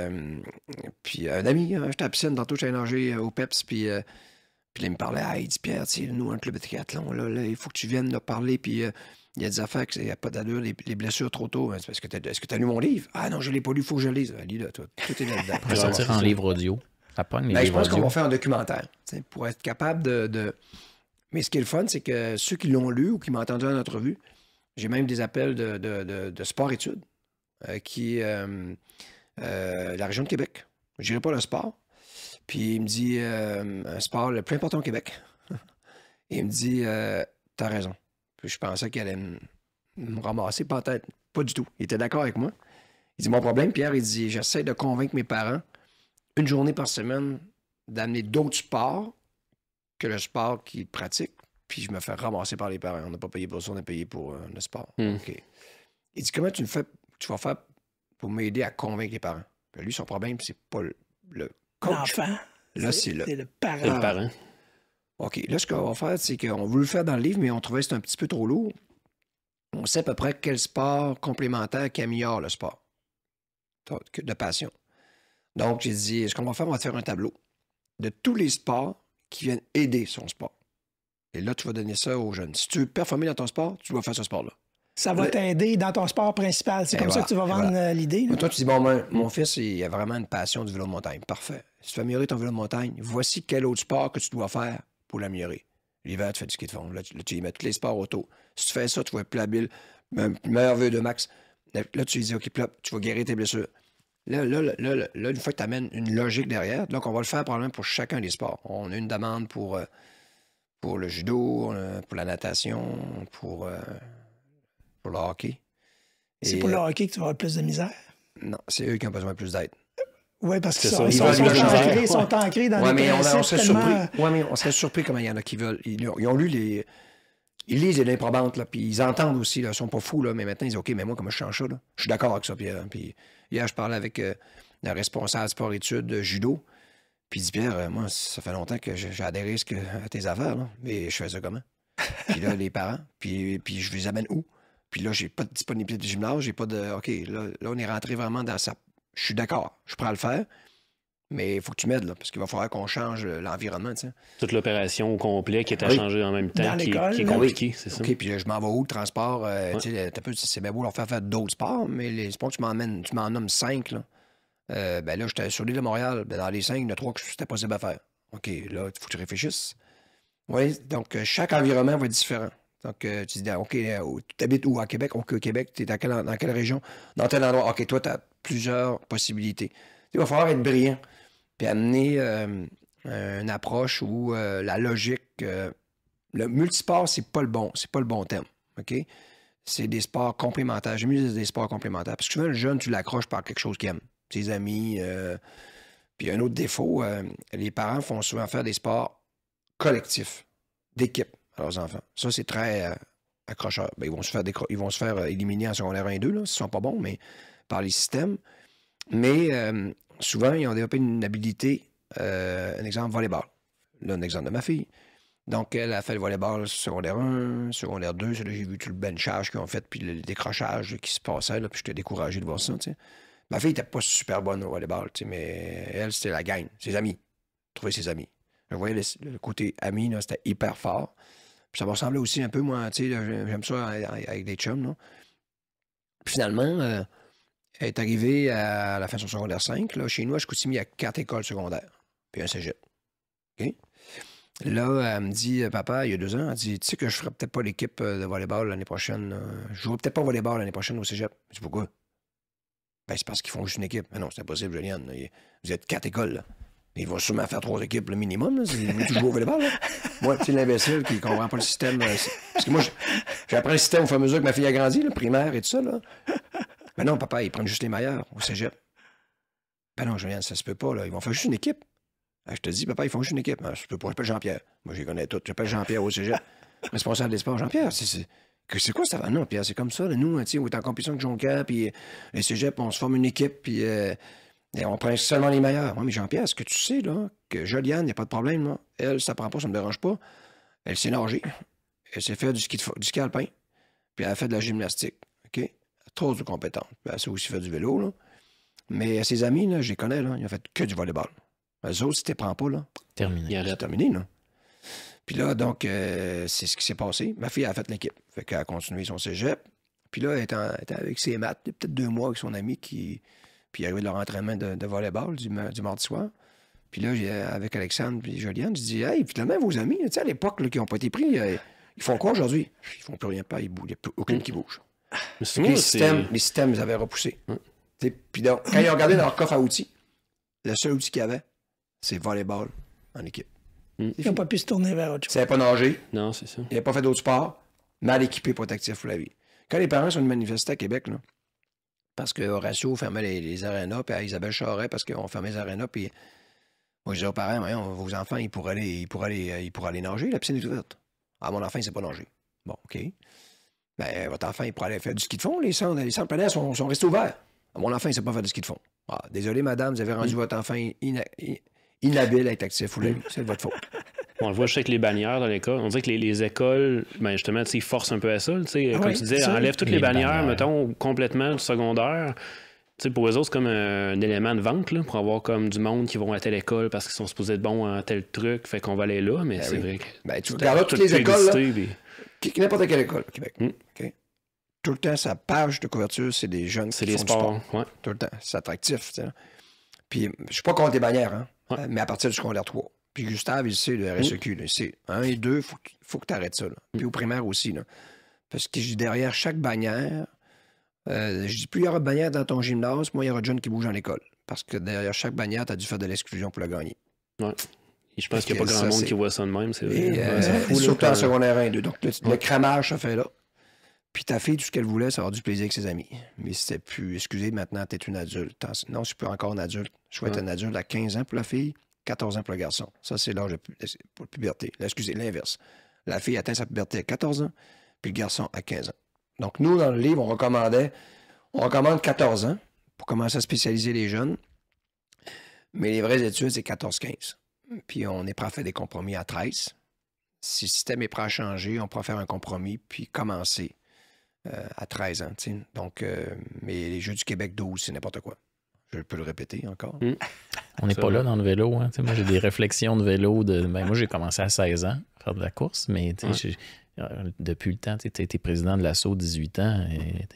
puis un ami, hein, je j'étais à tout piscine, tantôt nager au PEPS, puis, puis il me parlait, Hey, ah, il dit Pierre, nous, un club de triathlon, là, il faut que tu viennes nous parler, puis il y a des affaires, il n'y a pas d'allure, les, blessures trop tôt. est-ce que tu as, lu mon livre Ah non, je ne l'ai pas lu, il faut que je lise. Ah, lis-le, tout, tout est là-dedans. (laughs) sortir en livre audio. Ben, je pense qu'on va faire un documentaire pour être capable de, Mais ce qui est le fun, c'est que ceux qui l'ont lu ou qui m'ont entendu en entrevue, j'ai même des appels de, sport-études euh, qui. Euh, euh, la région de Québec. Je dirais pas le sport. Puis il me dit euh, un sport le plus important au Québec. (laughs) il me dit T'as raison. je pensais qu'il allait me, ramasser, pas être tête. Pas du tout. Il était d'accord avec moi. Il dit Mon problème, Pierre, il dit J'essaie de convaincre mes parents une journée par semaine d'amener d'autres sports que le sport qu'ils pratique, puis je me fais ramasser par les parents. On n'a pas payé pour ça, on a payé pour euh, le sport. Hmm. Il dit Comment tu, fais, tu vas faire pour m'aider à convaincre les parents ben, Lui, son problème, c'est pas le, coach. L'enfant. Là, c'est le, parent. Le OK. Là, ce qu'on va faire, c'est qu'on veut le faire dans le livre, mais on trouvait que c'était un petit peu trop lourd. On sait à peu près quel sport complémentaire qui améliore le sport de passion. Donc, j'ai dit, ce qu'on va faire, on va faire un tableau de tous les sports qui viennent aider son sport. Et là, tu vas donner ça aux jeunes. Si tu veux performer dans ton sport, tu dois faire ce sport-là. Ça va t'aider dans ton sport principal. C'est comme ça que tu vas vendre euh, l'idée. Toi, tu dis, bon, ben, mon fils, il a vraiment une passion du vélo de montagne. Parfait. Si tu veux améliorer ton vélo de montagne, voici quel autre sport que tu dois faire pour l'améliorer. L'hiver, tu fais du ski de fond. Là, tu, là, y mets tous les sports auto. Si tu fais ça, tu vas être plus habile, meilleur vœu de max. Là, tu lui dis, OK, plop, tu vas guérir tes blessures. Là, là, là, là une fois que tu amènes une logique derrière, donc on va le faire probablement pour chacun des sports. On a une demande pour, euh, pour le judo, pour la natation, pour, euh, pour le hockey. C'est pour le euh, hockey que tu vas avoir plus de misère? Non, c'est eux qui ont besoin de plus d'aide. Oui, parce qu'ils sont, ils sont, ancrés, dans ouais, les mais on, serait surpris. Oui, mais on serait surpris comment il y en a qui veulent. Ils, ont lu les. Ils lisent les improbantes, là, puis ils entendent aussi, là, ils sont pas fous, là, mais maintenant ils disent OK, mais moi, comme je change ça là, je suis d'accord avec ça. puis Hier, je parlais avec un euh, le responsable sport-études de euh, judo. Puis il dit Pierre, euh, moi, ça fait longtemps que j'ai risques à tes affaires, mais je fais ça comment (laughs) Puis là, les parents, puis, puis je les amène où Puis là, j'ai pas de disponibilité de gymnase, j'ai pas de. OK, là, là, on est rentré vraiment dans ça. Je suis d'accord, je prends le faire. Mais il faut que tu m'aides, parce qu'il va falloir qu'on change euh, l'environnement. Toute l'opération au complet qui est à changer en même temps, qui, est compliquée. OK, puis euh, je m'en vais où, le transport? Euh, c'est bien beau leur faire faire d'autres sports, mais les sports tu tu m'en nommes cinq, là. Euh, ben là, j'étais sur l'île de Montréal. Ben dans les cinq, il y en a trois que c'était possible à faire. OK, là, il faut que tu réfléchisses. Oui, donc chaque environnement va être différent. Donc, tu dis, OK, tu habites où à Québec? OK, au Québec, tu es dans quelle, dans quelle région? Dans tel endroit. OK, toi, tu as plusieurs possibilités. Il va falloir être brillant puis amener euh, une approche où euh, la logique. Euh, le multisport, c'est pas le bon, c'est pas le bon thème. OK? C'est des sports complémentaires. mieux des sports complémentaires. Parce que souvent, le jeune, tu l'accroches par quelque chose qu'il aime. Ses amis. puis un autre défaut, les parents font souvent faire des sports collectifs, d'équipe à leurs enfants. Ça, c'est très accrocheur. mais ben, ils, vont se faire éliminer en secondaire 1 et 2, là, ne sont pas bons, mais par les systèmes. Mais souvent, ils ont développé une habilité, euh, un exemple, volleyball. Là, un exemple de ma fille. Donc, elle a fait le volleyball secondaire 1, secondaire 2. j'ai vu tout le benchage qu'ils ont fait, puis le décrochage qui se passait, là, puis j'étais découragé de voir ça. Ma fille n'était pas super bonne au volley-ball. volleyball, mais elle, c'était la gagne. ses amis. Trouver ses amis. Je voyais le, côté ami, c'était hyper fort. Puis ça me ressemblait aussi un peu, moi, j'aime ça avec des chums. finalement, euh, elle est arrivée à la fin de son secondaire 5. chez nous, je suis il à quatre écoles secondaires, puis un cégep. Là, elle me dit, papa, il y a deux ans, elle dit, tu sais que je ne ferai peut-être pas l'équipe euh, de volleyball l'année prochaine. Je jouerai peut-être pas au volleyball l'année prochaine au cégep. Je dis, pourquoi? Ben, c'est parce qu'ils font juste une équipe. Mais non, c'est impossible, Juliane. Vous êtes quatre écoles, Ils vont sûrement faire trois équipes le minimum, Vous jouez au volleyball. (laughs) Moi, petit l'imbécile qui comprend pas le système. Euh, parce que moi, j'apprends le système au fur et à mesure que ma fille a grandi, le primaire et tout ça. Là. Ben non, papa, ils prennent juste les meilleurs au cégep. Ben non, Juliane, ça se peut pas, là. Ils vont faire juste une équipe. Ah, je te dis, papa, ils font juste une équipe. je ben, peux pas, j'appelle Jean-Pierre. Moi, je les connais toutes. J'appelle Jean-Pierre au cégep. Responsable (laughs) des sports, Jean-Pierre. C'est, c'est quoi ça? Non, Pierre, c'est comme ça. Nous, on est en compétition de Jonquière, puis euh, les cégep, on se forme une équipe, puis euh, on prend seulement les meilleurs. Moi, mais Jean-Pierre, est-ce que tu sais, là, que Juliane, il n'y a pas de problème, là? Elle, ça prend pas, ça me dérange pas. Elle s'est nagée. Elle s'est fait du ski, du ski alpin. Puis elle a fait de la gymnastique. OK? trop compétente. Ben, elle s'est aussi fait du vélo, là. Mais ses amis, là, je les connais, là, ils n'ont fait que du volleyball. Ben, eux autres, si tu prends pas, là. Terminé. C'est terminé, là. Puis là, donc, euh, c'est ce qui s'est passé. Ma fille a fait l'équipe. Fait qu'elle a continué son cégep. Puis là, elle était, avec ses maths, peut-être deux mois avec son ami qui. Puis a arrivé de leur entraînement de, volley volleyball du, du, mardi soir. Puis là, avec Alexandre et Juliane, je dis Hey, finalement, vos amis, tu sais, à l'époque, qui n'ont pas été pris, euh, ils font quoi aujourd'hui Ils font plus rien, pas, ils bougent, il n'y a plus, aucune mm. qui bouge. Mes les, systèmes, les systèmes, avaient repoussé. Puis quand ils ont regardé leur coffre à outils, le seul outil qu'il y avait, c'est volleyball en équipe. Mm. Ils n'ont pas pu se tourner vers autre chose. Ils n'avaient pas nager. Non, c'est ça. Ils n'avaient pas fait d'autres sports. Mal équipés pour être pour la vie. Quand les parents sont manifestés à Québec, parce que Horacio fermait les, les arénas, puis Isabelle Charret, parce qu'on fermait les arénas, puis moi, je aux parents, vos enfants, ils pourraient aller, ils pourraient ils pourraient aller nager, la piscine est ouverte. Ah, mon enfant, il ne sait pas nager. Bon, OK. Ben, votre enfant, il pourrait aller faire du ski de fond. Les centres, les centres sont, sont, restés ouverts. Mon enfant, il ne sait pas faire du ski de fond. Ah, désolé, madame, vous avez rendu mm. votre enfant inhabile à être actif. C'est de votre faute. On le voit, je avec les bannières dans l'école, on dirait que les, écoles, ben justement, ils forcent un peu à ça. Ah comme tu disais, enlève toutes les, bannières, mettons, complètement du secondaire. pour eux autres, c'est comme un, élément de vente pour avoir comme du monde qui vont à telle école parce qu'ils sont supposés être bons à tel truc, fait qu'on va aller là, mais ben c'est vrai que. Ben, tu regardes toutes les écoles. N'importe quelle école au Québec. Hmm. Tout le temps, sa page de couverture, c'est des jeunes C'est font les sports, Ouais. Tout le temps. C'est attractif. Hein. Puis, je ne suis pas contre les bannières, hein. euh, mais à partir du secondaire 3. Puis Gustave, il sait, le hmm. RSEQ, il sait. Un et deux, il faut, que tu arrêtes ça. Hmm. Puis au primaire aussi. Parce que derrière chaque bannière, euh, je dis plus il y aura de bannière dans ton gymnase, moins il y aura de jeunes qui bougent en l'école. Parce que derrière chaque bannière, tu as dû faire de l'exclusion pour le gagner. Ouais je pense qu'il n'y a pas grand monde qui voit ça de même. C'est euh, surtout en secondaire 1 2. Donc, le, cramage ça fait là. Puis ta fille, tout ce qu'elle voulait, c'est avoir du plaisir avec ses amis. Mais c'était plus, excusez, maintenant, tu es une adulte. Non, je suis plus encore un adulte. Je souhaite être un adulte à 15 ans pour la fille, 14 ans pour le garçon. Ça, c'est l'âge pour la puberté. excusez, l'inverse. La fille atteint sa puberté à 14 ans, puis le garçon à 15 ans. Donc, nous, dans le livre, on recommandait, on recommande 14 ans pour commencer à spécialiser les jeunes. Mais les vraies études, c'est 14-15 puis on est prêt à faire des compromis à 13. Si le système est prêt à changer, on pourra faire un compromis, puis commencer euh, à 13 ans. Donc, euh, mais les Jeux du Québec 12, c'est n'importe quoi. Je peux le répéter encore. Hmm. (laughs) On n'est pas là dans le vélo. Hein. Moi, j'ai des réflexions de vélo. De, ben, moi, j'ai commencé à 16 ans à faire de la course, mais hmm. euh, depuis le temps, tu été président de l'assaut 18 ans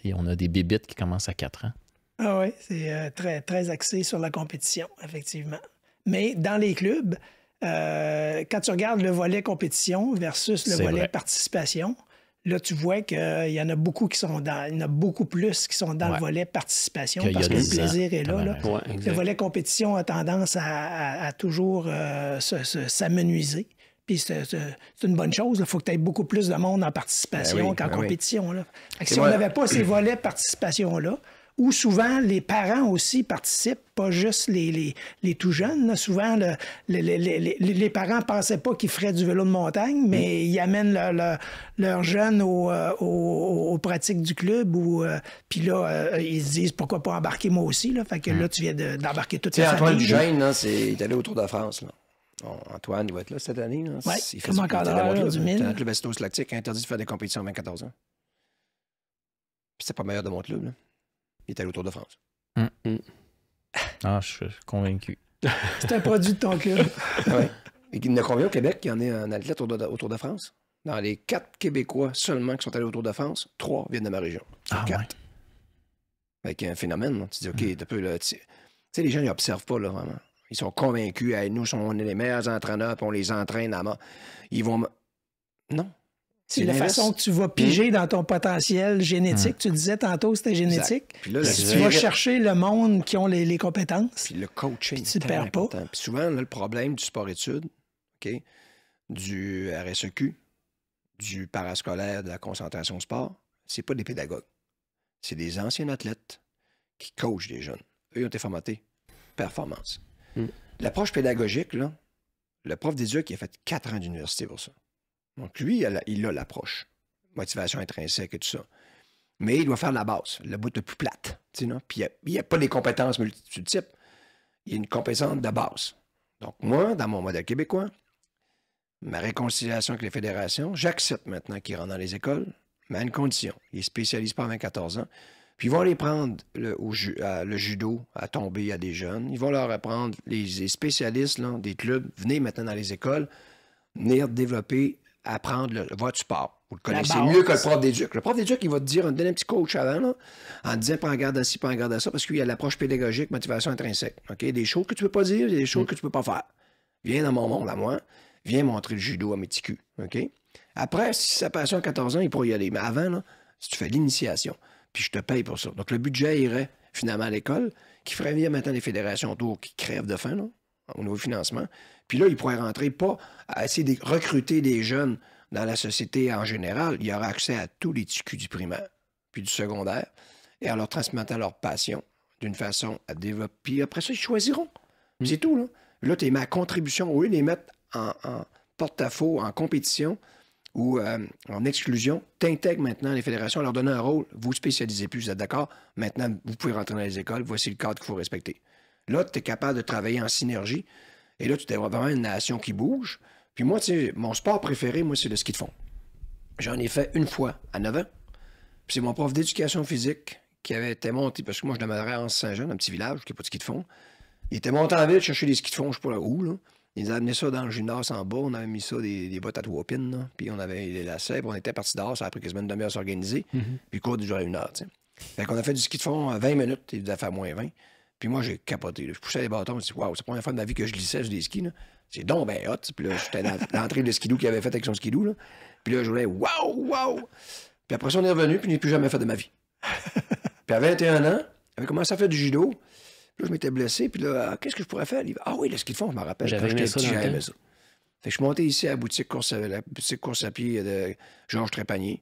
et on a des bibites qui commencent à 4 ans. Ah oui, c'est très axé sur la compétition, effectivement. Mais dans les clubs, euh, quand tu regardes le volet compétition versus le volet participation, là, tu vois qu'il euh, y en a beaucoup qui sont dans, il y a beaucoup plus qui sont dans le volet participation parce que le plaisir est là. le volet compétition a tendance à, toujours euh, s'amenuiser. Puis c'est une bonne chose. Il faut que tu aies beaucoup plus de monde en ben participation qu'en ben compétition. si on n'avait pas ces volets participation-là, où souvent les parents aussi participent, pas juste les, tout jeunes. Souvent, les parents ne pensaient pas qu'ils feraient du vélo de montagne, mais ils amènent leurs jeunes euh, aux, pratiques du club. Euh, puis là, euh, ils se disent pourquoi pas embarquer moi aussi. Là. Fait que mm. là, tu viens d'embarquer de, toute la famille. Antoine jeune c'est allé autour de France. Antoine, il va être là cette année. Ouais, il fait du mille. Le club Estos Lactique interdit de faire des compétitions à 24 ans. c'est pas meilleur de mon club. Là il est allé au Tour de France. Mm. Mm. Ah, je suis convaincu. (laughs) C'est un produit de ton club. (laughs) ouais. Il y en a au Québec y en est un athlète au, Tour de France? Dans les quatre Québécois seulement qui sont allés au Tour de France, trois viennent de ma région. Ah, quatre. Ouais. Avec un phénomène. Tu dis, OK, mm. tu peu, là, tu sais, les gens, ils observent pas, là, vraiment. Ils sont convaincus, nous, on est les meilleurs entraîneurs, puis on les entraîne à Ils vont. Non, c'est la façon que tu vas piger hmm. dans ton potentiel hmm. génétique. Tu disais tantôt c'était génétique. Puis si tu vas chercher le monde qui ont les, compétences. le coaching. c'est tu ne pas. souvent, le problème du sport-études, du RSEQ, du parascolaire, de la concentration sport. C'est pas des pédagogues. C'est des anciens athlètes qui coachent des jeunes. Eux, ont été formatés. Performance. Hmm. L'approche pédagogique, là, le prof d'éduc, qui a fait quatre ans d'université pour ça. Donc, lui, il a l'approche. Motivation intrinsèque et tout ça. Mais il doit faire la base, le bout de plus plate. Puis euh, il n'y a, pas des compétences multitudes. Il y a une compétence de base. Donc, moi, dans mon modèle québécois, ma réconciliation avec les fédérations, j'accepte maintenant qu'ils rentrent dans les écoles, mais à une condition. Ils spécialisent pas avant 14 ans. Puis ils vont aller prendre le, judo à tomber à des jeunes. Ils vont leur apprendre, les, spécialistes des clubs, venez maintenant dans les écoles, venir développer apprendre le, votre sport. Vous le connaissez mieux que le prof d'éduc. Le prof des d'éduc, il va te dire, on donne un petit coach avant, en disant, prends garde à ci, prends garde à ça, parce qu'il y a l'approche pédagogique, motivation intrinsèque. ok Des choses que tu ne peux pas dire, des choses mm. que tu ne peux pas faire. Viens dans mon monde à moi, viens montrer le judo à mes petits culs. Après, si ça passe à 14 ans, il pourrait y aller. Mais avant, si tu fais l'initiation, puis je te paye pour ça. Donc le budget irait finalement à l'école, qui ferait venir maintenant les fédérations autour qui crèvent de faim, au niveau financement, puis là, ils pourraient rentrer pas à essayer de recruter des jeunes dans la société en général. Ils y aura accès à tous les ticus du primaire, puis du secondaire, et à leur transmettant leur passion d'une façon à développer. Puis après ça, ils choisiront. Mais mm. C'est tout, là. Là, tu es ma contribution. Oui, les mettre en, porte-à-faux, en compétition ou euh, en exclusion, t'intègres maintenant les fédérations, leur donner un rôle. Vous spécialisez plus, vous êtes d'accord? Maintenant, vous pouvez rentrer dans les écoles. Voici le cadre qu'il faut respecter. Là, tu es capable de travailler en synergie et là, tu es vraiment une nation qui bouge. Puis moi, mon sport préféré, moi, c'est le ski de fond. J'en ai fait une fois à 9 ans. Puis c'est mon prof d'éducation physique qui avait été monté, parce que moi, je demeurais en Saint-Jean, un petit village, qui a pas de ski de fond. Il était monté en ville chercher des skis de fond, je ne sais pas là où, là. Ils avaient amené ça dans le gymnase en bas, on avait mis ça des, des bottes à trois pins, puis on avait les lacets, puis on était parti dehors, ça a pris quasiment une demi à s'organiser, mm-hmm. puis cours du jour une heure. T'sais. Fait qu'on a fait du ski de fond à 20 minutes, il devait faire moins 20. Puis moi, j'ai capoté. Je poussais les bâtons, je me suis dit, waouh, c'est la première fois de ma vie que je glissais sur des skis. C'est donc ben hot. Puis là, j'étais dans (laughs) l'entrée de skidoo qu'il avait fait avec son skidoo. Là. Puis là, je voulais, waouh, waouh. Puis après ça, on est revenu, puis je n'ai plus jamais fait de ma vie. (laughs) puis à 21 ans, j'avais commencé à faire du judo. Puis là, je m'étais blessé. Puis là, qu'est-ce que je pourrais faire? Ah oui, le ski de fond, je me rappelle. J'avais j'étais ça. J'avais ça. Fait que je suis monté ici à la boutique course à, la boutique course à pied de Georges Trépanier.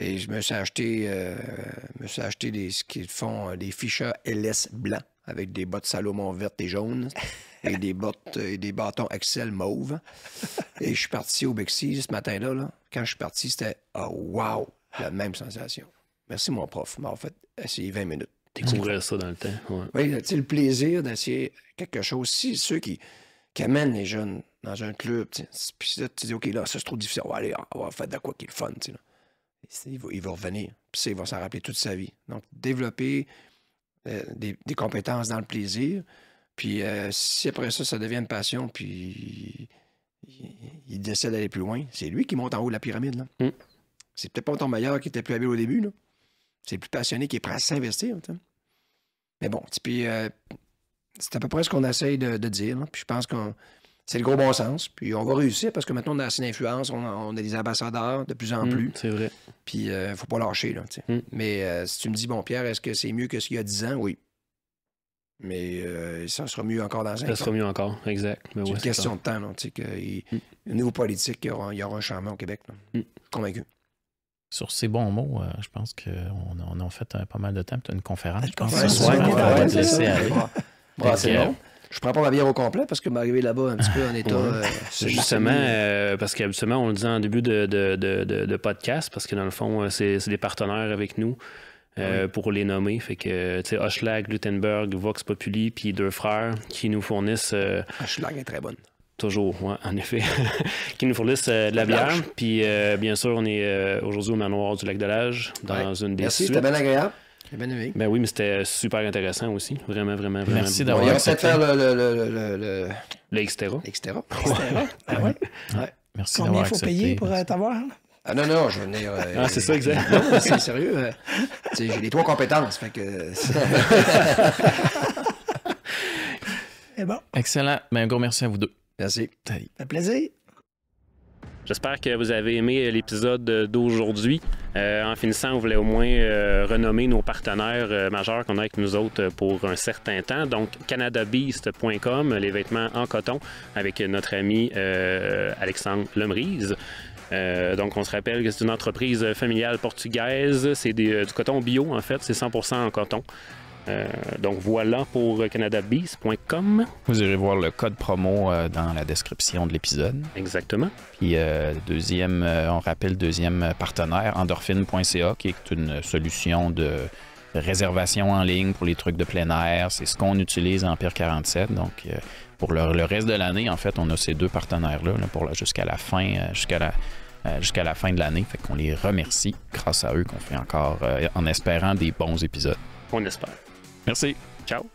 Et je me suis acheté, euh, me suis acheté des skis de fond, euh, des Fischer LS blancs avec des bottes Salomon vertes et jaunes et des bottes et des bâtons Excel mauve. Et je suis parti au Bexy ce matin-là. Quand je suis parti, c'était oh, wow! La même sensation. Merci, mon prof, m'a en fait essayer 20 minutes. Découvrir ça dans le temps. Ouais. Oui, tu le plaisir d'essayer quelque chose. Si ceux qui, amènent les jeunes dans un club, puis tu dis, OK, là, ça c'est trop difficile. On va aller, on va faire de quoi qu'il est le fun. Il va, revenir. il va s'en rappeler toute sa vie. Donc, développer euh, des, compétences dans le plaisir. Puis euh, si après ça, ça devient une passion, puis il, décide d'aller plus loin, c'est lui qui monte en haut de la pyramide. Mm. C'est peut-être pas ton meilleur qui était plus habile au début. Là. C'est le plus passionné qui est prêt à s'investir. Mais bon, puis, euh, c'est à peu près ce qu'on essaye de, dire. Puis je pense qu'on c'est le gros bon sens. Puis on va réussir parce que maintenant, on a assez d'influence, on, a des ambassadeurs de plus en mm, plus. C'est vrai. Puis il euh, ne faut pas lâcher. Là, mm. Mais euh, si tu me dis, bon, Pierre, est-ce que c'est mieux que ce qu'il y a 10 ans? Oui. Mais euh, ça sera mieux encore dans un Ça sera mieux encore, exact. Ben c'est une question de temps. Mm. Au niveau politique, il y aura, un changement au Québec. Je suis convaincu. Sur ces bons mots, je pense qu'on on a fait pas mal de temps. Tu as une conférence, je prends pas ma bière au complet parce que m'arriver là-bas un petit peu en état. Euh, justement, euh, parce qu'habituellement, on le disait en début de, podcast, parce que dans le fond, euh, c'est des partenaires avec nous. Euh, ah pour les nommer. Fait que, tu sais, Hochelag, Gutenberg, Vox Populi, puis deux frères qui nous fournissent. Euh, est très bonne. Toujours, oui, en effet. (laughs) qui nous fournissent de la bière. Puis, bien sûr, on est aujourd'hui au manoir du Lac de l'Âge, dans une des. Merci, c'était bien agréable. Ben oui, mais c'était super intéressant aussi. Vraiment, vraiment, vraiment. Merci d'avoir On va faire le. Le, le, le, le... le Ah ouais. ouais. Merci Combien il faut payer pour euh, t'avoir? Ah non, non, je veux venir. Euh, ah, c'est ça, euh, exact. c'est sérieux. (laughs) j'ai les trois compétences. Fait que. (laughs) Et bon. Excellent. Ben, un gros merci à vous deux. Merci. Ça fait plaisir. J'espère que vous avez aimé l'épisode d'aujourd'hui. Euh, en finissant, on voulait au moins euh, renommer nos partenaires euh, majeurs qu'on a avec nous autres pour un certain temps. Donc, canadabeast.com, les vêtements en coton, avec notre ami Alexandre Lemrise. donc, on se rappelle que c'est une entreprise familiale portugaise. C'est du coton bio, en fait. C'est 100% en coton. Euh, donc voilà pour euh, canadabees.com. Vous irez voir le code promo euh, dans la description de l'épisode. Exactement. Puis deuxième, on rappelle, deuxième partenaire, endorphine.ca, qui est une solution de réservation en ligne pour les trucs de plein air. C'est ce qu'on utilise en Pire 47. Donc, pour le, reste de l'année, en fait, on a ces deux partenaires-là là, jusqu'à la fin, jusqu'à jusqu'à la fin de l'année. Fait qu'on les remercie grâce à eux qu'on fait encore en espérant des bons épisodes. On espère. Merci. Ciao.